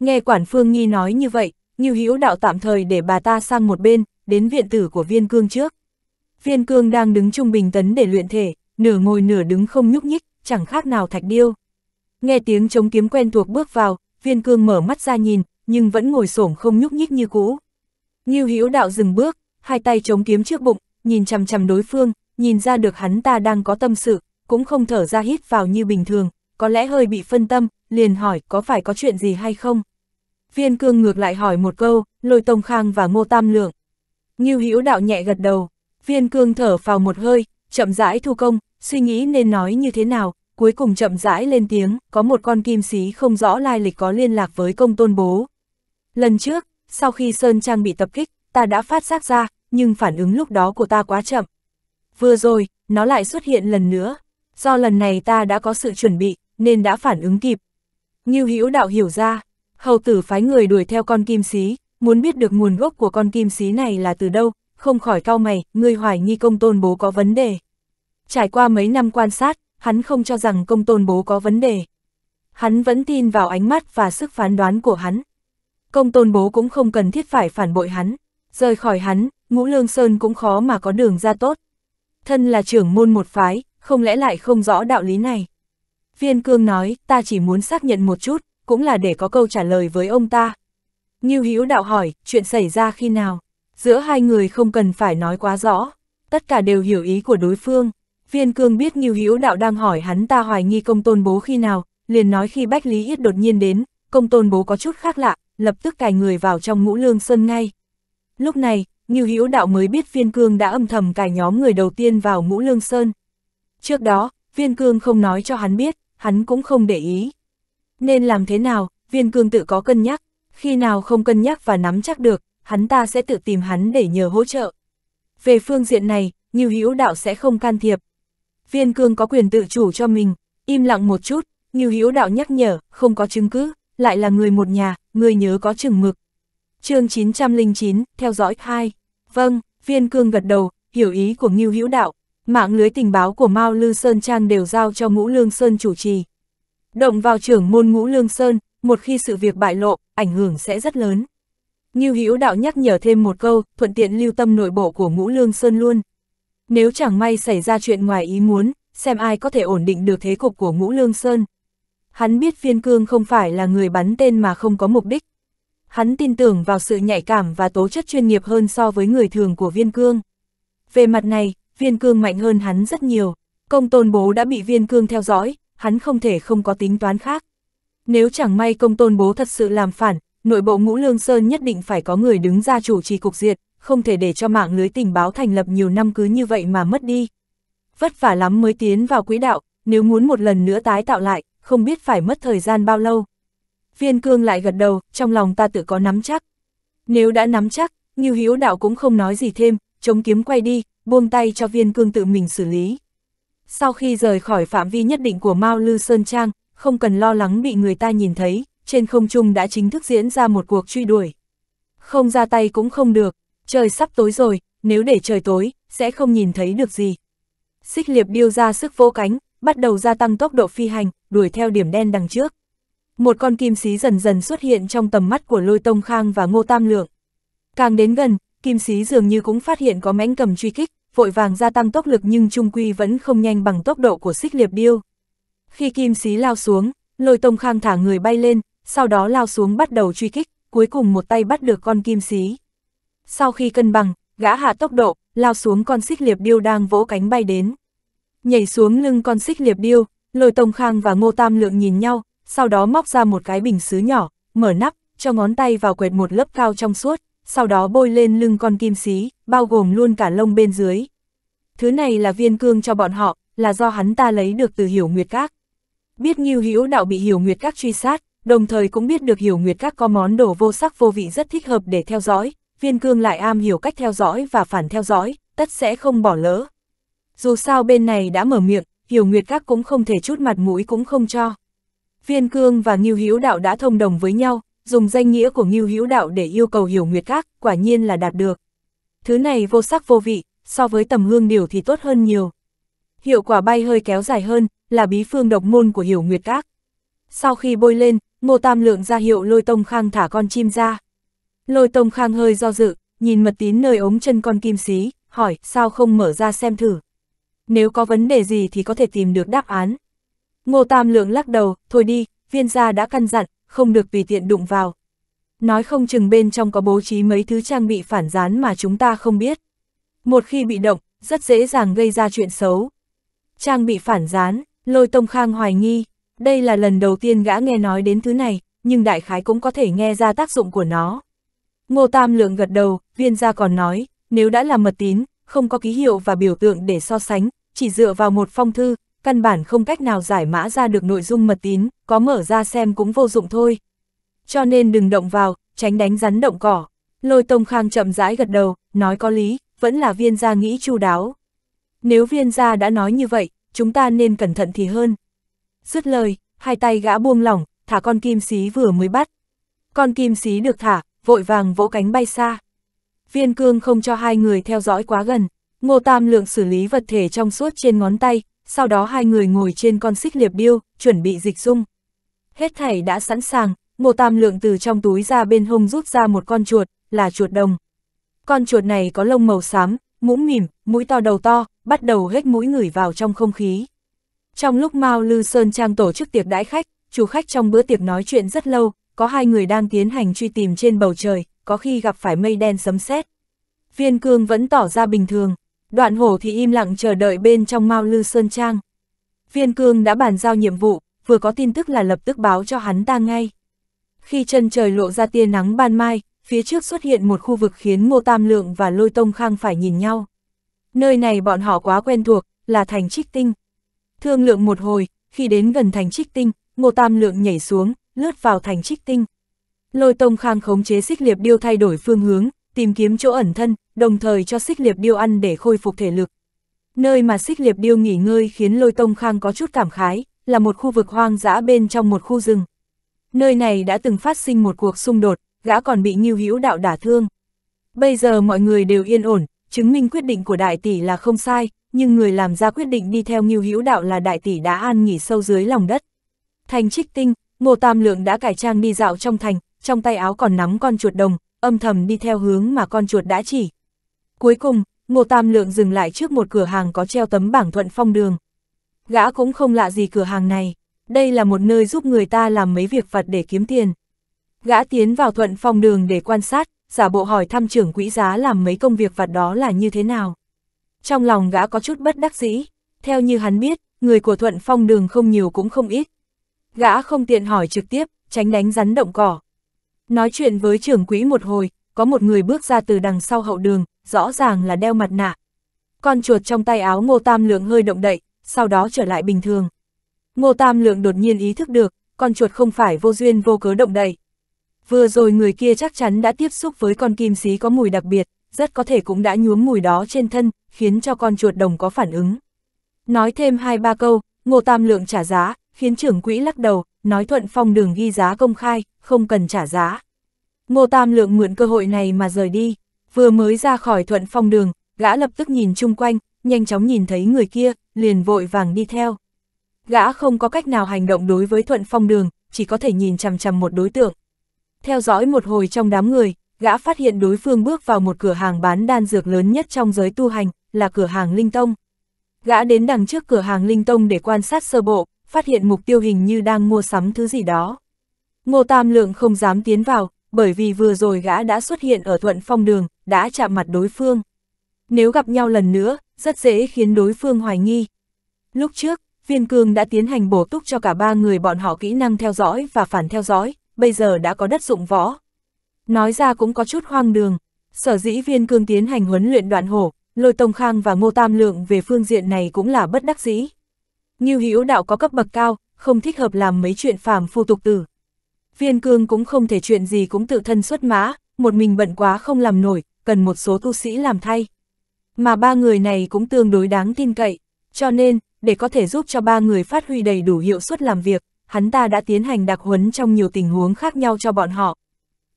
Nghe quản phương nghi nói như vậy, Ngưu Hữu Đạo tạm thời để bà ta sang một bên, đến viện tử của viên cương trước. Viên cương đang đứng trung bình tấn để luyện thể, nửa ngồi nửa đứng không nhúc nhích, chẳng khác nào thạch điêu. Nghe tiếng chống kiếm quen thuộc bước vào, viên cương mở mắt ra nhìn, nhưng vẫn ngồi xổm không nhúc nhích như cũ. Ngưu Hữu Đạo dừng bước, hai tay chống kiếm trước bụng, nhìn chằm chằm đối phương, nhìn ra được hắn ta đang có tâm sự, cũng không thở ra hít vào như bình thường, có lẽ hơi bị phân tâm, liền hỏi có phải có chuyện gì hay không. Viên cương ngược lại hỏi một câu, lôi tông khang và ngô tam lượng. Ngưu Hữu Đạo nhẹ gật đầu, viên cương thở vào một hơi, chậm rãi thu công, suy nghĩ nên nói như thế nào, cuối cùng chậm rãi lên tiếng, có một con kim sĩ không rõ lai lịch có liên lạc với công tôn bố. Lần trước, sau khi Sơn Trang bị tập kích, ta đã phát giác ra, nhưng phản ứng lúc đó của ta quá chậm. Vừa rồi, nó lại xuất hiện lần nữa. Do lần này ta đã có sự chuẩn bị, nên đã phản ứng kịp. Như Hữu đạo hiểu ra, hầu tử phái người đuổi theo con kim xí, muốn biết được nguồn gốc của con kim xí này là từ đâu, không khỏi cao mày, ngươi hoài nghi công tôn bố có vấn đề. Trải qua mấy năm quan sát, hắn không cho rằng công tôn bố có vấn đề. Hắn vẫn tin vào ánh mắt và sức phán đoán của hắn, công tôn bố cũng không cần thiết phải phản bội hắn, rời khỏi hắn, ngũ lương sơn cũng khó mà có đường ra tốt. Thân là trưởng môn một phái, không lẽ lại không rõ đạo lý này. Viên cương nói, ta chỉ muốn xác nhận một chút, cũng là để có câu trả lời với ông ta. Ngưu Hữu đạo hỏi, chuyện xảy ra khi nào? Giữa hai người không cần phải nói quá rõ, tất cả đều hiểu ý của đối phương. Viên cương biết Ngưu Hữu đạo đang hỏi hắn ta hoài nghi công tôn bố khi nào, liền nói khi Bách Lý Yết đột nhiên đến, công tôn bố có chút khác lạ, lập tức cài người vào trong ngũ lương sơn ngay. Lúc này, Ngưu Hữu Đạo mới biết Viên Cương đã âm thầm cài nhóm người đầu tiên vào ngũ lương sơn. Trước đó, Viên Cương không nói cho hắn biết, hắn cũng không để ý. Nên làm thế nào, Viên Cương tự có cân nhắc, khi nào không cân nhắc và nắm chắc được, hắn ta sẽ tự tìm hắn để nhờ hỗ trợ. Về phương diện này, Ngưu Hữu Đạo sẽ không can thiệp. Viên Cương có quyền tự chủ cho mình, im lặng một chút, Ngưu Hữu Đạo nhắc nhở, không có chứng cứ, lại là người một nhà, người nhớ có chừng mực. chương 909, theo dõi 2. Vâng, viên cương gật đầu, hiểu ý của Ngưu Hữu Đạo, mạng lưới tình báo của Mao Lư Sơn Trang đều giao cho Ngũ Lương Sơn chủ trì. Động vào trưởng môn Ngũ Lương Sơn, một khi sự việc bại lộ, ảnh hưởng sẽ rất lớn. Ngưu Hữu Đạo nhắc nhở thêm một câu, thuận tiện lưu tâm nội bộ của Ngũ Lương Sơn luôn. Nếu chẳng may xảy ra chuyện ngoài ý muốn, xem ai có thể ổn định được thế cục của Ngũ Lương Sơn. Hắn biết phiên cương không phải là người bắn tên mà không có mục đích. Hắn tin tưởng vào sự nhạy cảm và tố chất chuyên nghiệp hơn so với người thường của viên cương. Về mặt này, viên cương mạnh hơn hắn rất nhiều. Công tôn bố đã bị viên cương theo dõi, hắn không thể không có tính toán khác. Nếu chẳng may công tôn bố thật sự làm phản, nội bộ ngũ lương sơn nhất định phải có người đứng ra chủ trì cục diệt, không thể để cho mạng lưới tình báo thành lập nhiều năm cứ như vậy mà mất đi. Vất vả lắm mới tiến vào quỹ đạo, nếu muốn một lần nữa tái tạo lại, không biết phải mất thời gian bao lâu. Viên cương lại gật đầu, trong lòng ta tự có nắm chắc. Nếu đã nắm chắc, Ngưu Hiếu Đạo cũng không nói gì thêm, chống kiếm quay đi, buông tay cho viên cương tự mình xử lý. Sau khi rời khỏi phạm vi nhất định của Mao Lư Sơn Trang, không cần lo lắng bị người ta nhìn thấy, trên không trung đã chính thức diễn ra một cuộc truy đuổi. Không ra tay cũng không được, trời sắp tối rồi, nếu để trời tối, sẽ không nhìn thấy được gì. Xích liệp điêu ra sức vỗ cánh, bắt đầu gia tăng tốc độ phi hành, đuổi theo điểm đen đằng trước. Một con kim xí dần dần xuất hiện trong tầm mắt của Lôi Tông Khang và Ngô Tam Lượng. Càng đến gần, kim xí dường như cũng phát hiện có mãnh cầm truy kích, vội vàng gia tăng tốc lực nhưng trung quy vẫn không nhanh bằng tốc độ của xích liệp điêu. Khi kim xí lao xuống, Lôi Tông Khang thả người bay lên, sau đó lao xuống bắt đầu truy kích, cuối cùng một tay bắt được con kim xí. Sau khi cân bằng, gã hạ tốc độ, lao xuống con xích liệp điêu đang vỗ cánh bay đến. Nhảy xuống lưng con xích liệp điêu, lôi Tông Khang và Ngô Tam Lượng nhìn nhau, sau đó móc ra một cái bình xứ nhỏ, mở nắp, cho ngón tay vào quẹt một lớp cao trong suốt, sau đó bôi lên lưng con kim xí, bao gồm luôn cả lông bên dưới. Thứ này là viên cương cho bọn họ, là do hắn ta lấy được từ Hiểu Nguyệt Các. Biết Ngưu Hữu Đạo bị Hiểu Nguyệt Các truy sát, đồng thời cũng biết được Hiểu Nguyệt Các có món đồ vô sắc vô vị rất thích hợp để theo dõi, viên cương lại am hiểu cách theo dõi và phản theo dõi, tất sẽ không bỏ lỡ. Dù sao bên này đã mở miệng, Hiểu Nguyệt Các cũng không thể chút mặt mũi cũng không cho. Viên Cương và Ngưu Hữu Đạo đã thông đồng với nhau, dùng danh nghĩa của Ngưu Hữu Đạo để yêu cầu Hiểu Nguyệt Các, quả nhiên là đạt được. Thứ này vô sắc vô vị, so với tầm hương điều thì tốt hơn nhiều. Hiệu quả bay hơi kéo dài hơn, là bí phương độc môn của Hiểu Nguyệt Các. Sau khi bôi lên, Ngô Tam Lượng ra hiệu lôi tông khang thả con chim ra. Lôi tông khang hơi do dự, nhìn mật tín nơi ống chân con kim xí, hỏi sao không mở ra xem thử nếu có vấn đề gì thì có thể tìm được đáp án. Ngô Tam Lượng lắc đầu, thôi đi, viên gia đã căn dặn, không được tùy tiện đụng vào. Nói không chừng bên trong có bố trí mấy thứ trang bị phản gián mà chúng ta không biết. Một khi bị động, rất dễ dàng gây ra chuyện xấu. Trang bị phản gián, lôi tông khang hoài nghi, đây là lần đầu tiên gã nghe nói đến thứ này, nhưng đại khái cũng có thể nghe ra tác dụng của nó. Ngô Tam Lượng gật đầu, viên gia còn nói, nếu đã là mật tín, không có ký hiệu và biểu tượng để so sánh, chỉ dựa vào một phong thư, căn bản không cách nào giải mã ra được nội dung mật tín, có mở ra xem cũng vô dụng thôi. Cho nên đừng động vào, tránh đánh rắn động cỏ. Lôi Tông Khang chậm rãi gật đầu, nói có lý, vẫn là viên gia nghĩ chu đáo. Nếu viên gia đã nói như vậy, chúng ta nên cẩn thận thì hơn. Dứt lời, hai tay gã buông lỏng, thả con kim xí vừa mới bắt. Con kim xí được thả, vội vàng vỗ cánh bay xa. Viên cương không cho hai người theo dõi quá gần, Ngô Tam Lượng xử lý vật thể trong suốt trên ngón tay, sau đó hai người ngồi trên con xích liệp điêu, chuẩn bị dịch dung. Hết thảy đã sẵn sàng, Ngô Tam Lượng từ trong túi ra bên hông rút ra một con chuột, là chuột đồng. Con chuột này có lông màu xám, mũm mỉm, mũi to đầu to, bắt đầu hết mũi ngửi vào trong không khí. Trong lúc Mao Lư Sơn Trang tổ chức tiệc đãi khách, chủ khách trong bữa tiệc nói chuyện rất lâu, có hai người đang tiến hành truy tìm trên bầu trời, có khi gặp phải mây đen sấm sét. Viên cương vẫn tỏ ra bình thường, đoạn hổ thì im lặng chờ đợi bên trong Mao Lư Sơn Trang. Viên cương đã bàn giao nhiệm vụ, vừa có tin tức là lập tức báo cho hắn ta ngay. Khi chân trời lộ ra tia nắng ban mai, phía trước xuất hiện một khu vực khiến Ngô Tam Lượng và Lôi Tông Khang phải nhìn nhau. Nơi này bọn họ quá quen thuộc, là thành trích tinh. Thương lượng một hồi, khi đến gần thành trích tinh, Ngô Tam Lượng nhảy xuống, lướt vào thành trích tinh. Lôi Tông Khang khống chế xích liệp điêu thay đổi phương hướng, tìm kiếm chỗ ẩn thân, đồng thời cho xích liệp điêu ăn để khôi phục thể lực. Nơi mà xích liệp điêu nghỉ ngơi khiến lôi tông khang có chút cảm khái, là một khu vực hoang dã bên trong một khu rừng. Nơi này đã từng phát sinh một cuộc xung đột, gã còn bị nghiêu hữu đạo đả thương. Bây giờ mọi người đều yên ổn, chứng minh quyết định của đại tỷ là không sai, nhưng người làm ra quyết định đi theo nghiêu hữu đạo là đại tỷ đã an nghỉ sâu dưới lòng đất. Thành trích tinh, ngô tam lượng đã cải trang đi dạo trong thành, trong tay áo còn nắm con chuột đồng, âm thầm đi theo hướng mà con chuột đã chỉ. Cuối cùng, Ngô Tam Lượng dừng lại trước một cửa hàng có treo tấm bảng thuận phong đường. Gã cũng không lạ gì cửa hàng này, đây là một nơi giúp người ta làm mấy việc vật để kiếm tiền. Gã tiến vào thuận phong đường để quan sát, giả bộ hỏi thăm trưởng quỹ giá làm mấy công việc vật đó là như thế nào. Trong lòng gã có chút bất đắc dĩ, theo như hắn biết, người của thuận phong đường không nhiều cũng không ít. Gã không tiện hỏi trực tiếp, tránh đánh rắn động cỏ. Nói chuyện với trưởng quỹ một hồi, có một người bước ra từ đằng sau hậu đường, rõ ràng là đeo mặt nạ. Con chuột trong tay áo Ngô Tam Lượng hơi động đậy, sau đó trở lại bình thường. Ngô Tam Lượng đột nhiên ý thức được, con chuột không phải vô duyên vô cớ động đậy. Vừa rồi người kia chắc chắn đã tiếp xúc với con kim xí có mùi đặc biệt, rất có thể cũng đã nhuốm mùi đó trên thân, khiến cho con chuột đồng có phản ứng. Nói thêm hai ba câu, Ngô Tam Lượng trả giá, khiến trưởng quỹ lắc đầu, nói thuận phong đường ghi giá công khai, không cần trả giá. Ngô Tam Lượng mượn cơ hội này mà rời đi. Vừa mới ra khỏi thuận phong đường, gã lập tức nhìn chung quanh, nhanh chóng nhìn thấy người kia, liền vội vàng đi theo. Gã không có cách nào hành động đối với thuận phong đường, chỉ có thể nhìn chằm chằm một đối tượng. Theo dõi một hồi trong đám người, gã phát hiện đối phương bước vào một cửa hàng bán đan dược lớn nhất trong giới tu hành, là cửa hàng Linh Tông. Gã đến đằng trước cửa hàng Linh Tông để quan sát sơ bộ, phát hiện mục tiêu hình như đang mua sắm thứ gì đó. Ngô Tam Lượng không dám tiến vào, bởi vì vừa rồi gã đã xuất hiện ở thuận phong đường, đã chạm mặt đối phương. Nếu gặp nhau lần nữa, rất dễ khiến đối phương hoài nghi. Lúc trước, Viên Cương đã tiến hành bổ túc cho cả ba người bọn họ kỹ năng theo dõi và phản theo dõi, bây giờ đã có đất dụng võ. Nói ra cũng có chút hoang đường, sở dĩ Viên Cương tiến hành huấn luyện đoạn hổ, lôi Tông Khang và Ngô Tam Lượng về phương diện này cũng là bất đắc dĩ. như Hữu đạo có cấp bậc cao, không thích hợp làm mấy chuyện phàm phu tục tử, Viên cương cũng không thể chuyện gì cũng tự thân xuất mã, một mình bận quá không làm nổi, cần một số tu sĩ làm thay. Mà ba người này cũng tương đối đáng tin cậy, cho nên, để có thể giúp cho ba người phát huy đầy đủ hiệu suất làm việc, hắn ta đã tiến hành đặc huấn trong nhiều tình huống khác nhau cho bọn họ.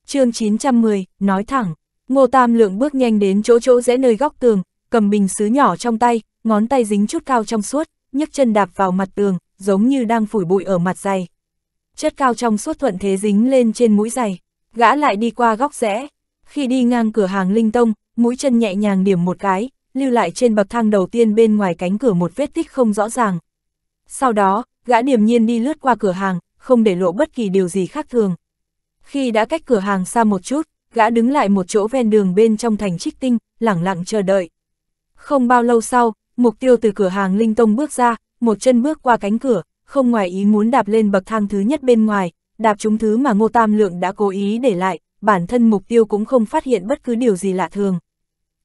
chương 910, nói thẳng, Ngô Tam Lượng bước nhanh đến chỗ chỗ rẽ nơi góc tường, cầm bình xứ nhỏ trong tay, ngón tay dính chút cao trong suốt, nhấc chân đạp vào mặt tường, giống như đang phủi bụi ở mặt dày chất cao trong suốt thuận thế dính lên trên mũi giày, gã lại đi qua góc rẽ. Khi đi ngang cửa hàng Linh Tông, mũi chân nhẹ nhàng điểm một cái, lưu lại trên bậc thang đầu tiên bên ngoài cánh cửa một vết tích không rõ ràng. Sau đó, gã điềm nhiên đi lướt qua cửa hàng, không để lộ bất kỳ điều gì khác thường. Khi đã cách cửa hàng xa một chút, gã đứng lại một chỗ ven đường bên trong thành trích tinh, lẳng lặng chờ đợi. Không bao lâu sau, mục tiêu từ cửa hàng Linh Tông bước ra, một chân bước qua cánh cửa, không ngoài ý muốn đạp lên bậc thang thứ nhất bên ngoài, đạp chúng thứ mà Ngô Tam Lượng đã cố ý để lại, bản thân mục tiêu cũng không phát hiện bất cứ điều gì lạ thường.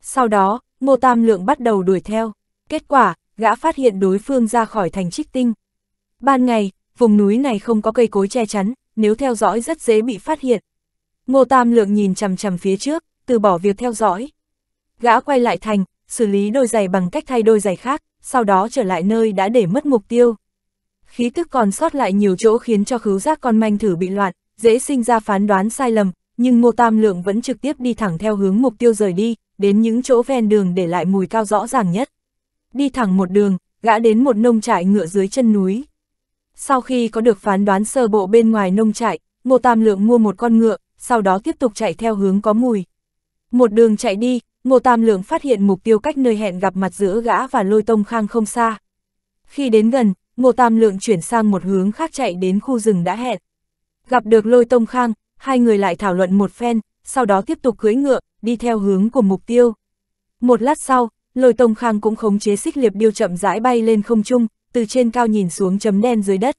Sau đó, Ngô Tam Lượng bắt đầu đuổi theo. Kết quả, gã phát hiện đối phương ra khỏi thành trích tinh. Ban ngày, vùng núi này không có cây cối che chắn, nếu theo dõi rất dễ bị phát hiện. Ngô Tam Lượng nhìn chằm chằm phía trước, từ bỏ việc theo dõi. Gã quay lại thành, xử lý đôi giày bằng cách thay đôi giày khác, sau đó trở lại nơi đã để mất mục tiêu khí tức còn sót lại nhiều chỗ khiến cho khứu giác con manh thử bị loạn, dễ sinh ra phán đoán sai lầm, nhưng Ngô Tam Lượng vẫn trực tiếp đi thẳng theo hướng mục tiêu rời đi, đến những chỗ ven đường để lại mùi cao rõ ràng nhất. Đi thẳng một đường, gã đến một nông trại ngựa dưới chân núi. Sau khi có được phán đoán sơ bộ bên ngoài nông trại, Ngô Tam Lượng mua một con ngựa, sau đó tiếp tục chạy theo hướng có mùi. Một đường chạy đi, Ngô Tam Lượng phát hiện mục tiêu cách nơi hẹn gặp mặt giữa gã và Lôi Tông Khang không xa. Khi đến gần, Ngô Tam Lượng chuyển sang một hướng khác chạy đến khu rừng đã hẹn. Gặp được lôi tông khang, hai người lại thảo luận một phen, sau đó tiếp tục cưỡi ngựa, đi theo hướng của mục tiêu. Một lát sau, lôi tông khang cũng khống chế xích liệp điêu chậm rãi bay lên không trung, từ trên cao nhìn xuống chấm đen dưới đất.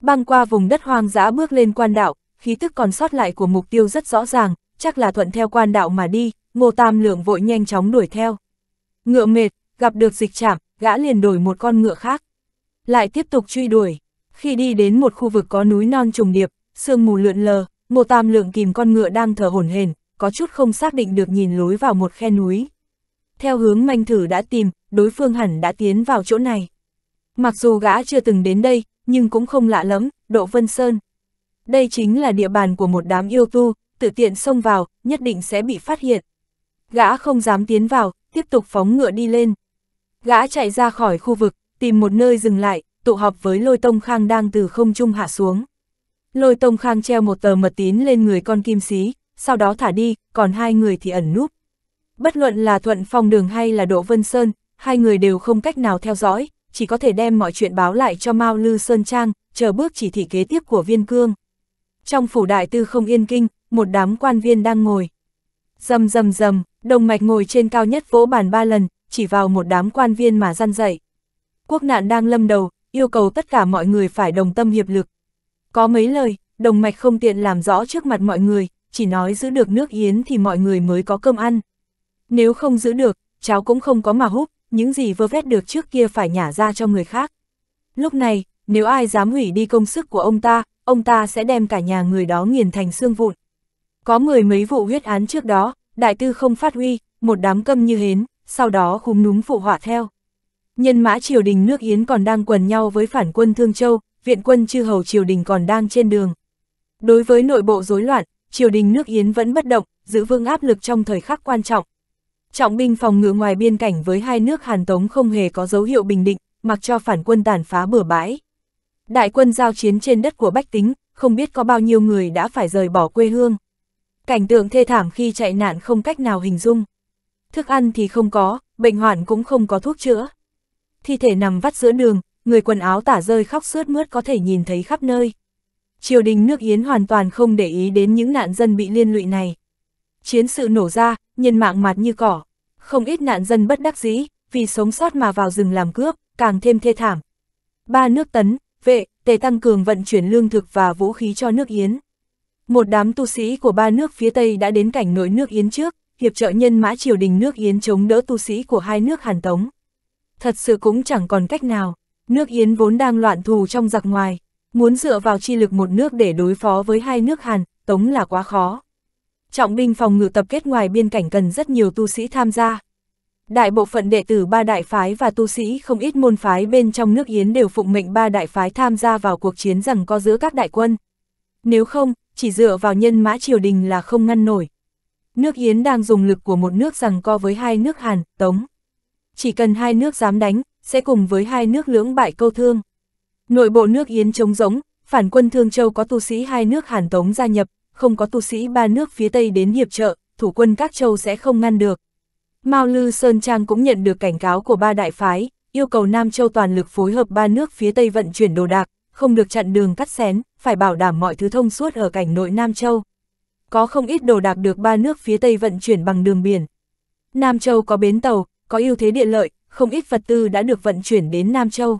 Băng qua vùng đất hoang dã bước lên quan đạo, khí tức còn sót lại của mục tiêu rất rõ ràng, chắc là thuận theo quan đạo mà đi, ngô tam lượng vội nhanh chóng đuổi theo. Ngựa mệt, gặp được dịch chạm, gã liền đổi một con ngựa khác lại tiếp tục truy đuổi. Khi đi đến một khu vực có núi non trùng điệp, sương mù lượn lờ, Mộ Tam Lượng kìm con ngựa đang thở hổn hển, có chút không xác định được nhìn lối vào một khe núi. Theo hướng manh thử đã tìm, đối phương hẳn đã tiến vào chỗ này. Mặc dù gã chưa từng đến đây, nhưng cũng không lạ lắm, Độ Vân Sơn. Đây chính là địa bàn của một đám yêu tu, tự tiện xông vào, nhất định sẽ bị phát hiện. Gã không dám tiến vào, tiếp tục phóng ngựa đi lên. Gã chạy ra khỏi khu vực, tìm một nơi dừng lại, tụ họp với lôi tông khang đang từ không trung hạ xuống. Lôi tông khang treo một tờ mật tín lên người con kim sĩ, sau đó thả đi, còn hai người thì ẩn núp. Bất luận là Thuận Phong Đường hay là Đỗ Vân Sơn, hai người đều không cách nào theo dõi, chỉ có thể đem mọi chuyện báo lại cho Mao Lư Sơn Trang, chờ bước chỉ thị kế tiếp của viên cương. Trong phủ đại tư không yên kinh, một đám quan viên đang ngồi. Dầm dầm dầm, đồng mạch ngồi trên cao nhất vỗ bàn ba lần, chỉ vào một đám quan viên mà răn dậy quốc nạn đang lâm đầu, yêu cầu tất cả mọi người phải đồng tâm hiệp lực. Có mấy lời, đồng mạch không tiện làm rõ trước mặt mọi người, chỉ nói giữ được nước yến thì mọi người mới có cơm ăn. Nếu không giữ được, cháu cũng không có mà húp, những gì vơ vét được trước kia phải nhả ra cho người khác. Lúc này, nếu ai dám hủy đi công sức của ông ta, ông ta sẽ đem cả nhà người đó nghiền thành xương vụn. Có mười mấy vụ huyết án trước đó, đại tư không phát huy, một đám câm như hến, sau đó khúm núm phụ họa theo. Nhân mã triều đình nước Yến còn đang quần nhau với phản quân Thương Châu, viện quân chư hầu triều đình còn đang trên đường. Đối với nội bộ rối loạn, triều đình nước Yến vẫn bất động, giữ vững áp lực trong thời khắc quan trọng. Trọng binh phòng ngự ngoài biên cảnh với hai nước Hàn Tống không hề có dấu hiệu bình định, mặc cho phản quân tàn phá bừa bãi. Đại quân giao chiến trên đất của Bách Tính, không biết có bao nhiêu người đã phải rời bỏ quê hương. Cảnh tượng thê thảm khi chạy nạn không cách nào hình dung. Thức ăn thì không có, bệnh hoạn cũng không có thuốc chữa thi thể nằm vắt giữa đường, người quần áo tả rơi khóc sướt mướt có thể nhìn thấy khắp nơi. Triều đình nước Yến hoàn toàn không để ý đến những nạn dân bị liên lụy này. Chiến sự nổ ra, nhân mạng mạt như cỏ. Không ít nạn dân bất đắc dĩ, vì sống sót mà vào rừng làm cướp, càng thêm thê thảm. Ba nước tấn, vệ, tề tăng cường vận chuyển lương thực và vũ khí cho nước Yến. Một đám tu sĩ của ba nước phía Tây đã đến cảnh nội nước Yến trước, hiệp trợ nhân mã triều đình nước Yến chống đỡ tu sĩ của hai nước Hàn Tống thật sự cũng chẳng còn cách nào. Nước Yến vốn đang loạn thù trong giặc ngoài, muốn dựa vào chi lực một nước để đối phó với hai nước Hàn, Tống là quá khó. Trọng binh phòng ngự tập kết ngoài biên cảnh cần rất nhiều tu sĩ tham gia. Đại bộ phận đệ tử ba đại phái và tu sĩ không ít môn phái bên trong nước Yến đều phụng mệnh ba đại phái tham gia vào cuộc chiến rằng co giữa các đại quân. Nếu không, chỉ dựa vào nhân mã triều đình là không ngăn nổi. Nước Yến đang dùng lực của một nước rằng co với hai nước Hàn, Tống chỉ cần hai nước dám đánh, sẽ cùng với hai nước lưỡng bại câu thương. Nội bộ nước Yến chống giống, phản quân Thương Châu có tu sĩ hai nước Hàn Tống gia nhập, không có tu sĩ ba nước phía Tây đến hiệp trợ, thủ quân các châu sẽ không ngăn được. Mao Lư Sơn Trang cũng nhận được cảnh cáo của ba đại phái, yêu cầu Nam Châu toàn lực phối hợp ba nước phía Tây vận chuyển đồ đạc, không được chặn đường cắt xén, phải bảo đảm mọi thứ thông suốt ở cảnh nội Nam Châu. Có không ít đồ đạc được ba nước phía Tây vận chuyển bằng đường biển. Nam Châu có bến tàu, có ưu thế địa lợi, không ít vật tư đã được vận chuyển đến Nam Châu.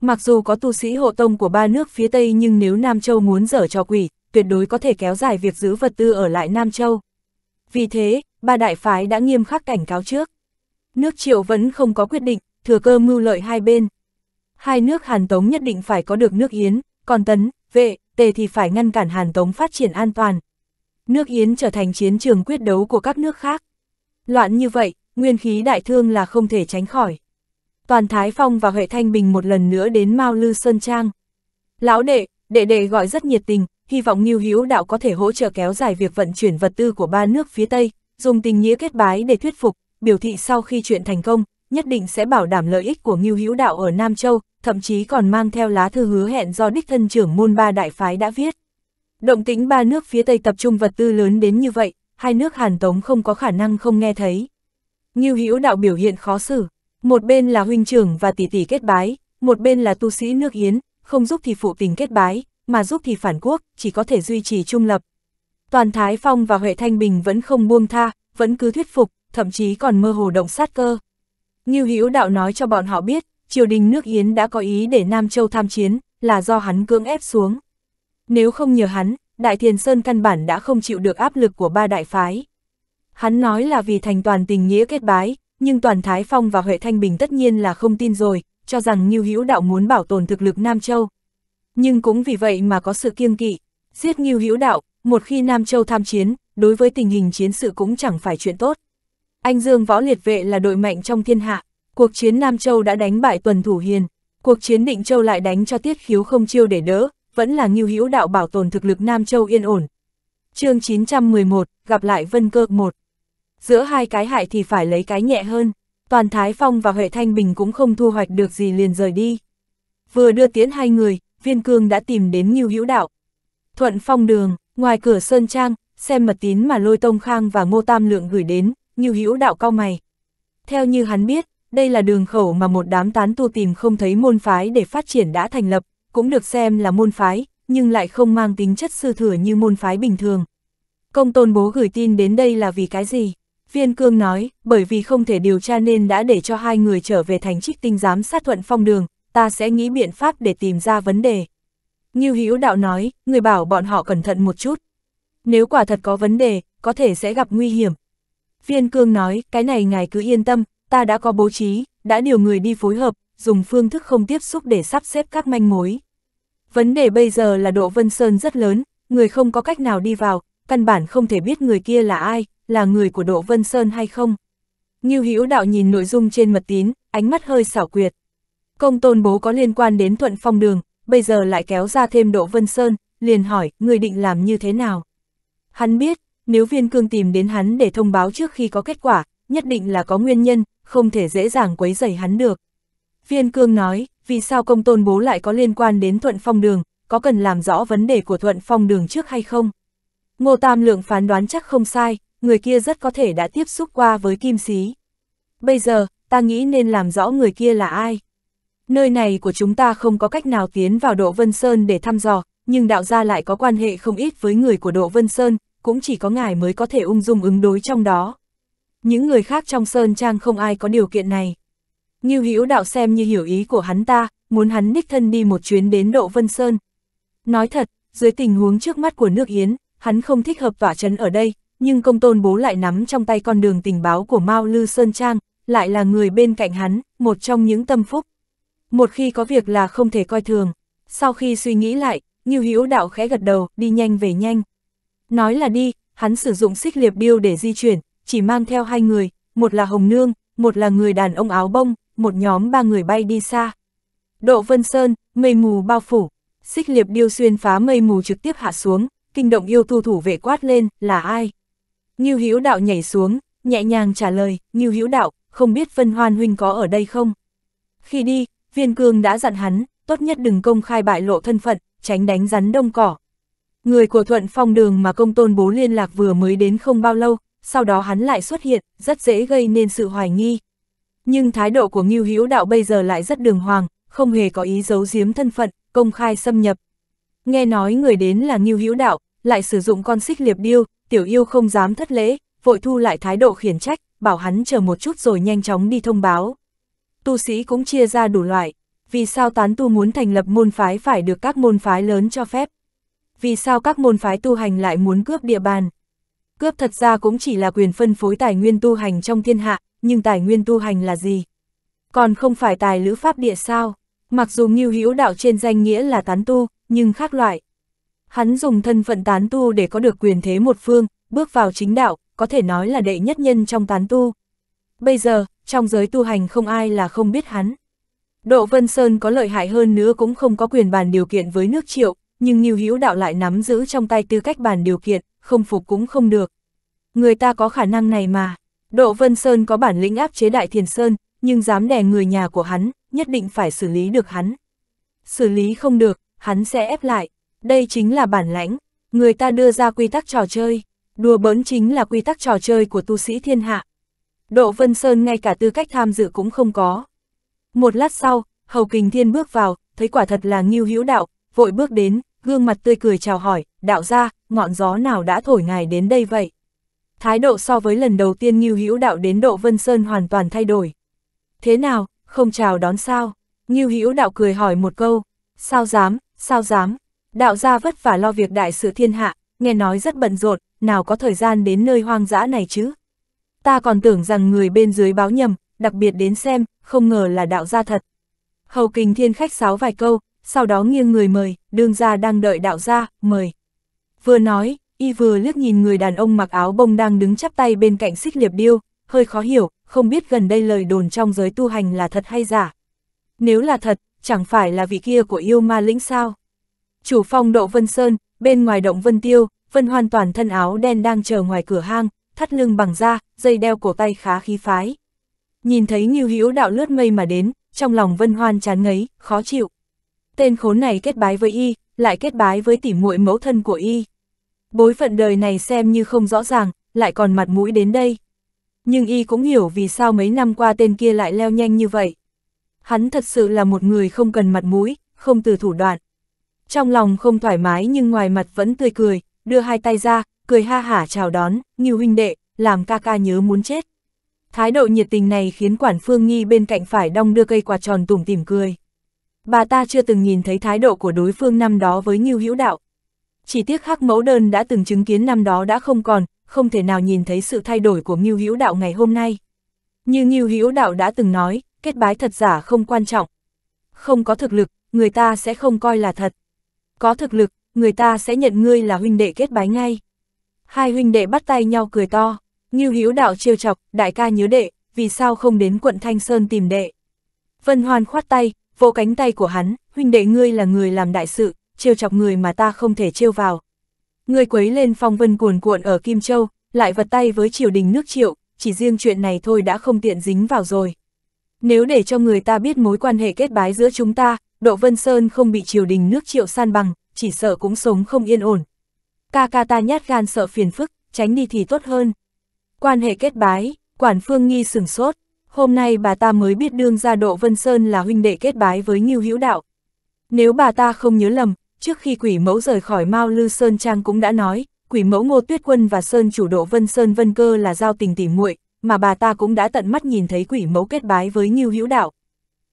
Mặc dù có tu sĩ hộ tông của ba nước phía Tây nhưng nếu Nam Châu muốn dở trò quỷ, tuyệt đối có thể kéo dài việc giữ vật tư ở lại Nam Châu. Vì thế, ba đại phái đã nghiêm khắc cảnh cáo trước. Nước triệu vẫn không có quyết định, thừa cơ mưu lợi hai bên. Hai nước Hàn Tống nhất định phải có được nước Yến, còn Tấn, Vệ, Tề thì phải ngăn cản Hàn Tống phát triển an toàn. Nước Yến trở thành chiến trường quyết đấu của các nước khác. Loạn như vậy, nguyên khí đại thương là không thể tránh khỏi. Toàn Thái Phong và Huệ Thanh Bình một lần nữa đến Mao Lư Sơn Trang. Lão đệ, đệ đệ gọi rất nhiệt tình, hy vọng Ngưu Hữu Đạo có thể hỗ trợ kéo dài việc vận chuyển vật tư của ba nước phía Tây, dùng tình nghĩa kết bái để thuyết phục, biểu thị sau khi chuyện thành công, nhất định sẽ bảo đảm lợi ích của Ngưu Hữu Đạo ở Nam Châu, thậm chí còn mang theo lá thư hứa hẹn do đích thân trưởng môn ba đại phái đã viết. Động tĩnh ba nước phía Tây tập trung vật tư lớn đến như vậy, hai nước Hàn Tống không có khả năng không nghe thấy. Ngưu Hữu Đạo biểu hiện khó xử, một bên là huynh trưởng và tỷ tỷ kết bái, một bên là tu sĩ nước Yến, không giúp thì phụ tình kết bái, mà giúp thì phản quốc, chỉ có thể duy trì trung lập. Toàn Thái Phong và Huệ Thanh Bình vẫn không buông tha, vẫn cứ thuyết phục, thậm chí còn mơ hồ động sát cơ. Ngưu Hữu Đạo nói cho bọn họ biết, triều đình nước Yến đã có ý để Nam Châu tham chiến, là do hắn cưỡng ép xuống. Nếu không nhờ hắn, Đại Thiền Sơn căn bản đã không chịu được áp lực của ba đại phái. Hắn nói là vì thành toàn tình nghĩa kết bái, nhưng toàn Thái Phong và Huệ Thanh Bình tất nhiên là không tin rồi, cho rằng Ngưu Hữu Đạo muốn bảo tồn thực lực Nam Châu. Nhưng cũng vì vậy mà có sự kiêng kỵ, giết Ngưu Hữu Đạo, một khi Nam Châu tham chiến, đối với tình hình chiến sự cũng chẳng phải chuyện tốt. Anh Dương Võ Liệt Vệ là đội mạnh trong thiên hạ, cuộc chiến Nam Châu đã đánh bại tuần thủ hiền, cuộc chiến Định Châu lại đánh cho tiết khiếu không chiêu để đỡ, vẫn là Ngưu Hữu Đạo bảo tồn thực lực Nam Châu yên ổn. chương 911, gặp lại Vân Cơ 1 giữa hai cái hại thì phải lấy cái nhẹ hơn. Toàn Thái Phong và Huệ Thanh Bình cũng không thu hoạch được gì liền rời đi. Vừa đưa tiến hai người, viên cương đã tìm đến Nhiêu Hữu Đạo. Thuận phong đường, ngoài cửa Sơn Trang, xem mật tín mà lôi Tông Khang và Ngô Tam Lượng gửi đến, Nhiêu Hữu Đạo cao mày. Theo như hắn biết, đây là đường khẩu mà một đám tán tu tìm không thấy môn phái để phát triển đã thành lập, cũng được xem là môn phái, nhưng lại không mang tính chất sư thừa như môn phái bình thường. Công tôn bố gửi tin đến đây là vì cái gì? Viên Cương nói, bởi vì không thể điều tra nên đã để cho hai người trở về thành trích tinh giám sát thuận phong đường, ta sẽ nghĩ biện pháp để tìm ra vấn đề. Ngưu Hữu Đạo nói, người bảo bọn họ cẩn thận một chút. Nếu quả thật có vấn đề, có thể sẽ gặp nguy hiểm. Viên Cương nói, cái này ngài cứ yên tâm, ta đã có bố trí, đã điều người đi phối hợp, dùng phương thức không tiếp xúc để sắp xếp các manh mối. Vấn đề bây giờ là độ Vân Sơn rất lớn, người không có cách nào đi vào, căn bản không thể biết người kia là ai, là người của Đỗ Vân Sơn hay không. Ngưu Hữu Đạo nhìn nội dung trên mật tín, ánh mắt hơi xảo quyệt. Công tôn bố có liên quan đến thuận phong đường, bây giờ lại kéo ra thêm Đỗ Vân Sơn, liền hỏi, người định làm như thế nào? Hắn biết, nếu viên cương tìm đến hắn để thông báo trước khi có kết quả, nhất định là có nguyên nhân, không thể dễ dàng quấy rầy hắn được. Viên cương nói, vì sao công tôn bố lại có liên quan đến thuận phong đường, có cần làm rõ vấn đề của thuận phong đường trước hay không? Ngô Tam Lượng phán đoán chắc không sai, người kia rất có thể đã tiếp xúc qua với kim sĩ. Bây giờ, ta nghĩ nên làm rõ người kia là ai. Nơi này của chúng ta không có cách nào tiến vào Độ Vân Sơn để thăm dò, nhưng đạo gia lại có quan hệ không ít với người của Độ Vân Sơn, cũng chỉ có ngài mới có thể ung dung ứng đối trong đó. Những người khác trong Sơn Trang không ai có điều kiện này. Như hữu đạo xem như hiểu ý của hắn ta, muốn hắn đích thân đi một chuyến đến Độ Vân Sơn. Nói thật, dưới tình huống trước mắt của nước Yến, hắn không thích hợp tỏa chấn ở đây, nhưng công tôn bố lại nắm trong tay con đường tình báo của Mao Lư Sơn Trang, lại là người bên cạnh hắn, một trong những tâm phúc. Một khi có việc là không thể coi thường. Sau khi suy nghĩ lại, Như Hữu Đạo khẽ gật đầu, đi nhanh về nhanh. Nói là đi, hắn sử dụng xích liệp điêu để di chuyển, chỉ mang theo hai người, một là Hồng Nương, một là người đàn ông áo bông, một nhóm ba người bay đi xa. Độ Vân Sơn, mây mù bao phủ, xích liệp điêu xuyên phá mây mù trực tiếp hạ xuống, kinh động yêu tu thủ vệ quát lên, là ai? Ngưu Hữu Đạo nhảy xuống, nhẹ nhàng trả lời, Ngưu Hữu Đạo, không biết Vân Hoan huynh có ở đây không? Khi đi, Viên Cương đã dặn hắn, tốt nhất đừng công khai bại lộ thân phận, tránh đánh rắn đông cỏ. Người của Thuận Phong Đường mà công tôn bố liên lạc vừa mới đến không bao lâu, sau đó hắn lại xuất hiện, rất dễ gây nên sự hoài nghi. Nhưng thái độ của Ngưu Hữu Đạo bây giờ lại rất đường hoàng, không hề có ý giấu giếm thân phận, công khai xâm nhập, Nghe nói người đến là Ngưu Hữu Đạo, lại sử dụng con xích liệp điêu, tiểu yêu không dám thất lễ, vội thu lại thái độ khiển trách, bảo hắn chờ một chút rồi nhanh chóng đi thông báo. Tu sĩ cũng chia ra đủ loại, vì sao tán tu muốn thành lập môn phái phải được các môn phái lớn cho phép? Vì sao các môn phái tu hành lại muốn cướp địa bàn? Cướp thật ra cũng chỉ là quyền phân phối tài nguyên tu hành trong thiên hạ, nhưng tài nguyên tu hành là gì? Còn không phải tài lữ pháp địa sao? Mặc dù Ngưu Hữu Đạo trên danh nghĩa là tán tu, nhưng khác loại. Hắn dùng thân phận tán tu để có được quyền thế một phương, bước vào chính đạo, có thể nói là đệ nhất nhân trong tán tu. Bây giờ, trong giới tu hành không ai là không biết hắn. Độ Vân Sơn có lợi hại hơn nữa cũng không có quyền bàn điều kiện với nước triệu, nhưng Nhiêu Hữu Đạo lại nắm giữ trong tay tư cách bàn điều kiện, không phục cũng không được. Người ta có khả năng này mà. Độ Vân Sơn có bản lĩnh áp chế Đại Thiền Sơn, nhưng dám đè người nhà của hắn, nhất định phải xử lý được hắn. Xử lý không được, hắn sẽ ép lại. Đây chính là bản lãnh, người ta đưa ra quy tắc trò chơi, đùa bỡn chính là quy tắc trò chơi của tu sĩ thiên hạ. Độ Vân Sơn ngay cả tư cách tham dự cũng không có. Một lát sau, Hầu Kình Thiên bước vào, thấy quả thật là Ngưu Hữu Đạo, vội bước đến, gương mặt tươi cười chào hỏi, "Đạo gia, ngọn gió nào đã thổi ngài đến đây vậy?" Thái độ so với lần đầu tiên Ngưu Hữu Đạo đến Độ Vân Sơn hoàn toàn thay đổi. "Thế nào, không chào đón sao?" Ngưu Hữu Đạo cười hỏi một câu, "Sao dám, sao dám, đạo gia vất vả lo việc đại sự thiên hạ, nghe nói rất bận rộn, nào có thời gian đến nơi hoang dã này chứ. Ta còn tưởng rằng người bên dưới báo nhầm, đặc biệt đến xem, không ngờ là đạo gia thật. Hầu kình thiên khách sáo vài câu, sau đó nghiêng người mời, đương gia đang đợi đạo gia, mời. Vừa nói, y vừa liếc nhìn người đàn ông mặc áo bông đang đứng chắp tay bên cạnh xích liệp điêu, hơi khó hiểu, không biết gần đây lời đồn trong giới tu hành là thật hay giả. Nếu là thật, chẳng phải là vị kia của yêu ma lĩnh sao. Chủ phong độ Vân Sơn, bên ngoài động Vân Tiêu, Vân hoàn toàn thân áo đen đang chờ ngoài cửa hang, thắt lưng bằng da, dây đeo cổ tay khá khí phái. Nhìn thấy Ngưu Hữu đạo lướt mây mà đến, trong lòng Vân Hoan chán ngấy, khó chịu. Tên khốn này kết bái với y, lại kết bái với tỉ muội mẫu thân của y. Bối phận đời này xem như không rõ ràng, lại còn mặt mũi đến đây. Nhưng y cũng hiểu vì sao mấy năm qua tên kia lại leo nhanh như vậy hắn thật sự là một người không cần mặt mũi, không từ thủ đoạn. Trong lòng không thoải mái nhưng ngoài mặt vẫn tươi cười, đưa hai tay ra, cười ha hả chào đón, như huynh đệ, làm ca ca nhớ muốn chết. Thái độ nhiệt tình này khiến quản phương nghi bên cạnh phải đong đưa cây quạt tròn tủm tỉm cười. Bà ta chưa từng nhìn thấy thái độ của đối phương năm đó với Ngưu Hữu Đạo. Chỉ tiếc khắc mẫu đơn đã từng chứng kiến năm đó đã không còn, không thể nào nhìn thấy sự thay đổi của Ngưu Hữu Đạo ngày hôm nay. Như Ngưu Hữu Đạo đã từng nói, kết bái thật giả không quan trọng. Không có thực lực, người ta sẽ không coi là thật. Có thực lực, người ta sẽ nhận ngươi là huynh đệ kết bái ngay. Hai huynh đệ bắt tay nhau cười to, như hiếu Đạo trêu chọc, đại ca nhớ đệ, vì sao không đến quận Thanh Sơn tìm đệ. Vân Hoan khoát tay, vỗ cánh tay của hắn, huynh đệ ngươi là người làm đại sự, trêu chọc người mà ta không thể trêu vào. Ngươi quấy lên phong vân cuồn cuộn ở Kim Châu, lại vật tay với triều đình nước triệu, chỉ riêng chuyện này thôi đã không tiện dính vào rồi. Nếu để cho người ta biết mối quan hệ kết bái giữa chúng ta, Độ Vân Sơn không bị triều đình nước triệu san bằng, chỉ sợ cũng sống không yên ổn. Ca ca ta nhát gan sợ phiền phức, tránh đi thì tốt hơn. Quan hệ kết bái, quản phương nghi sừng sốt, hôm nay bà ta mới biết đương ra Độ Vân Sơn là huynh đệ kết bái với Ngưu Hữu Đạo. Nếu bà ta không nhớ lầm, trước khi quỷ mẫu rời khỏi Mao Lư Sơn Trang cũng đã nói, quỷ mẫu Ngô Tuyết Quân và Sơn chủ Độ Vân Sơn Vân Cơ là giao tình tỉ muội, mà bà ta cũng đã tận mắt nhìn thấy quỷ mẫu kết bái với Ngưu Hữu Đạo.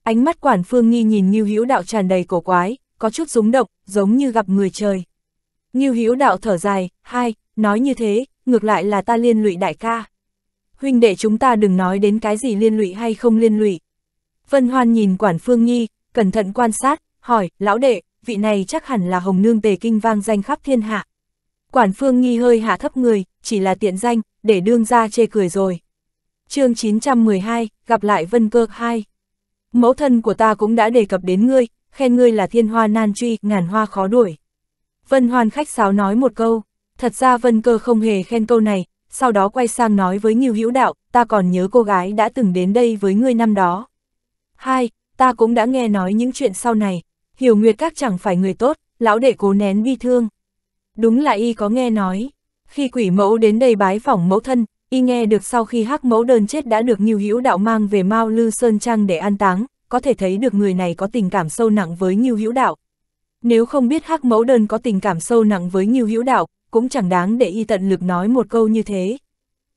Ánh mắt quản phương nghi nhìn Ngưu Hữu Đạo tràn đầy cổ quái, có chút rúng động, giống như gặp người trời. Ngưu Hữu Đạo thở dài, hai, nói như thế, ngược lại là ta liên lụy đại ca. Huynh đệ chúng ta đừng nói đến cái gì liên lụy hay không liên lụy. Vân Hoan nhìn quản phương nghi, cẩn thận quan sát, hỏi, lão đệ, vị này chắc hẳn là hồng nương tề kinh vang danh khắp thiên hạ. Quản phương nghi hơi hạ thấp người, chỉ là tiện danh, để đương ra chê cười rồi chương 912, gặp lại Vân Cơ 2. Mẫu thân của ta cũng đã đề cập đến ngươi, khen ngươi là thiên hoa nan truy, ngàn hoa khó đuổi. Vân Hoan khách sáo nói một câu, thật ra Vân Cơ không hề khen câu này, sau đó quay sang nói với Nghiêu Hữu Đạo, ta còn nhớ cô gái đã từng đến đây với ngươi năm đó. Hai, ta cũng đã nghe nói những chuyện sau này, hiểu Nguyệt Các chẳng phải người tốt, lão đệ cố nén bi thương. Đúng là y có nghe nói, khi quỷ mẫu đến đây bái phỏng mẫu thân, Y nghe được sau khi hắc mẫu đơn chết đã được Nhiêu Hữu Đạo mang về Mao Lư Sơn Trang để an táng, có thể thấy được người này có tình cảm sâu nặng với Nhiêu Hữu Đạo. Nếu không biết hắc mẫu đơn có tình cảm sâu nặng với Nhiêu Hữu Đạo, cũng chẳng đáng để y tận lực nói một câu như thế.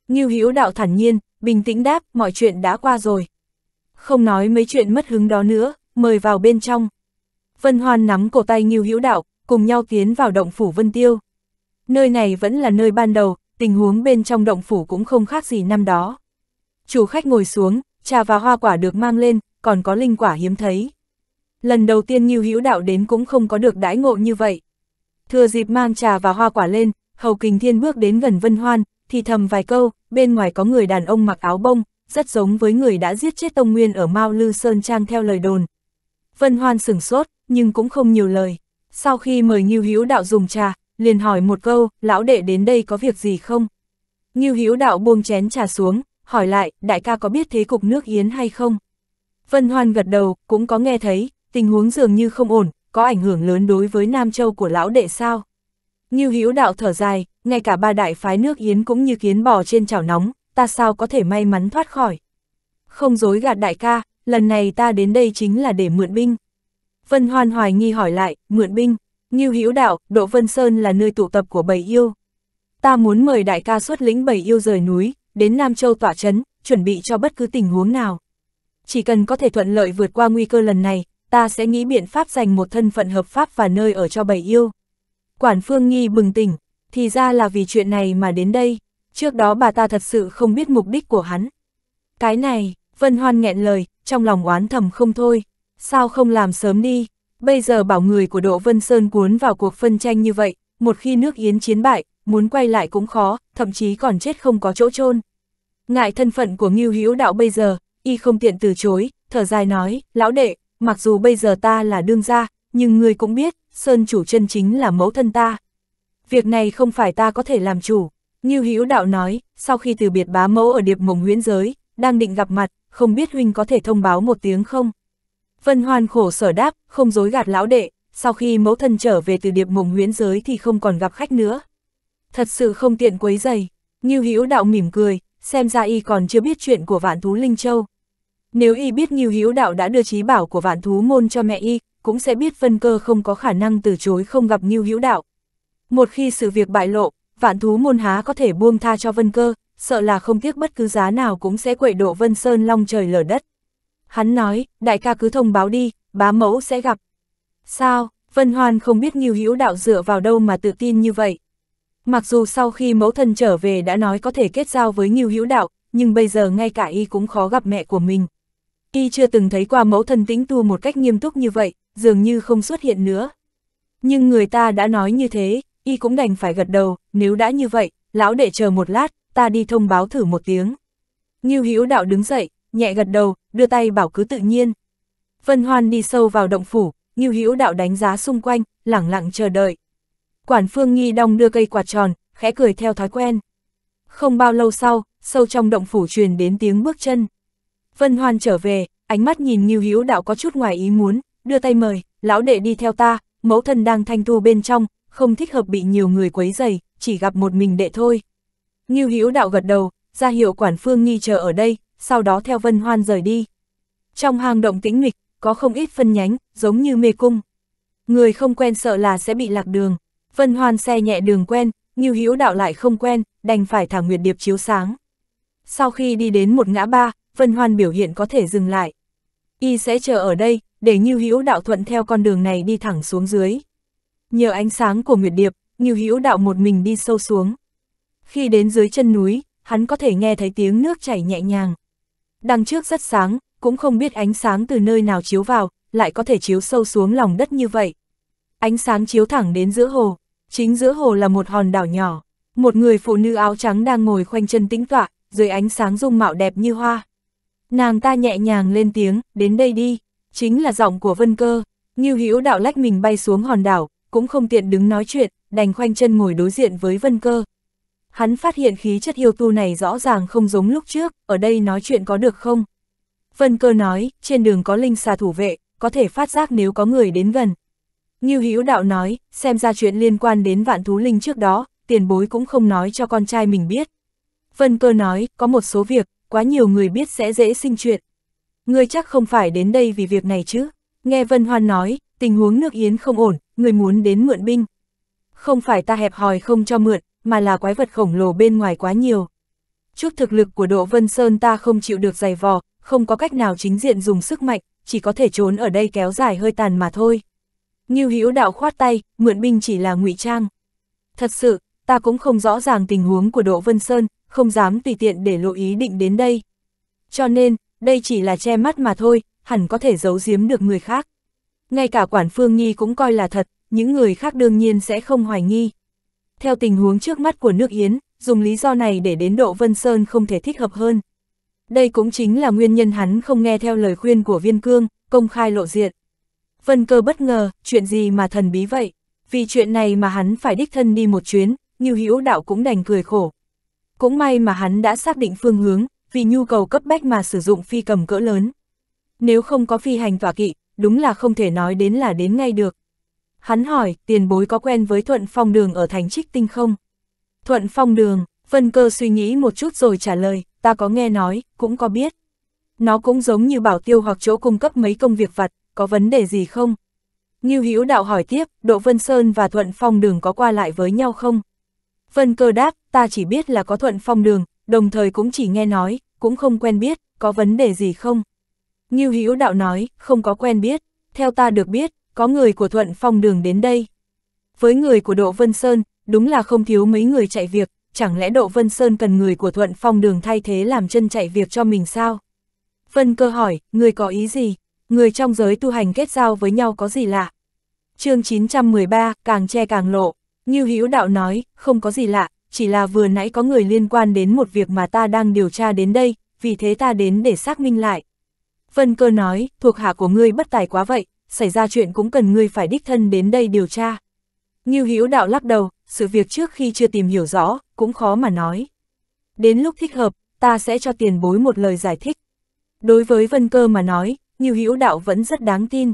Nhiêu Hữu Đạo thản nhiên, bình tĩnh đáp, mọi chuyện đã qua rồi. Không nói mấy chuyện mất hứng đó nữa, mời vào bên trong. Vân Hoan nắm cổ tay Nhiêu Hữu Đạo, cùng nhau tiến vào động phủ Vân Tiêu. Nơi này vẫn là nơi ban đầu, tình huống bên trong động phủ cũng không khác gì năm đó. Chủ khách ngồi xuống, trà và hoa quả được mang lên, còn có linh quả hiếm thấy. Lần đầu tiên Ngưu Hữu Đạo đến cũng không có được đãi ngộ như vậy. Thừa dịp mang trà và hoa quả lên, Hầu Kình Thiên bước đến gần Vân Hoan, thì thầm vài câu, bên ngoài có người đàn ông mặc áo bông, rất giống với người đã giết chết Tông Nguyên ở Mao Lư Sơn Trang theo lời đồn. Vân Hoan sửng sốt, nhưng cũng không nhiều lời. Sau khi mời Ngưu Hữu Đạo dùng trà, liền hỏi một câu, lão đệ đến đây có việc gì không? Ngưu Hữu Đạo buông chén trà xuống, hỏi lại, đại ca có biết thế cục nước Yến hay không? Vân Hoan gật đầu, cũng có nghe thấy, tình huống dường như không ổn, có ảnh hưởng lớn đối với Nam Châu của lão đệ sao? Ngưu Hữu Đạo thở dài, ngay cả ba đại phái nước Yến cũng như kiến bò trên chảo nóng, ta sao có thể may mắn thoát khỏi? Không dối gạt đại ca, lần này ta đến đây chính là để mượn binh. Vân Hoan hoài nghi hỏi lại, mượn binh? Ngưu Hữu Đạo, Đỗ Vân Sơn là nơi tụ tập của bảy yêu. Ta muốn mời đại ca xuất lĩnh bảy yêu rời núi, đến Nam Châu tỏa chấn, chuẩn bị cho bất cứ tình huống nào. Chỉ cần có thể thuận lợi vượt qua nguy cơ lần này, ta sẽ nghĩ biện pháp dành một thân phận hợp pháp và nơi ở cho bảy yêu. Quản Phương Nghi bừng tỉnh, thì ra là vì chuyện này mà đến đây, trước đó bà ta thật sự không biết mục đích của hắn. Cái này, Vân Hoan nghẹn lời, trong lòng oán thầm không thôi, sao không làm sớm đi, Bây giờ bảo người của Đỗ Vân Sơn cuốn vào cuộc phân tranh như vậy, một khi nước Yến chiến bại, muốn quay lại cũng khó, thậm chí còn chết không có chỗ chôn Ngại thân phận của Ngưu Hữu Đạo bây giờ, y không tiện từ chối, thở dài nói, lão đệ, mặc dù bây giờ ta là đương gia, nhưng người cũng biết, Sơn chủ chân chính là mẫu thân ta. Việc này không phải ta có thể làm chủ, Ngưu Hữu Đạo nói, sau khi từ biệt bá mẫu ở điệp mộng huyễn giới, đang định gặp mặt, không biết huynh có thể thông báo một tiếng không? Vân Hoan khổ sở đáp, không dối gạt lão đệ, sau khi mẫu thân trở về từ điệp mộng huyễn giới thì không còn gặp khách nữa. Thật sự không tiện quấy giày, Ngưu Hữu đạo mỉm cười, xem ra y còn chưa biết chuyện của vạn thú Linh Châu. Nếu y biết Ngưu Hữu đạo đã đưa trí bảo của vạn thú môn cho mẹ y, cũng sẽ biết vân cơ không có khả năng từ chối không gặp Ngưu Hữu đạo. Một khi sự việc bại lộ, vạn thú môn há có thể buông tha cho vân cơ, sợ là không tiếc bất cứ giá nào cũng sẽ quậy độ vân sơn long trời lở đất. Hắn nói, đại ca cứ thông báo đi, bá mẫu sẽ gặp. Sao, Vân Hoan không biết Nghiêu Hữu Đạo dựa vào đâu mà tự tin như vậy. Mặc dù sau khi mẫu thân trở về đã nói có thể kết giao với Nghiêu Hữu Đạo, nhưng bây giờ ngay cả y cũng khó gặp mẹ của mình. Y chưa từng thấy qua mẫu thân tĩnh tu một cách nghiêm túc như vậy, dường như không xuất hiện nữa. Nhưng người ta đã nói như thế, y cũng đành phải gật đầu, nếu đã như vậy, lão đệ chờ một lát, ta đi thông báo thử một tiếng. Nghiêu Hữu Đạo đứng dậy, nhẹ gật đầu, đưa tay bảo cứ tự nhiên. Vân Hoan đi sâu vào động phủ, Ngưu Hữu Đạo đánh giá xung quanh, lẳng lặng chờ đợi. Quản Phương Nghi đong đưa cây quạt tròn, khẽ cười theo thói quen. Không bao lâu sau, sâu trong động phủ truyền đến tiếng bước chân. Vân Hoan trở về, ánh mắt nhìn Ngưu Hữu Đạo có chút ngoài ý muốn, đưa tay mời, lão đệ đi theo ta, mẫu thân đang thanh thu bên trong, không thích hợp bị nhiều người quấy rầy, chỉ gặp một mình đệ thôi. Ngưu Hữu Đạo gật đầu, ra hiệu quản Phương Nghi chờ ở đây, sau đó theo Vân Hoan rời đi. Trong hang động tĩnh mịch, có không ít phân nhánh, giống như mê cung. Người không quen sợ là sẽ bị lạc đường. Vân Hoan xe nhẹ đường quen, Ngưu Hữu Đạo lại không quen, đành phải thả Nguyệt Điệp chiếu sáng. Sau khi đi đến một ngã ba, Vân Hoan biểu hiện có thể dừng lại. Y sẽ chờ ở đây, để Ngưu Hữu Đạo thuận theo con đường này đi thẳng xuống dưới. Nhờ ánh sáng của Nguyệt Điệp, Ngưu Hữu Đạo một mình đi sâu xuống. Khi đến dưới chân núi, hắn có thể nghe thấy tiếng nước chảy nhẹ nhàng đằng trước rất sáng, cũng không biết ánh sáng từ nơi nào chiếu vào, lại có thể chiếu sâu xuống lòng đất như vậy. Ánh sáng chiếu thẳng đến giữa hồ, chính giữa hồ là một hòn đảo nhỏ, một người phụ nữ áo trắng đang ngồi khoanh chân tĩnh tọa, dưới ánh sáng dung mạo đẹp như hoa. Nàng ta nhẹ nhàng lên tiếng, đến đây đi, chính là giọng của Vân Cơ, Như Hữu Đạo lách mình bay xuống hòn đảo, cũng không tiện đứng nói chuyện, đành khoanh chân ngồi đối diện với Vân Cơ, hắn phát hiện khí chất yêu tu này rõ ràng không giống lúc trước, ở đây nói chuyện có được không? Vân cơ nói, trên đường có linh xà thủ vệ, có thể phát giác nếu có người đến gần. Ngưu Hữu đạo nói, xem ra chuyện liên quan đến vạn thú linh trước đó, tiền bối cũng không nói cho con trai mình biết. Vân cơ nói, có một số việc, quá nhiều người biết sẽ dễ sinh chuyện. Ngươi chắc không phải đến đây vì việc này chứ? Nghe Vân Hoan nói, tình huống nước Yến không ổn, người muốn đến mượn binh. Không phải ta hẹp hòi không cho mượn, mà là quái vật khổng lồ bên ngoài quá nhiều. Chút thực lực của Đỗ Vân Sơn ta không chịu được dày vò, không có cách nào chính diện dùng sức mạnh, chỉ có thể trốn ở đây kéo dài hơi tàn mà thôi. Như Hữu Đạo khoát tay, mượn binh chỉ là ngụy trang. Thật sự, ta cũng không rõ ràng tình huống của Đỗ Vân Sơn, không dám tùy tiện để lộ ý định đến đây. Cho nên, đây chỉ là che mắt mà thôi, hẳn có thể giấu giếm được người khác. Ngay cả quản phương nghi cũng coi là thật, những người khác đương nhiên sẽ không hoài nghi. Theo tình huống trước mắt của nước Yến, dùng lý do này để đến độ Vân Sơn không thể thích hợp hơn. Đây cũng chính là nguyên nhân hắn không nghe theo lời khuyên của viên cương, công khai lộ diện. Vân cơ bất ngờ, chuyện gì mà thần bí vậy? Vì chuyện này mà hắn phải đích thân đi một chuyến, như hữu đạo cũng đành cười khổ. Cũng may mà hắn đã xác định phương hướng, vì nhu cầu cấp bách mà sử dụng phi cầm cỡ lớn. Nếu không có phi hành tỏa kỵ, đúng là không thể nói đến là đến ngay được. Hắn hỏi, tiền bối có quen với Thuận Phong Đường ở thành Trích Tinh không? Thuận Phong Đường, Vân Cơ suy nghĩ một chút rồi trả lời, ta có nghe nói, cũng có biết. Nó cũng giống như bảo tiêu hoặc chỗ cung cấp mấy công việc vặt, có vấn đề gì không? Ngưu Hữu Đạo hỏi tiếp, Độ Vân Sơn và Thuận Phong Đường có qua lại với nhau không? Vân Cơ đáp, ta chỉ biết là có Thuận Phong Đường, đồng thời cũng chỉ nghe nói, cũng không quen biết, có vấn đề gì không? Ngưu Hữu Đạo nói, không có quen biết, theo ta được biết, có người của Thuận Phong đường đến đây. Với người của Độ Vân Sơn, đúng là không thiếu mấy người chạy việc, chẳng lẽ Độ Vân Sơn cần người của Thuận Phong đường thay thế làm chân chạy việc cho mình sao? Vân cơ hỏi, người có ý gì? Người trong giới tu hành kết giao với nhau có gì lạ? chương 913, càng che càng lộ. Như Hữu Đạo nói, không có gì lạ, chỉ là vừa nãy có người liên quan đến một việc mà ta đang điều tra đến đây, vì thế ta đến để xác minh lại. Vân cơ nói, thuộc hạ của ngươi bất tài quá vậy, xảy ra chuyện cũng cần ngươi phải đích thân đến đây điều tra. Ngưu Hữu Đạo lắc đầu, sự việc trước khi chưa tìm hiểu rõ, cũng khó mà nói. Đến lúc thích hợp, ta sẽ cho tiền bối một lời giải thích. Đối với Vân Cơ mà nói, Ngưu Hữu Đạo vẫn rất đáng tin.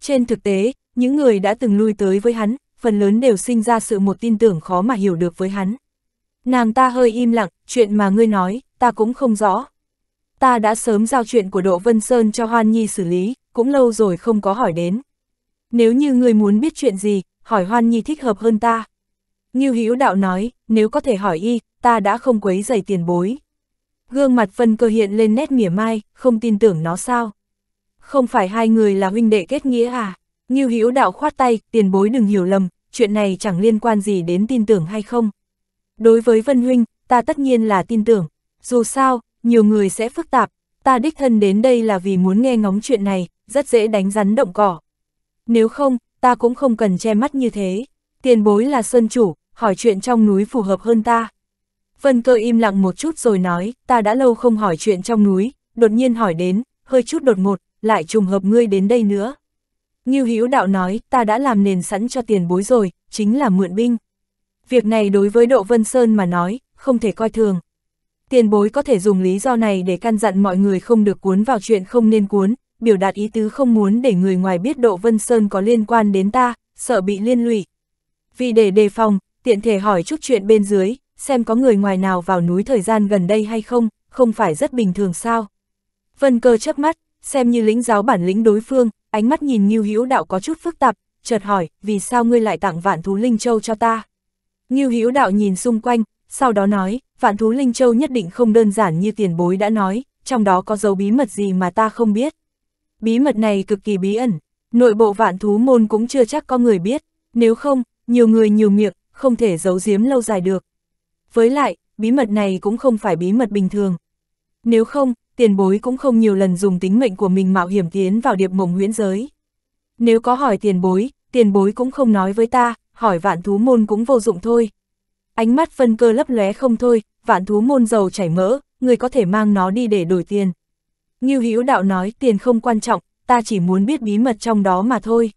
Trên thực tế, những người đã từng lui tới với hắn, phần lớn đều sinh ra sự một tin tưởng khó mà hiểu được với hắn. Nàng ta hơi im lặng, chuyện mà ngươi nói, ta cũng không rõ. Ta đã sớm giao chuyện của Độ Vân Sơn cho Hoan Nhi xử lý, cũng lâu rồi không có hỏi đến. Nếu như người muốn biết chuyện gì, hỏi Hoan Nhi thích hợp hơn ta. như Hữu Đạo nói, nếu có thể hỏi y, ta đã không quấy dày tiền bối. Gương mặt phân cơ hiện lên nét mỉa mai, không tin tưởng nó sao. Không phải hai người là huynh đệ kết nghĩa à? như Hữu Đạo khoát tay, tiền bối đừng hiểu lầm, chuyện này chẳng liên quan gì đến tin tưởng hay không. Đối với Vân Huynh, ta tất nhiên là tin tưởng, dù sao, nhiều người sẽ phức tạp, ta đích thân đến đây là vì muốn nghe ngóng chuyện này, rất dễ đánh rắn động cỏ. Nếu không, ta cũng không cần che mắt như thế. Tiền bối là sơn chủ, hỏi chuyện trong núi phù hợp hơn ta. Vân cơ im lặng một chút rồi nói, ta đã lâu không hỏi chuyện trong núi, đột nhiên hỏi đến, hơi chút đột ngột, lại trùng hợp ngươi đến đây nữa. Ngưu Hữu đạo nói, ta đã làm nền sẵn cho tiền bối rồi, chính là mượn binh. Việc này đối với Độ Vân Sơn mà nói, không thể coi thường. Tiền bối có thể dùng lý do này để căn dặn mọi người không được cuốn vào chuyện không nên cuốn, biểu đạt ý tứ không muốn để người ngoài biết Độ Vân Sơn có liên quan đến ta, sợ bị liên lụy. Vì để đề phòng, tiện thể hỏi chút chuyện bên dưới, xem có người ngoài nào vào núi thời gian gần đây hay không, không phải rất bình thường sao. Vân cơ chớp mắt, xem như lĩnh giáo bản lĩnh đối phương, ánh mắt nhìn Ngưu Hữu Đạo có chút phức tạp, chợt hỏi, vì sao ngươi lại tặng vạn thú Linh Châu cho ta? Ngưu Hữu Đạo nhìn xung quanh, sau đó nói, vạn thú Linh Châu nhất định không đơn giản như tiền bối đã nói, trong đó có dấu bí mật gì mà ta không biết bí mật này cực kỳ bí ẩn, nội bộ vạn thú môn cũng chưa chắc có người biết, nếu không, nhiều người nhiều miệng, không thể giấu giếm lâu dài được. Với lại, bí mật này cũng không phải bí mật bình thường. Nếu không, tiền bối cũng không nhiều lần dùng tính mệnh của mình mạo hiểm tiến vào điệp mộng huyễn giới. Nếu có hỏi tiền bối, tiền bối cũng không nói với ta, hỏi vạn thú môn cũng vô dụng thôi. Ánh mắt phân cơ lấp lóe không thôi, vạn thú môn dầu chảy mỡ, người có thể mang nó đi để đổi tiền. Ngưu Hữu Đạo nói tiền không quan trọng, ta chỉ muốn biết bí mật trong đó mà thôi.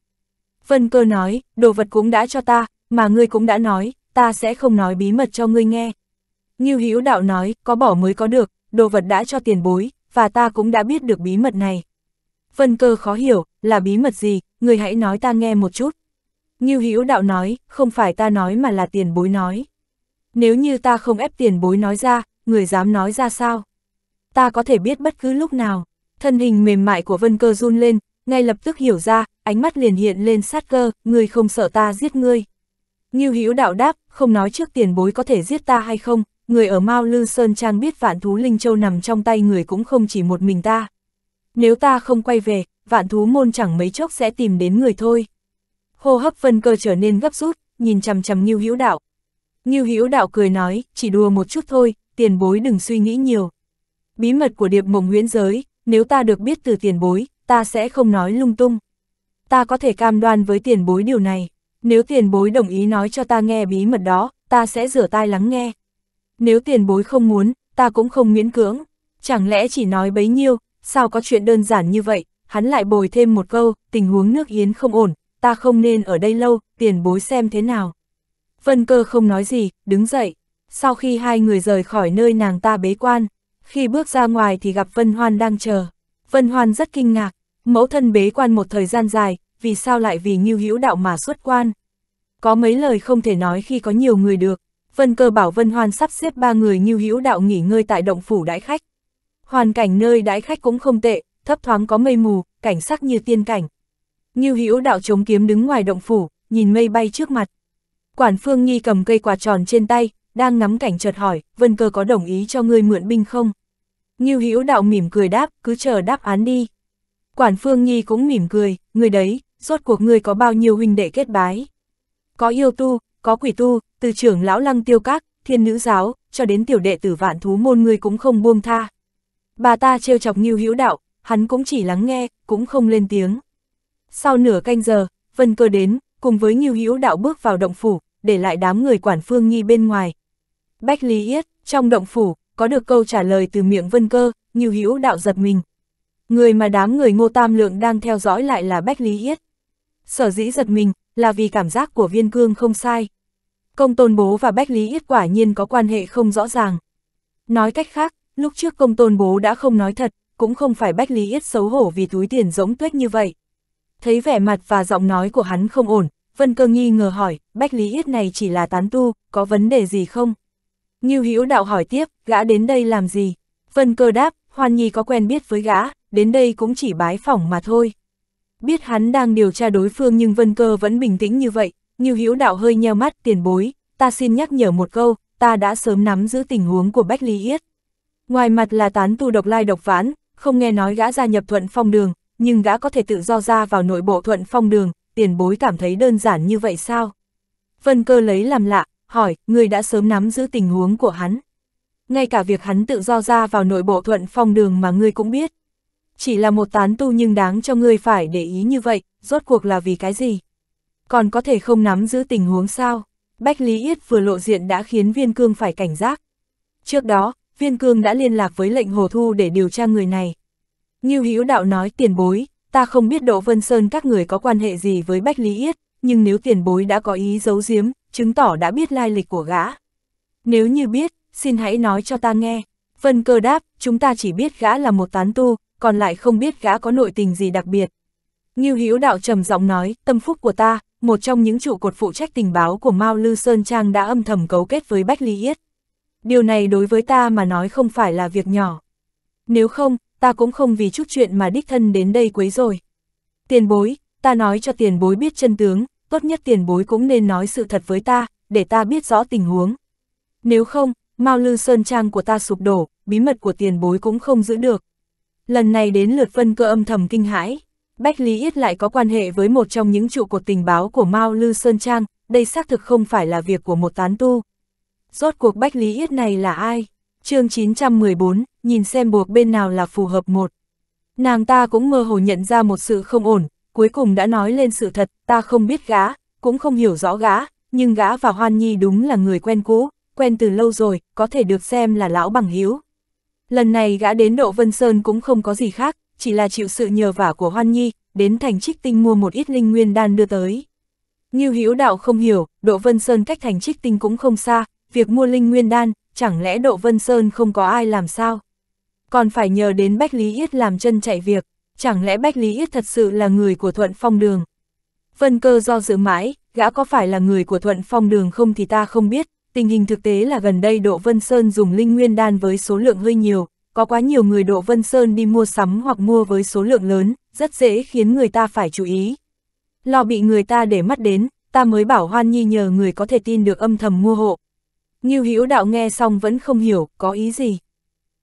Vân cơ nói, đồ vật cũng đã cho ta, mà ngươi cũng đã nói, ta sẽ không nói bí mật cho ngươi nghe. Ngưu Hữu Đạo nói, có bỏ mới có được, đồ vật đã cho tiền bối, và ta cũng đã biết được bí mật này. Vân cơ khó hiểu, là bí mật gì, người hãy nói ta nghe một chút. Ngưu Hữu Đạo nói, không phải ta nói mà là tiền bối nói. Nếu như ta không ép tiền bối nói ra, người dám nói ra sao? ta có thể biết bất cứ lúc nào. Thân hình mềm mại của Vân Cơ run lên, ngay lập tức hiểu ra, ánh mắt liền hiện lên sát cơ, ngươi không sợ ta giết ngươi. Ngưu Hữu đạo đáp, không nói trước tiền bối có thể giết ta hay không, người ở Mao Lư Sơn Trang biết vạn thú Linh Châu nằm trong tay người cũng không chỉ một mình ta. Nếu ta không quay về, vạn thú môn chẳng mấy chốc sẽ tìm đến người thôi. Hô hấp Vân Cơ trở nên gấp rút, nhìn chằm chằm Ngưu Hữu đạo. Ngưu Hữu đạo cười nói, chỉ đùa một chút thôi, tiền bối đừng suy nghĩ nhiều, bí mật của điệp mộng huyễn giới, nếu ta được biết từ tiền bối, ta sẽ không nói lung tung. Ta có thể cam đoan với tiền bối điều này, nếu tiền bối đồng ý nói cho ta nghe bí mật đó, ta sẽ rửa tai lắng nghe. Nếu tiền bối không muốn, ta cũng không miễn cưỡng, chẳng lẽ chỉ nói bấy nhiêu, sao có chuyện đơn giản như vậy, hắn lại bồi thêm một câu, tình huống nước Yến không ổn, ta không nên ở đây lâu, tiền bối xem thế nào. Vân cơ không nói gì, đứng dậy, sau khi hai người rời khỏi nơi nàng ta bế quan, khi bước ra ngoài thì gặp Vân Hoan đang chờ. Vân Hoan rất kinh ngạc, mẫu thân bế quan một thời gian dài, vì sao lại vì nghiêu hữu đạo mà xuất quan. Có mấy lời không thể nói khi có nhiều người được, Vân Cơ bảo Vân Hoan sắp xếp ba người nghiêu hữu đạo nghỉ ngơi tại động phủ đãi khách. Hoàn cảnh nơi đãi khách cũng không tệ, thấp thoáng có mây mù, cảnh sắc như tiên cảnh. Nghiêu hữu đạo chống kiếm đứng ngoài động phủ, nhìn mây bay trước mặt. Quản Phương Nhi cầm cây quạt tròn trên tay, đang ngắm cảnh chợt hỏi, Vân Cơ có đồng ý cho ngươi mượn binh không? Ngưu Hữu Đạo mỉm cười đáp, cứ chờ đáp án đi. Quản Phương Nhi cũng mỉm cười, người đấy, rốt cuộc ngươi có bao nhiêu huynh đệ kết bái? Có yêu tu, có quỷ tu, từ trưởng lão Lăng Tiêu Các, Thiên Nữ Giáo, cho đến tiểu đệ tử vạn thú môn ngươi cũng không buông tha. Bà ta trêu chọc Ngưu Hữu Đạo, hắn cũng chỉ lắng nghe, cũng không lên tiếng. Sau nửa canh giờ, Vân Cơ đến, cùng với Ngưu Hữu Đạo bước vào động phủ, để lại đám người Quản Phương Nhi bên ngoài, Bách Lý Yết, trong động phủ, có được câu trả lời từ miệng vân cơ, như hữu đạo giật mình. Người mà đám người ngô tam lượng đang theo dõi lại là Bách Lý Yết. Sở dĩ giật mình, là vì cảm giác của viên cương không sai. Công tôn bố và Bách Lý Yết quả nhiên có quan hệ không rõ ràng. Nói cách khác, lúc trước công tôn bố đã không nói thật, cũng không phải Bách Lý Yết xấu hổ vì túi tiền rỗng tuyết như vậy. Thấy vẻ mặt và giọng nói của hắn không ổn, Vân Cơ nghi ngờ hỏi, Bách Lý Yết này chỉ là tán tu, có vấn đề gì không? Ngưu Hữu Đạo hỏi tiếp, gã đến đây làm gì? Vân Cơ đáp, Hoan Nhi có quen biết với gã, đến đây cũng chỉ bái phỏng mà thôi. Biết hắn đang điều tra đối phương nhưng Vân Cơ vẫn bình tĩnh như vậy, Ngưu Hữu Đạo hơi nheo mắt tiền bối, ta xin nhắc nhở một câu, ta đã sớm nắm giữ tình huống của Bách Lý Yết. Ngoài mặt là tán tu độc lai độc vãn, không nghe nói gã gia nhập thuận phong đường, nhưng gã có thể tự do ra vào nội bộ thuận phong đường, tiền bối cảm thấy đơn giản như vậy sao? Vân cơ lấy làm lạ, hỏi, người đã sớm nắm giữ tình huống của hắn. Ngay cả việc hắn tự do ra vào nội bộ thuận phong đường mà ngươi cũng biết. Chỉ là một tán tu nhưng đáng cho ngươi phải để ý như vậy, rốt cuộc là vì cái gì? Còn có thể không nắm giữ tình huống sao? Bách Lý Yết vừa lộ diện đã khiến Viên Cương phải cảnh giác. Trước đó, Viên Cương đã liên lạc với lệnh Hồ Thu để điều tra người này. như Hữu Đạo nói tiền bối, ta không biết Đỗ Vân Sơn các người có quan hệ gì với Bách Lý Yết, nhưng nếu tiền bối đã có ý giấu giếm, chứng tỏ đã biết lai lịch của gã. Nếu như biết, xin hãy nói cho ta nghe. Vân cơ đáp, chúng ta chỉ biết gã là một tán tu, còn lại không biết gã có nội tình gì đặc biệt. Ngưu Hữu Đạo trầm giọng nói, tâm phúc của ta, một trong những trụ cột phụ trách tình báo của Mao Lư Sơn Trang đã âm thầm cấu kết với Bách Ly Yết. Điều này đối với ta mà nói không phải là việc nhỏ. Nếu không, ta cũng không vì chút chuyện mà đích thân đến đây quấy rồi. Tiền bối, ta nói cho tiền bối biết chân tướng, tốt nhất tiền bối cũng nên nói sự thật với ta, để ta biết rõ tình huống. Nếu không, Mao Lư Sơn Trang của ta sụp đổ, bí mật của tiền bối cũng không giữ được. Lần này đến lượt phân cơ âm thầm kinh hãi. Bách Lý Yết lại có quan hệ với một trong những trụ cột tình báo của Mao Lư Sơn Trang, đây xác thực không phải là việc của một tán tu. Rốt cuộc Bách Lý Yết này là ai? chương 914, nhìn xem buộc bên nào là phù hợp một. Nàng ta cũng mơ hồ nhận ra một sự không ổn, cuối cùng đã nói lên sự thật, ta không biết gã, cũng không hiểu rõ gã, nhưng gã và Hoan Nhi đúng là người quen cũ, quen từ lâu rồi, có thể được xem là lão bằng hiếu. Lần này gã đến Độ Vân Sơn cũng không có gì khác, chỉ là chịu sự nhờ vả của Hoan Nhi, đến thành trích tinh mua một ít linh nguyên đan đưa tới. Như Hữu đạo không hiểu, Độ Vân Sơn cách thành trích tinh cũng không xa, việc mua linh nguyên đan, chẳng lẽ Độ Vân Sơn không có ai làm sao? Còn phải nhờ đến Bách Lý Yết làm chân chạy việc chẳng lẽ Bách Lý Yết thật sự là người của Thuận Phong Đường? Vân cơ do dự mãi, gã có phải là người của Thuận Phong Đường không thì ta không biết, tình hình thực tế là gần đây Độ Vân Sơn dùng linh nguyên đan với số lượng hơi nhiều, có quá nhiều người Độ Vân Sơn đi mua sắm hoặc mua với số lượng lớn, rất dễ khiến người ta phải chú ý. Lo bị người ta để mắt đến, ta mới bảo Hoan Nhi nhờ người có thể tin được âm thầm mua hộ. Nghiêu Hữu đạo nghe xong vẫn không hiểu, có ý gì.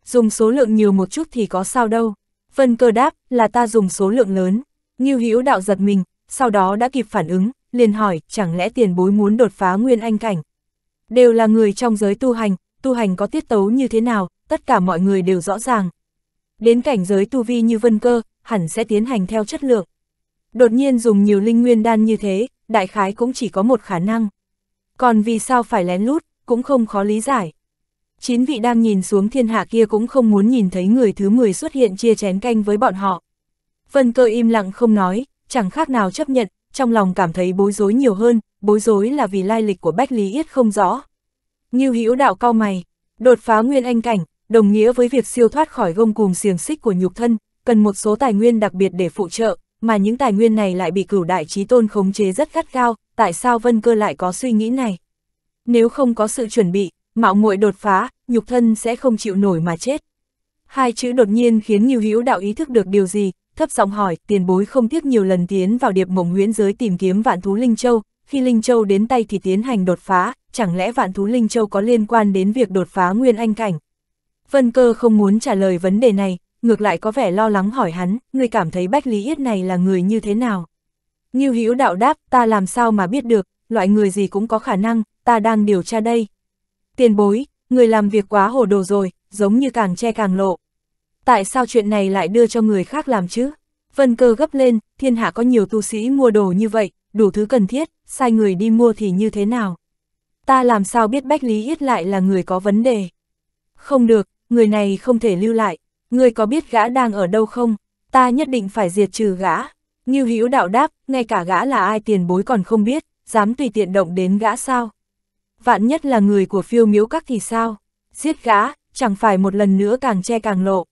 Dùng số lượng nhiều một chút thì có sao đâu. Vân cơ đáp, là ta dùng số lượng lớn. Ngưu Hữu đạo giật mình, sau đó đã kịp phản ứng, liền hỏi, chẳng lẽ tiền bối muốn đột phá nguyên anh cảnh? Đều là người trong giới tu hành, tu hành có tiết tấu như thế nào, tất cả mọi người đều rõ ràng. Đến cảnh giới tu vi như vân cơ, hẳn sẽ tiến hành theo chất lượng. Đột nhiên dùng nhiều linh nguyên đan như thế, đại khái cũng chỉ có một khả năng. Còn vì sao phải lén lút, cũng không khó lý giải chín vị đang nhìn xuống thiên hạ kia cũng không muốn nhìn thấy người thứ 10 xuất hiện chia chén canh với bọn họ. Vân cơ im lặng không nói, chẳng khác nào chấp nhận, trong lòng cảm thấy bối rối nhiều hơn, bối rối là vì lai lịch của Bách Lý Yết không rõ. Như hữu đạo cao mày, đột phá nguyên anh cảnh, đồng nghĩa với việc siêu thoát khỏi gông cùm xiềng xích của nhục thân, cần một số tài nguyên đặc biệt để phụ trợ, mà những tài nguyên này lại bị cửu đại trí tôn khống chế rất gắt gao, tại sao Vân Cơ lại có suy nghĩ này? Nếu không có sự chuẩn bị, mạo muội đột phá, nhục thân sẽ không chịu nổi mà chết. Hai chữ đột nhiên khiến Nhiêu Hữu đạo ý thức được điều gì, thấp giọng hỏi, tiền bối không tiếc nhiều lần tiến vào điệp mộng huyễn giới tìm kiếm vạn thú linh châu, khi linh châu đến tay thì tiến hành đột phá, chẳng lẽ vạn thú linh châu có liên quan đến việc đột phá nguyên anh cảnh? Vân Cơ không muốn trả lời vấn đề này, ngược lại có vẻ lo lắng hỏi hắn, Người cảm thấy Bách Lý Yết này là người như thế nào? Nhiêu Hữu đạo đáp, ta làm sao mà biết được, loại người gì cũng có khả năng, ta đang điều tra đây tiền bối, người làm việc quá hồ đồ rồi, giống như càng che càng lộ. Tại sao chuyện này lại đưa cho người khác làm chứ? Vân cơ gấp lên, thiên hạ có nhiều tu sĩ mua đồ như vậy, đủ thứ cần thiết, sai người đi mua thì như thế nào? Ta làm sao biết Bách Lý Yết lại là người có vấn đề? Không được, người này không thể lưu lại, người có biết gã đang ở đâu không? Ta nhất định phải diệt trừ gã. Như hữu đạo đáp, ngay cả gã là ai tiền bối còn không biết, dám tùy tiện động đến gã sao? vạn nhất là người của phiêu miếu các thì sao? Giết gã, chẳng phải một lần nữa càng che càng lộ.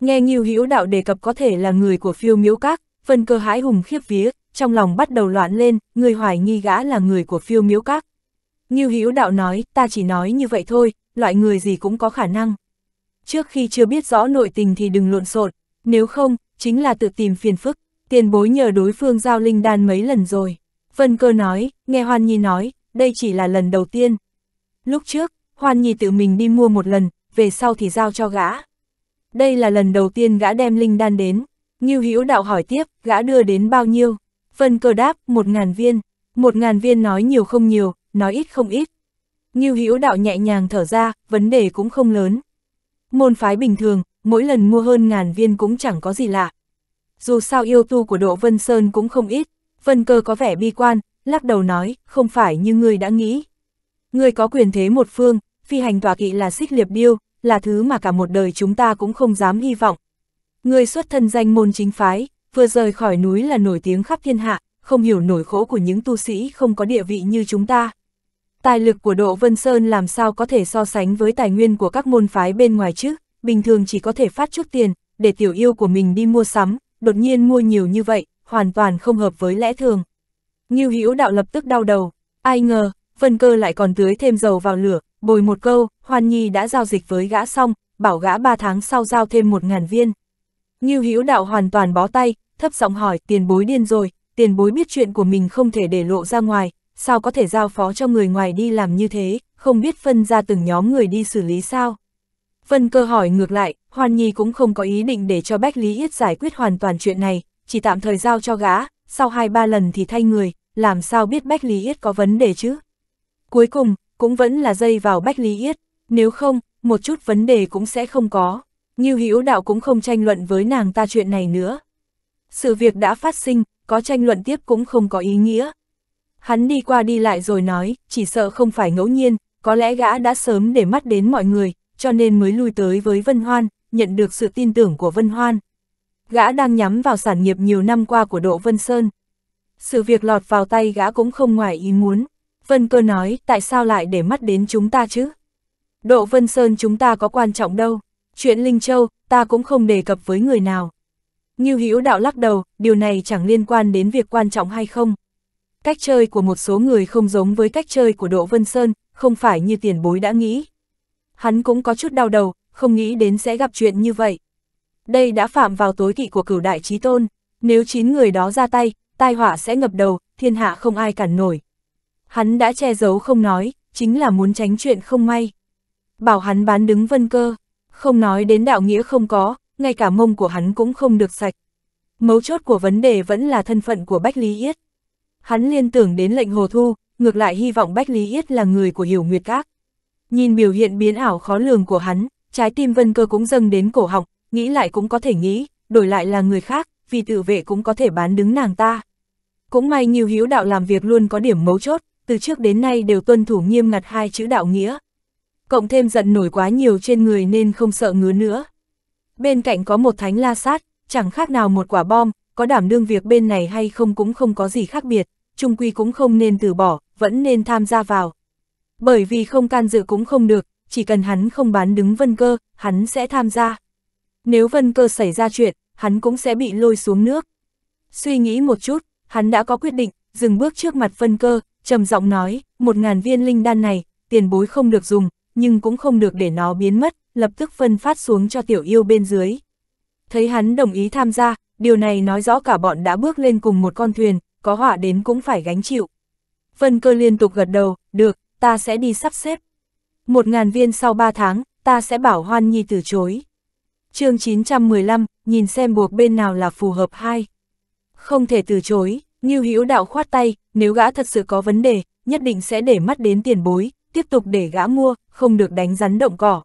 Nghe Nghiêu Hữu Đạo đề cập có thể là người của phiêu miếu các, phân Cơ hãi hùng khiếp vía, trong lòng bắt đầu loạn lên, người hoài nghi gã là người của phiêu miếu các. Nghiêu Hữu Đạo nói, ta chỉ nói như vậy thôi, loại người gì cũng có khả năng. Trước khi chưa biết rõ nội tình thì đừng lộn xộn, nếu không, chính là tự tìm phiền phức. Tiền bối nhờ đối phương giao linh đan mấy lần rồi. Vân Cơ nói, nghe Hoan Nhi nói, đây chỉ là lần đầu tiên. Lúc trước, Hoan Nhi tự mình đi mua một lần, về sau thì giao cho gã. Đây là lần đầu tiên gã đem linh đan đến. Ngưu Hữu Đạo hỏi tiếp, gã đưa đến bao nhiêu? Vân Cơ đáp, một ngàn viên. Một ngàn viên nói nhiều không nhiều, nói ít không ít. Ngưu Hữu Đạo nhẹ nhàng thở ra, vấn đề cũng không lớn. Môn phái bình thường, mỗi lần mua hơn ngàn viên cũng chẳng có gì lạ. Dù sao yêu tu của Độ Vân Sơn cũng không ít, Vân Cơ có vẻ bi quan, lắc đầu nói, không phải như ngươi đã nghĩ. Ngươi có quyền thế một phương, phi hành tòa kỵ là xích liệp điêu, là thứ mà cả một đời chúng ta cũng không dám hy vọng. Ngươi xuất thân danh môn chính phái, vừa rời khỏi núi là nổi tiếng khắp thiên hạ, không hiểu nổi khổ của những tu sĩ không có địa vị như chúng ta. Tài lực của Độ Vân Sơn làm sao có thể so sánh với tài nguyên của các môn phái bên ngoài chứ, bình thường chỉ có thể phát chút tiền, để tiểu yêu của mình đi mua sắm, đột nhiên mua nhiều như vậy, hoàn toàn không hợp với lẽ thường. Ngưu Hữu Đạo lập tức đau đầu, ai ngờ, Vân Cơ lại còn tưới thêm dầu vào lửa, bồi một câu, Hoan Nhi đã giao dịch với gã xong, bảo gã ba tháng sau giao thêm một ngàn viên. Ngưu Hữu Đạo hoàn toàn bó tay, thấp giọng hỏi, tiền bối điên rồi, tiền bối biết chuyện của mình không thể để lộ ra ngoài, sao có thể giao phó cho người ngoài đi làm như thế, không biết phân ra từng nhóm người đi xử lý sao. Vân Cơ hỏi ngược lại, Hoan Nhi cũng không có ý định để cho Bách Lý Yết giải quyết hoàn toàn chuyện này, chỉ tạm thời giao cho gã, sau hai ba lần thì thay người, làm sao biết Bách Lý Yết có vấn đề chứ? Cuối cùng, cũng vẫn là dây vào Bách Lý Yết, nếu không, một chút vấn đề cũng sẽ không có. Như Hữu Đạo cũng không tranh luận với nàng ta chuyện này nữa. Sự việc đã phát sinh, có tranh luận tiếp cũng không có ý nghĩa. Hắn đi qua đi lại rồi nói, chỉ sợ không phải ngẫu nhiên, có lẽ gã đã sớm để mắt đến mọi người, cho nên mới lui tới với Vân Hoan, nhận được sự tin tưởng của Vân Hoan. Gã đang nhắm vào sản nghiệp nhiều năm qua của Độ Vân Sơn, sự việc lọt vào tay gã cũng không ngoài ý muốn. Vân cơ nói, tại sao lại để mắt đến chúng ta chứ? Độ Vân Sơn chúng ta có quan trọng đâu, chuyện Linh Châu, ta cũng không đề cập với người nào. Như Hữu đạo lắc đầu, điều này chẳng liên quan đến việc quan trọng hay không. Cách chơi của một số người không giống với cách chơi của Đỗ Vân Sơn, không phải như tiền bối đã nghĩ. Hắn cũng có chút đau đầu, không nghĩ đến sẽ gặp chuyện như vậy. Đây đã phạm vào tối kỵ của cửu đại trí tôn, nếu chín người đó ra tay, tai họa sẽ ngập đầu, thiên hạ không ai cản nổi. Hắn đã che giấu không nói, chính là muốn tránh chuyện không may. Bảo hắn bán đứng vân cơ, không nói đến đạo nghĩa không có, ngay cả mông của hắn cũng không được sạch. Mấu chốt của vấn đề vẫn là thân phận của Bách Lý Yết. Hắn liên tưởng đến lệnh hồ thu, ngược lại hy vọng Bách Lý Yết là người của Hiểu Nguyệt Các. Nhìn biểu hiện biến ảo khó lường của hắn, trái tim vân cơ cũng dâng đến cổ họng, nghĩ lại cũng có thể nghĩ, đổi lại là người khác, vì tự vệ cũng có thể bán đứng nàng ta. Cũng may Nghiêu Hiếu Đạo làm việc luôn có điểm mấu chốt, từ trước đến nay đều tuân thủ nghiêm ngặt hai chữ đạo nghĩa. Cộng thêm giận nổi quá nhiều trên người nên không sợ ngứa nữa. Bên cạnh có một thánh la sát, chẳng khác nào một quả bom, có đảm đương việc bên này hay không cũng không có gì khác biệt, trung quy cũng không nên từ bỏ, vẫn nên tham gia vào. Bởi vì không can dự cũng không được, chỉ cần hắn không bán đứng vân cơ, hắn sẽ tham gia. Nếu vân cơ xảy ra chuyện, hắn cũng sẽ bị lôi xuống nước. Suy nghĩ một chút, hắn đã có quyết định, dừng bước trước mặt phân cơ, trầm giọng nói, một ngàn viên linh đan này, tiền bối không được dùng, nhưng cũng không được để nó biến mất, lập tức phân phát xuống cho tiểu yêu bên dưới. Thấy hắn đồng ý tham gia, điều này nói rõ cả bọn đã bước lên cùng một con thuyền, có họa đến cũng phải gánh chịu. Phân cơ liên tục gật đầu, được, ta sẽ đi sắp xếp. Một ngàn viên sau ba tháng, ta sẽ bảo Hoan Nhi từ chối. chương 915, nhìn xem buộc bên nào là phù hợp hai. Không thể từ chối, Ngưu Hữu Đạo khoát tay, nếu gã thật sự có vấn đề, nhất định sẽ để mắt đến tiền bối, tiếp tục để gã mua, không được đánh rắn động cỏ.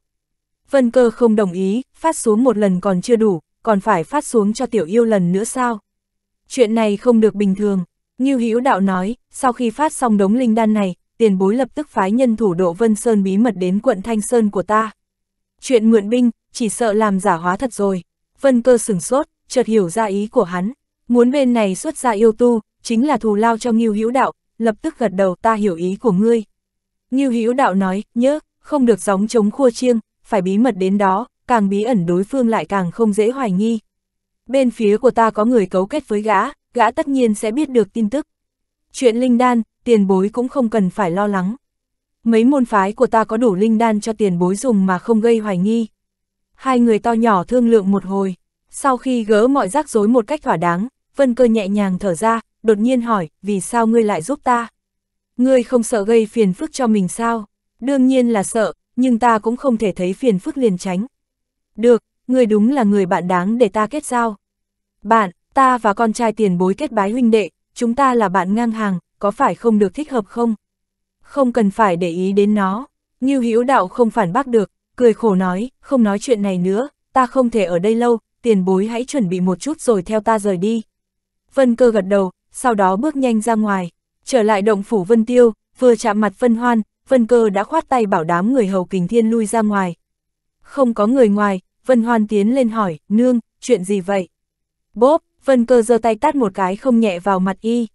Vân cơ không đồng ý, phát xuống một lần còn chưa đủ, còn phải phát xuống cho tiểu yêu lần nữa sao? Chuyện này không được bình thường, Ngưu Hữu Đạo nói, sau khi phát xong đống linh đan này, tiền bối lập tức phái nhân thủ độ Vân Sơn bí mật đến quận Thanh Sơn của ta. Chuyện mượn binh, chỉ sợ làm giả hóa thật rồi. Vân cơ sửng sốt, chợt hiểu ra ý của hắn, Muốn bên này xuất ra yêu tu, chính là thù lao cho Ngưu Hữu Đạo, lập tức gật đầu ta hiểu ý của ngươi. Ngưu Hữu Đạo nói, nhớ, không được gióng chống khua chiêng, phải bí mật đến đó, càng bí ẩn đối phương lại càng không dễ hoài nghi. Bên phía của ta có người cấu kết với gã, gã tất nhiên sẽ biết được tin tức. Chuyện linh đan, tiền bối cũng không cần phải lo lắng. Mấy môn phái của ta có đủ linh đan cho tiền bối dùng mà không gây hoài nghi. Hai người to nhỏ thương lượng một hồi, sau khi gỡ mọi rắc rối một cách thỏa đáng, Vân cơ nhẹ nhàng thở ra, đột nhiên hỏi, vì sao ngươi lại giúp ta? Ngươi không sợ gây phiền phức cho mình sao? Đương nhiên là sợ, nhưng ta cũng không thể thấy phiền phức liền tránh. Được, ngươi đúng là người bạn đáng để ta kết giao. Bạn, ta và con trai tiền bối kết bái huynh đệ, chúng ta là bạn ngang hàng, có phải không được thích hợp không? Không cần phải để ý đến nó. Như Hữu Đạo không phản bác được, cười khổ nói, không nói chuyện này nữa, ta không thể ở đây lâu, tiền bối hãy chuẩn bị một chút rồi theo ta rời đi. Vân cơ gật đầu, sau đó bước nhanh ra ngoài, trở lại động phủ Vân Tiêu, vừa chạm mặt Vân Hoan, Vân cơ đã khoát tay bảo đám người hầu kình thiên lui ra ngoài. Không có người ngoài, Vân Hoan tiến lên hỏi, nương, chuyện gì vậy? Bốp, Vân cơ giơ tay tát một cái không nhẹ vào mặt y.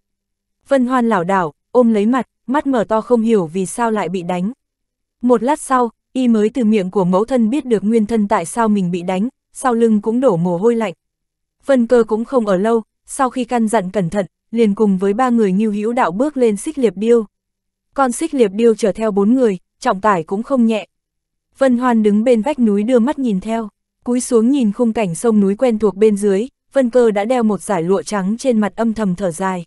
Vân Hoan lảo đảo, ôm lấy mặt, mắt mở to không hiểu vì sao lại bị đánh. Một lát sau, y mới từ miệng của mẫu thân biết được nguyên thân tại sao mình bị đánh, sau lưng cũng đổ mồ hôi lạnh. Vân cơ cũng không ở lâu, sau khi căn dặn cẩn thận, liền cùng với ba người Ngưu Hữu Đạo bước lên xích liệp điêu. Con xích liệp điêu chở theo bốn người, trọng tải cũng không nhẹ. Vân Hoan đứng bên vách núi đưa mắt nhìn theo, cúi xuống nhìn khung cảnh sông núi quen thuộc bên dưới, Vân Cơ đã đeo một giải lụa trắng trên mặt âm thầm thở dài.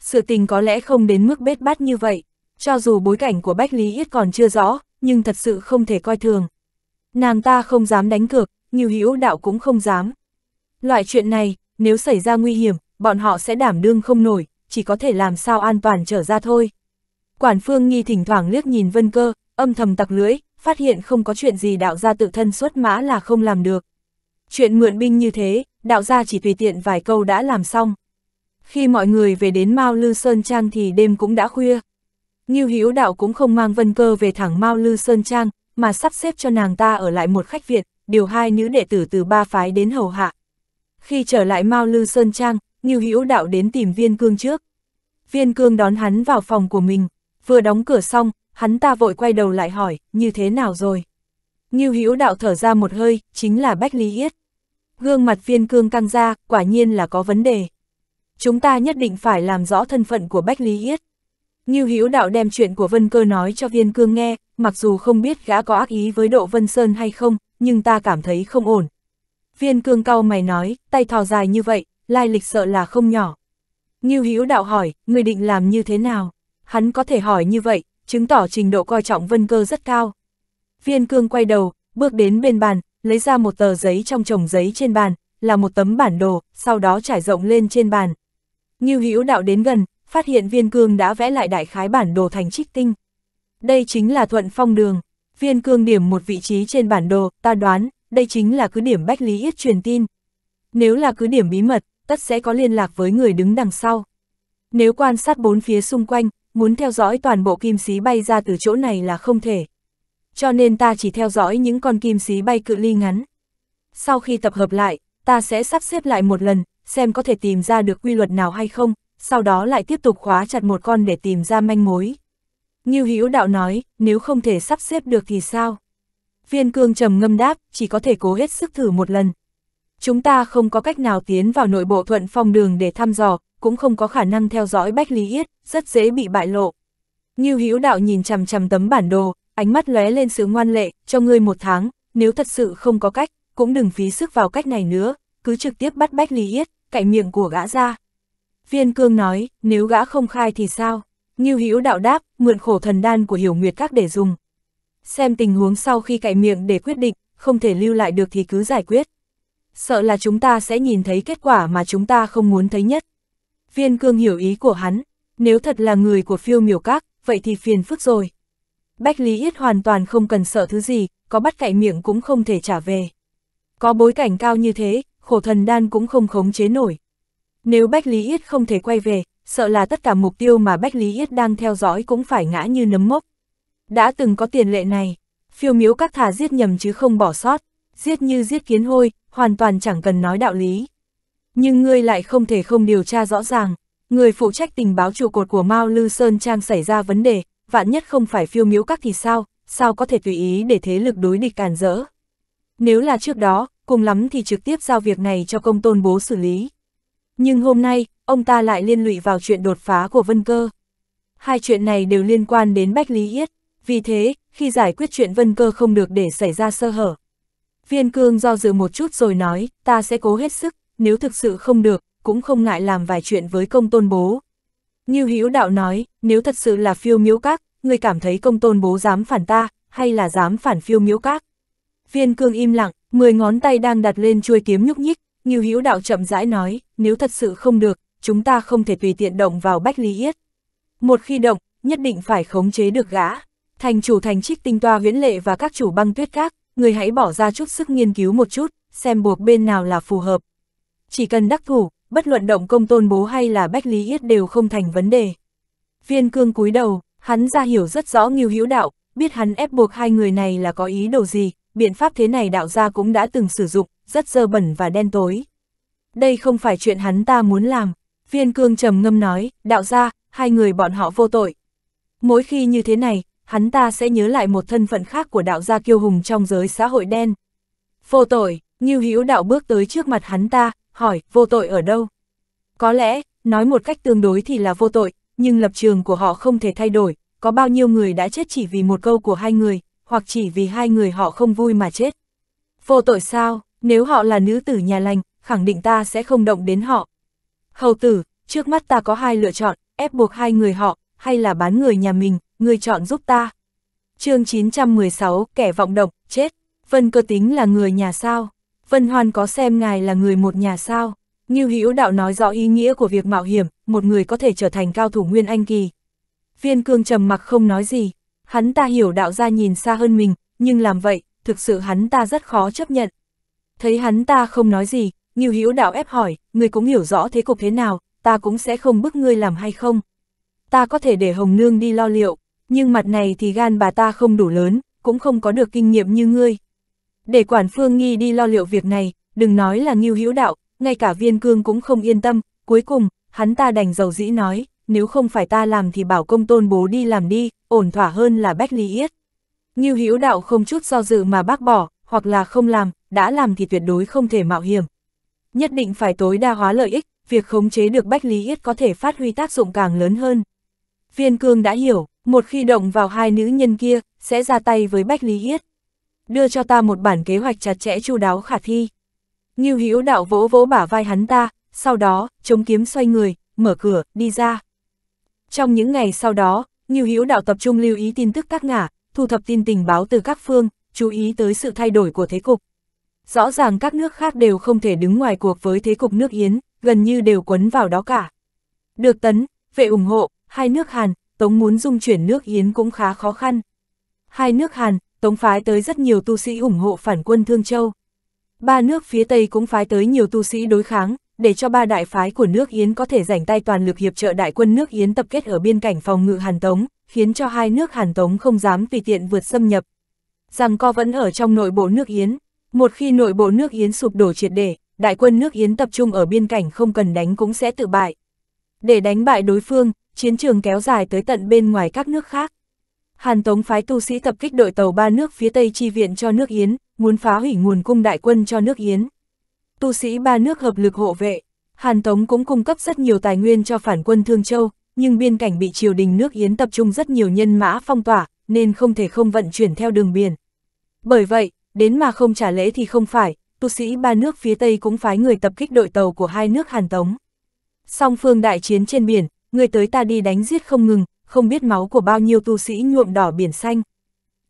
Sự tình có lẽ không đến mức bết bát như vậy, cho dù bối cảnh của Bách Lý Yết còn chưa rõ, nhưng thật sự không thể coi thường. Nàng ta không dám đánh cược, Ngưu Hữu Đạo cũng không dám. Loại chuyện này, nếu xảy ra nguy hiểm, bọn họ sẽ đảm đương không nổi, chỉ có thể làm sao an toàn trở ra thôi. Quản phương nghi thỉnh thoảng liếc nhìn vân cơ, âm thầm tặc lưỡi, phát hiện không có chuyện gì đạo gia tự thân xuất mã là không làm được. Chuyện mượn binh như thế, đạo gia chỉ tùy tiện vài câu đã làm xong. Khi mọi người về đến Mao Lư Sơn Trang thì đêm cũng đã khuya. Ngưu Hữu Đạo cũng không mang Vân Cơ về thẳng Mao Lư Sơn Trang, mà sắp xếp cho nàng ta ở lại một khách viện, điều hai nữ đệ tử từ ba phái đến hầu hạ, khi trở lại Mao Lư Sơn Trang, Ngưu Hữu Đạo đến tìm Viên Cương trước. Viên Cương đón hắn vào phòng của mình, vừa đóng cửa xong, hắn ta vội quay đầu lại hỏi, như thế nào rồi? Ngưu Hữu Đạo thở ra một hơi, chính là Bách Lý Yết. Gương mặt Viên Cương căng ra, quả nhiên là có vấn đề. Chúng ta nhất định phải làm rõ thân phận của Bách Lý Yết. Ngưu Hữu Đạo đem chuyện của Vân Cơ nói cho Viên Cương nghe, mặc dù không biết gã có ác ý với Độ Vân Sơn hay không, nhưng ta cảm thấy không ổn, Viên cương cao mày nói, tay thò dài như vậy, lai lịch sợ là không nhỏ. Ngưu Hữu đạo hỏi, người định làm như thế nào? Hắn có thể hỏi như vậy, chứng tỏ trình độ coi trọng vân cơ rất cao. Viên cương quay đầu, bước đến bên bàn, lấy ra một tờ giấy trong chồng giấy trên bàn, là một tấm bản đồ, sau đó trải rộng lên trên bàn. Ngưu Hữu đạo đến gần, phát hiện viên cương đã vẽ lại đại khái bản đồ thành trích tinh. Đây chính là thuận phong đường. Viên cương điểm một vị trí trên bản đồ, ta đoán, đây chính là cứ điểm Bách Lý Yết truyền tin. Nếu là cứ điểm bí mật, tất sẽ có liên lạc với người đứng đằng sau. Nếu quan sát bốn phía xung quanh, muốn theo dõi toàn bộ kim sĩ bay ra từ chỗ này là không thể. Cho nên ta chỉ theo dõi những con kim sĩ bay cự ly ngắn. Sau khi tập hợp lại, ta sẽ sắp xếp lại một lần, xem có thể tìm ra được quy luật nào hay không, sau đó lại tiếp tục khóa chặt một con để tìm ra manh mối. như Hữu Đạo nói, nếu không thể sắp xếp được thì sao? Viên cương trầm ngâm đáp, chỉ có thể cố hết sức thử một lần. Chúng ta không có cách nào tiến vào nội bộ thuận phong đường để thăm dò, cũng không có khả năng theo dõi Bách Lý Yết, rất dễ bị bại lộ. Như Hữu Đạo nhìn chằm chằm tấm bản đồ, ánh mắt lóe lên sự ngoan lệ, cho ngươi một tháng, nếu thật sự không có cách, cũng đừng phí sức vào cách này nữa, cứ trực tiếp bắt Bách Lý Yết, cạy miệng của gã ra. Viên Cương nói, nếu gã không khai thì sao? Như Hữu Đạo đáp, mượn khổ thần đan của Hiểu Nguyệt các để dùng xem tình huống sau khi cậy miệng để quyết định, không thể lưu lại được thì cứ giải quyết. Sợ là chúng ta sẽ nhìn thấy kết quả mà chúng ta không muốn thấy nhất. Viên cương hiểu ý của hắn, nếu thật là người của phiêu miểu các, vậy thì phiền phức rồi. Bách Lý Yết hoàn toàn không cần sợ thứ gì, có bắt cậy miệng cũng không thể trả về. Có bối cảnh cao như thế, khổ thần đan cũng không khống chế nổi. Nếu Bách Lý Yết không thể quay về, sợ là tất cả mục tiêu mà Bách Lý Yết đang theo dõi cũng phải ngã như nấm mốc. Đã từng có tiền lệ này, phiêu miếu các thà giết nhầm chứ không bỏ sót, giết như giết kiến hôi, hoàn toàn chẳng cần nói đạo lý. Nhưng ngươi lại không thể không điều tra rõ ràng, người phụ trách tình báo trụ cột của Mao Lư Sơn Trang xảy ra vấn đề, vạn nhất không phải phiêu miếu các thì sao, sao có thể tùy ý để thế lực đối địch càn rỡ. Nếu là trước đó, cùng lắm thì trực tiếp giao việc này cho công tôn bố xử lý. Nhưng hôm nay, ông ta lại liên lụy vào chuyện đột phá của Vân Cơ. Hai chuyện này đều liên quan đến Bách Lý Yết vì thế, khi giải quyết chuyện vân cơ không được để xảy ra sơ hở. Viên cương do dự một chút rồi nói, ta sẽ cố hết sức, nếu thực sự không được, cũng không ngại làm vài chuyện với công tôn bố. Như Hữu đạo nói, nếu thật sự là phiêu miếu các, người cảm thấy công tôn bố dám phản ta, hay là dám phản phiêu miếu các. Viên cương im lặng, mười ngón tay đang đặt lên chuôi kiếm nhúc nhích, như Hữu đạo chậm rãi nói, nếu thật sự không được, chúng ta không thể tùy tiện động vào Bách Lý Yết. Một khi động, nhất định phải khống chế được gã thành chủ thành trích tinh toa huyễn lệ và các chủ băng tuyết các, người hãy bỏ ra chút sức nghiên cứu một chút, xem buộc bên nào là phù hợp. Chỉ cần đắc thủ, bất luận động công tôn bố hay là bách lý yết đều không thành vấn đề. Viên cương cúi đầu, hắn ra hiểu rất rõ nghiêu hữu đạo, biết hắn ép buộc hai người này là có ý đồ gì, biện pháp thế này đạo gia cũng đã từng sử dụng, rất dơ bẩn và đen tối. Đây không phải chuyện hắn ta muốn làm, viên cương trầm ngâm nói, đạo gia, hai người bọn họ vô tội. Mỗi khi như thế này, hắn ta sẽ nhớ lại một thân phận khác của đạo gia kiêu hùng trong giới xã hội đen. Vô tội, Ngưu Hữu Đạo bước tới trước mặt hắn ta, hỏi, vô tội ở đâu? Có lẽ, nói một cách tương đối thì là vô tội, nhưng lập trường của họ không thể thay đổi, có bao nhiêu người đã chết chỉ vì một câu của hai người, hoặc chỉ vì hai người họ không vui mà chết. Vô tội sao, nếu họ là nữ tử nhà lành, khẳng định ta sẽ không động đến họ. Hầu tử, trước mắt ta có hai lựa chọn, ép buộc hai người họ, hay là bán người nhà mình, người chọn giúp ta. chương 916, kẻ vọng độc, chết, Vân cơ tính là người nhà sao, Vân Hoan có xem ngài là người một nhà sao. Như hữu đạo nói rõ ý nghĩa của việc mạo hiểm, một người có thể trở thành cao thủ nguyên anh kỳ. Viên cương trầm mặc không nói gì, hắn ta hiểu đạo ra nhìn xa hơn mình, nhưng làm vậy, thực sự hắn ta rất khó chấp nhận. Thấy hắn ta không nói gì, Nghiêu Hữu Đạo ép hỏi, ngươi cũng hiểu rõ thế cục thế nào, ta cũng sẽ không bức ngươi làm hay không. Ta có thể để Hồng Nương đi lo liệu nhưng mặt này thì gan bà ta không đủ lớn, cũng không có được kinh nghiệm như ngươi. Để quản phương nghi đi lo liệu việc này, đừng nói là nghiêu hữu đạo, ngay cả viên cương cũng không yên tâm, cuối cùng, hắn ta đành dầu dĩ nói, nếu không phải ta làm thì bảo công tôn bố đi làm đi, ổn thỏa hơn là bách lý yết. Nghiêu hữu đạo không chút do dự mà bác bỏ, hoặc là không làm, đã làm thì tuyệt đối không thể mạo hiểm. Nhất định phải tối đa hóa lợi ích, việc khống chế được bách lý yết có thể phát huy tác dụng càng lớn hơn. Viên cương đã hiểu, một khi động vào hai nữ nhân kia, sẽ ra tay với Bách Lý Yết. Đưa cho ta một bản kế hoạch chặt chẽ chu đáo khả thi. Ngưu Hữu đạo vỗ vỗ bả vai hắn ta, sau đó, chống kiếm xoay người, mở cửa, đi ra. Trong những ngày sau đó, Ngưu Hữu đạo tập trung lưu ý tin tức các ngả, thu thập tin tình báo từ các phương, chú ý tới sự thay đổi của thế cục. Rõ ràng các nước khác đều không thể đứng ngoài cuộc với thế cục nước Yến, gần như đều quấn vào đó cả. Được tấn, vệ ủng hộ, hai nước Hàn, Tống muốn dung chuyển nước Yến cũng khá khó khăn. Hai nước Hàn, Tống phái tới rất nhiều tu sĩ ủng hộ phản quân Thương Châu. Ba nước phía Tây cũng phái tới nhiều tu sĩ đối kháng, để cho ba đại phái của nước Yến có thể rảnh tay toàn lực hiệp trợ đại quân nước Yến tập kết ở biên cảnh phòng ngự Hàn Tống, khiến cho hai nước Hàn Tống không dám tùy tiện vượt xâm nhập. Rằng co vẫn ở trong nội bộ nước Yến, một khi nội bộ nước Yến sụp đổ triệt để, đại quân nước Yến tập trung ở biên cảnh không cần đánh cũng sẽ tự bại. Để đánh bại đối phương, chiến trường kéo dài tới tận bên ngoài các nước khác. Hàn Tống phái tu sĩ tập kích đội tàu ba nước phía Tây chi viện cho nước Yến, muốn phá hủy nguồn cung đại quân cho nước Yến. Tu sĩ ba nước hợp lực hộ vệ, Hàn Tống cũng cung cấp rất nhiều tài nguyên cho phản quân Thương Châu, nhưng biên cảnh bị triều đình nước Yến tập trung rất nhiều nhân mã phong tỏa, nên không thể không vận chuyển theo đường biển. Bởi vậy, đến mà không trả lễ thì không phải, tu sĩ ba nước phía Tây cũng phái người tập kích đội tàu của hai nước Hàn Tống. Song phương đại chiến trên biển, người tới ta đi đánh giết không ngừng, không biết máu của bao nhiêu tu sĩ nhuộm đỏ biển xanh.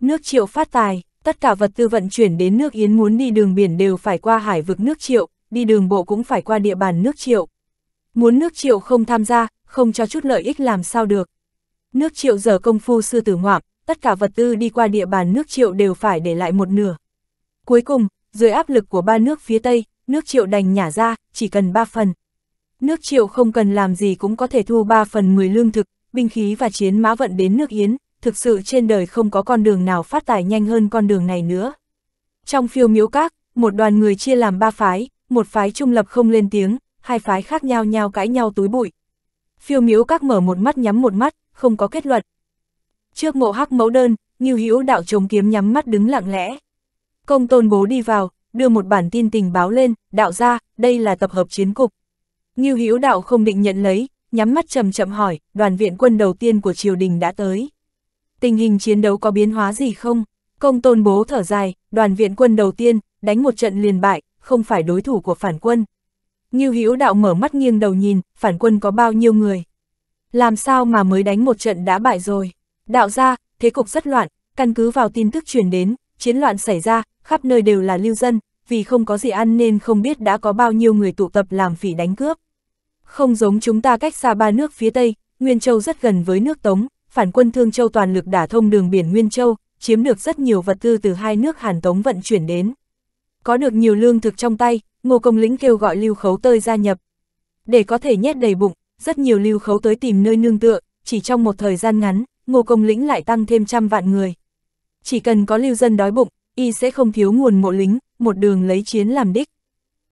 Nước triệu phát tài, tất cả vật tư vận chuyển đến nước Yến muốn đi đường biển đều phải qua hải vực nước triệu, đi đường bộ cũng phải qua địa bàn nước triệu. Muốn nước triệu không tham gia, không cho chút lợi ích làm sao được. Nước triệu giờ công phu sư tử ngoạm, tất cả vật tư đi qua địa bàn nước triệu đều phải để lại một nửa. Cuối cùng, dưới áp lực của ba nước phía Tây, nước triệu đành nhả ra, chỉ cần ba phần, Nước triệu không cần làm gì cũng có thể thu 3 phần 10 lương thực, binh khí và chiến mã vận đến nước Yến, thực sự trên đời không có con đường nào phát tài nhanh hơn con đường này nữa. Trong phiêu miếu các, một đoàn người chia làm ba phái, một phái trung lập không lên tiếng, hai phái khác nhau nhau cãi nhau túi bụi. Phiêu miếu các mở một mắt nhắm một mắt, không có kết luận. Trước mộ hắc mẫu đơn, Ngưu Hữu đạo chống kiếm nhắm mắt đứng lặng lẽ. Công tôn bố đi vào, đưa một bản tin tình báo lên, đạo ra, đây là tập hợp chiến cục. Ngưu Hữu Đạo không định nhận lấy, nhắm mắt chậm chậm hỏi, đoàn viện quân đầu tiên của triều đình đã tới. Tình hình chiến đấu có biến hóa gì không? Công tôn bố thở dài, đoàn viện quân đầu tiên, đánh một trận liền bại, không phải đối thủ của phản quân. Ngưu Hữu Đạo mở mắt nghiêng đầu nhìn, phản quân có bao nhiêu người? Làm sao mà mới đánh một trận đã bại rồi? Đạo gia, thế cục rất loạn, căn cứ vào tin tức truyền đến, chiến loạn xảy ra, khắp nơi đều là lưu dân, vì không có gì ăn nên không biết đã có bao nhiêu người tụ tập làm phỉ đánh cướp. Không giống chúng ta cách xa ba nước phía Tây, Nguyên Châu rất gần với nước Tống, phản quân Thương Châu toàn lực đả thông đường biển Nguyên Châu, chiếm được rất nhiều vật tư từ hai nước Hàn Tống vận chuyển đến. Có được nhiều lương thực trong tay, Ngô Công Lĩnh kêu gọi Lưu Khấu Tơi gia nhập. Để có thể nhét đầy bụng, rất nhiều Lưu Khấu tới tìm nơi nương tựa, chỉ trong một thời gian ngắn, Ngô Công Lĩnh lại tăng thêm trăm vạn người. Chỉ cần có lưu dân đói bụng, y sẽ không thiếu nguồn mộ lính, một đường lấy chiến làm đích.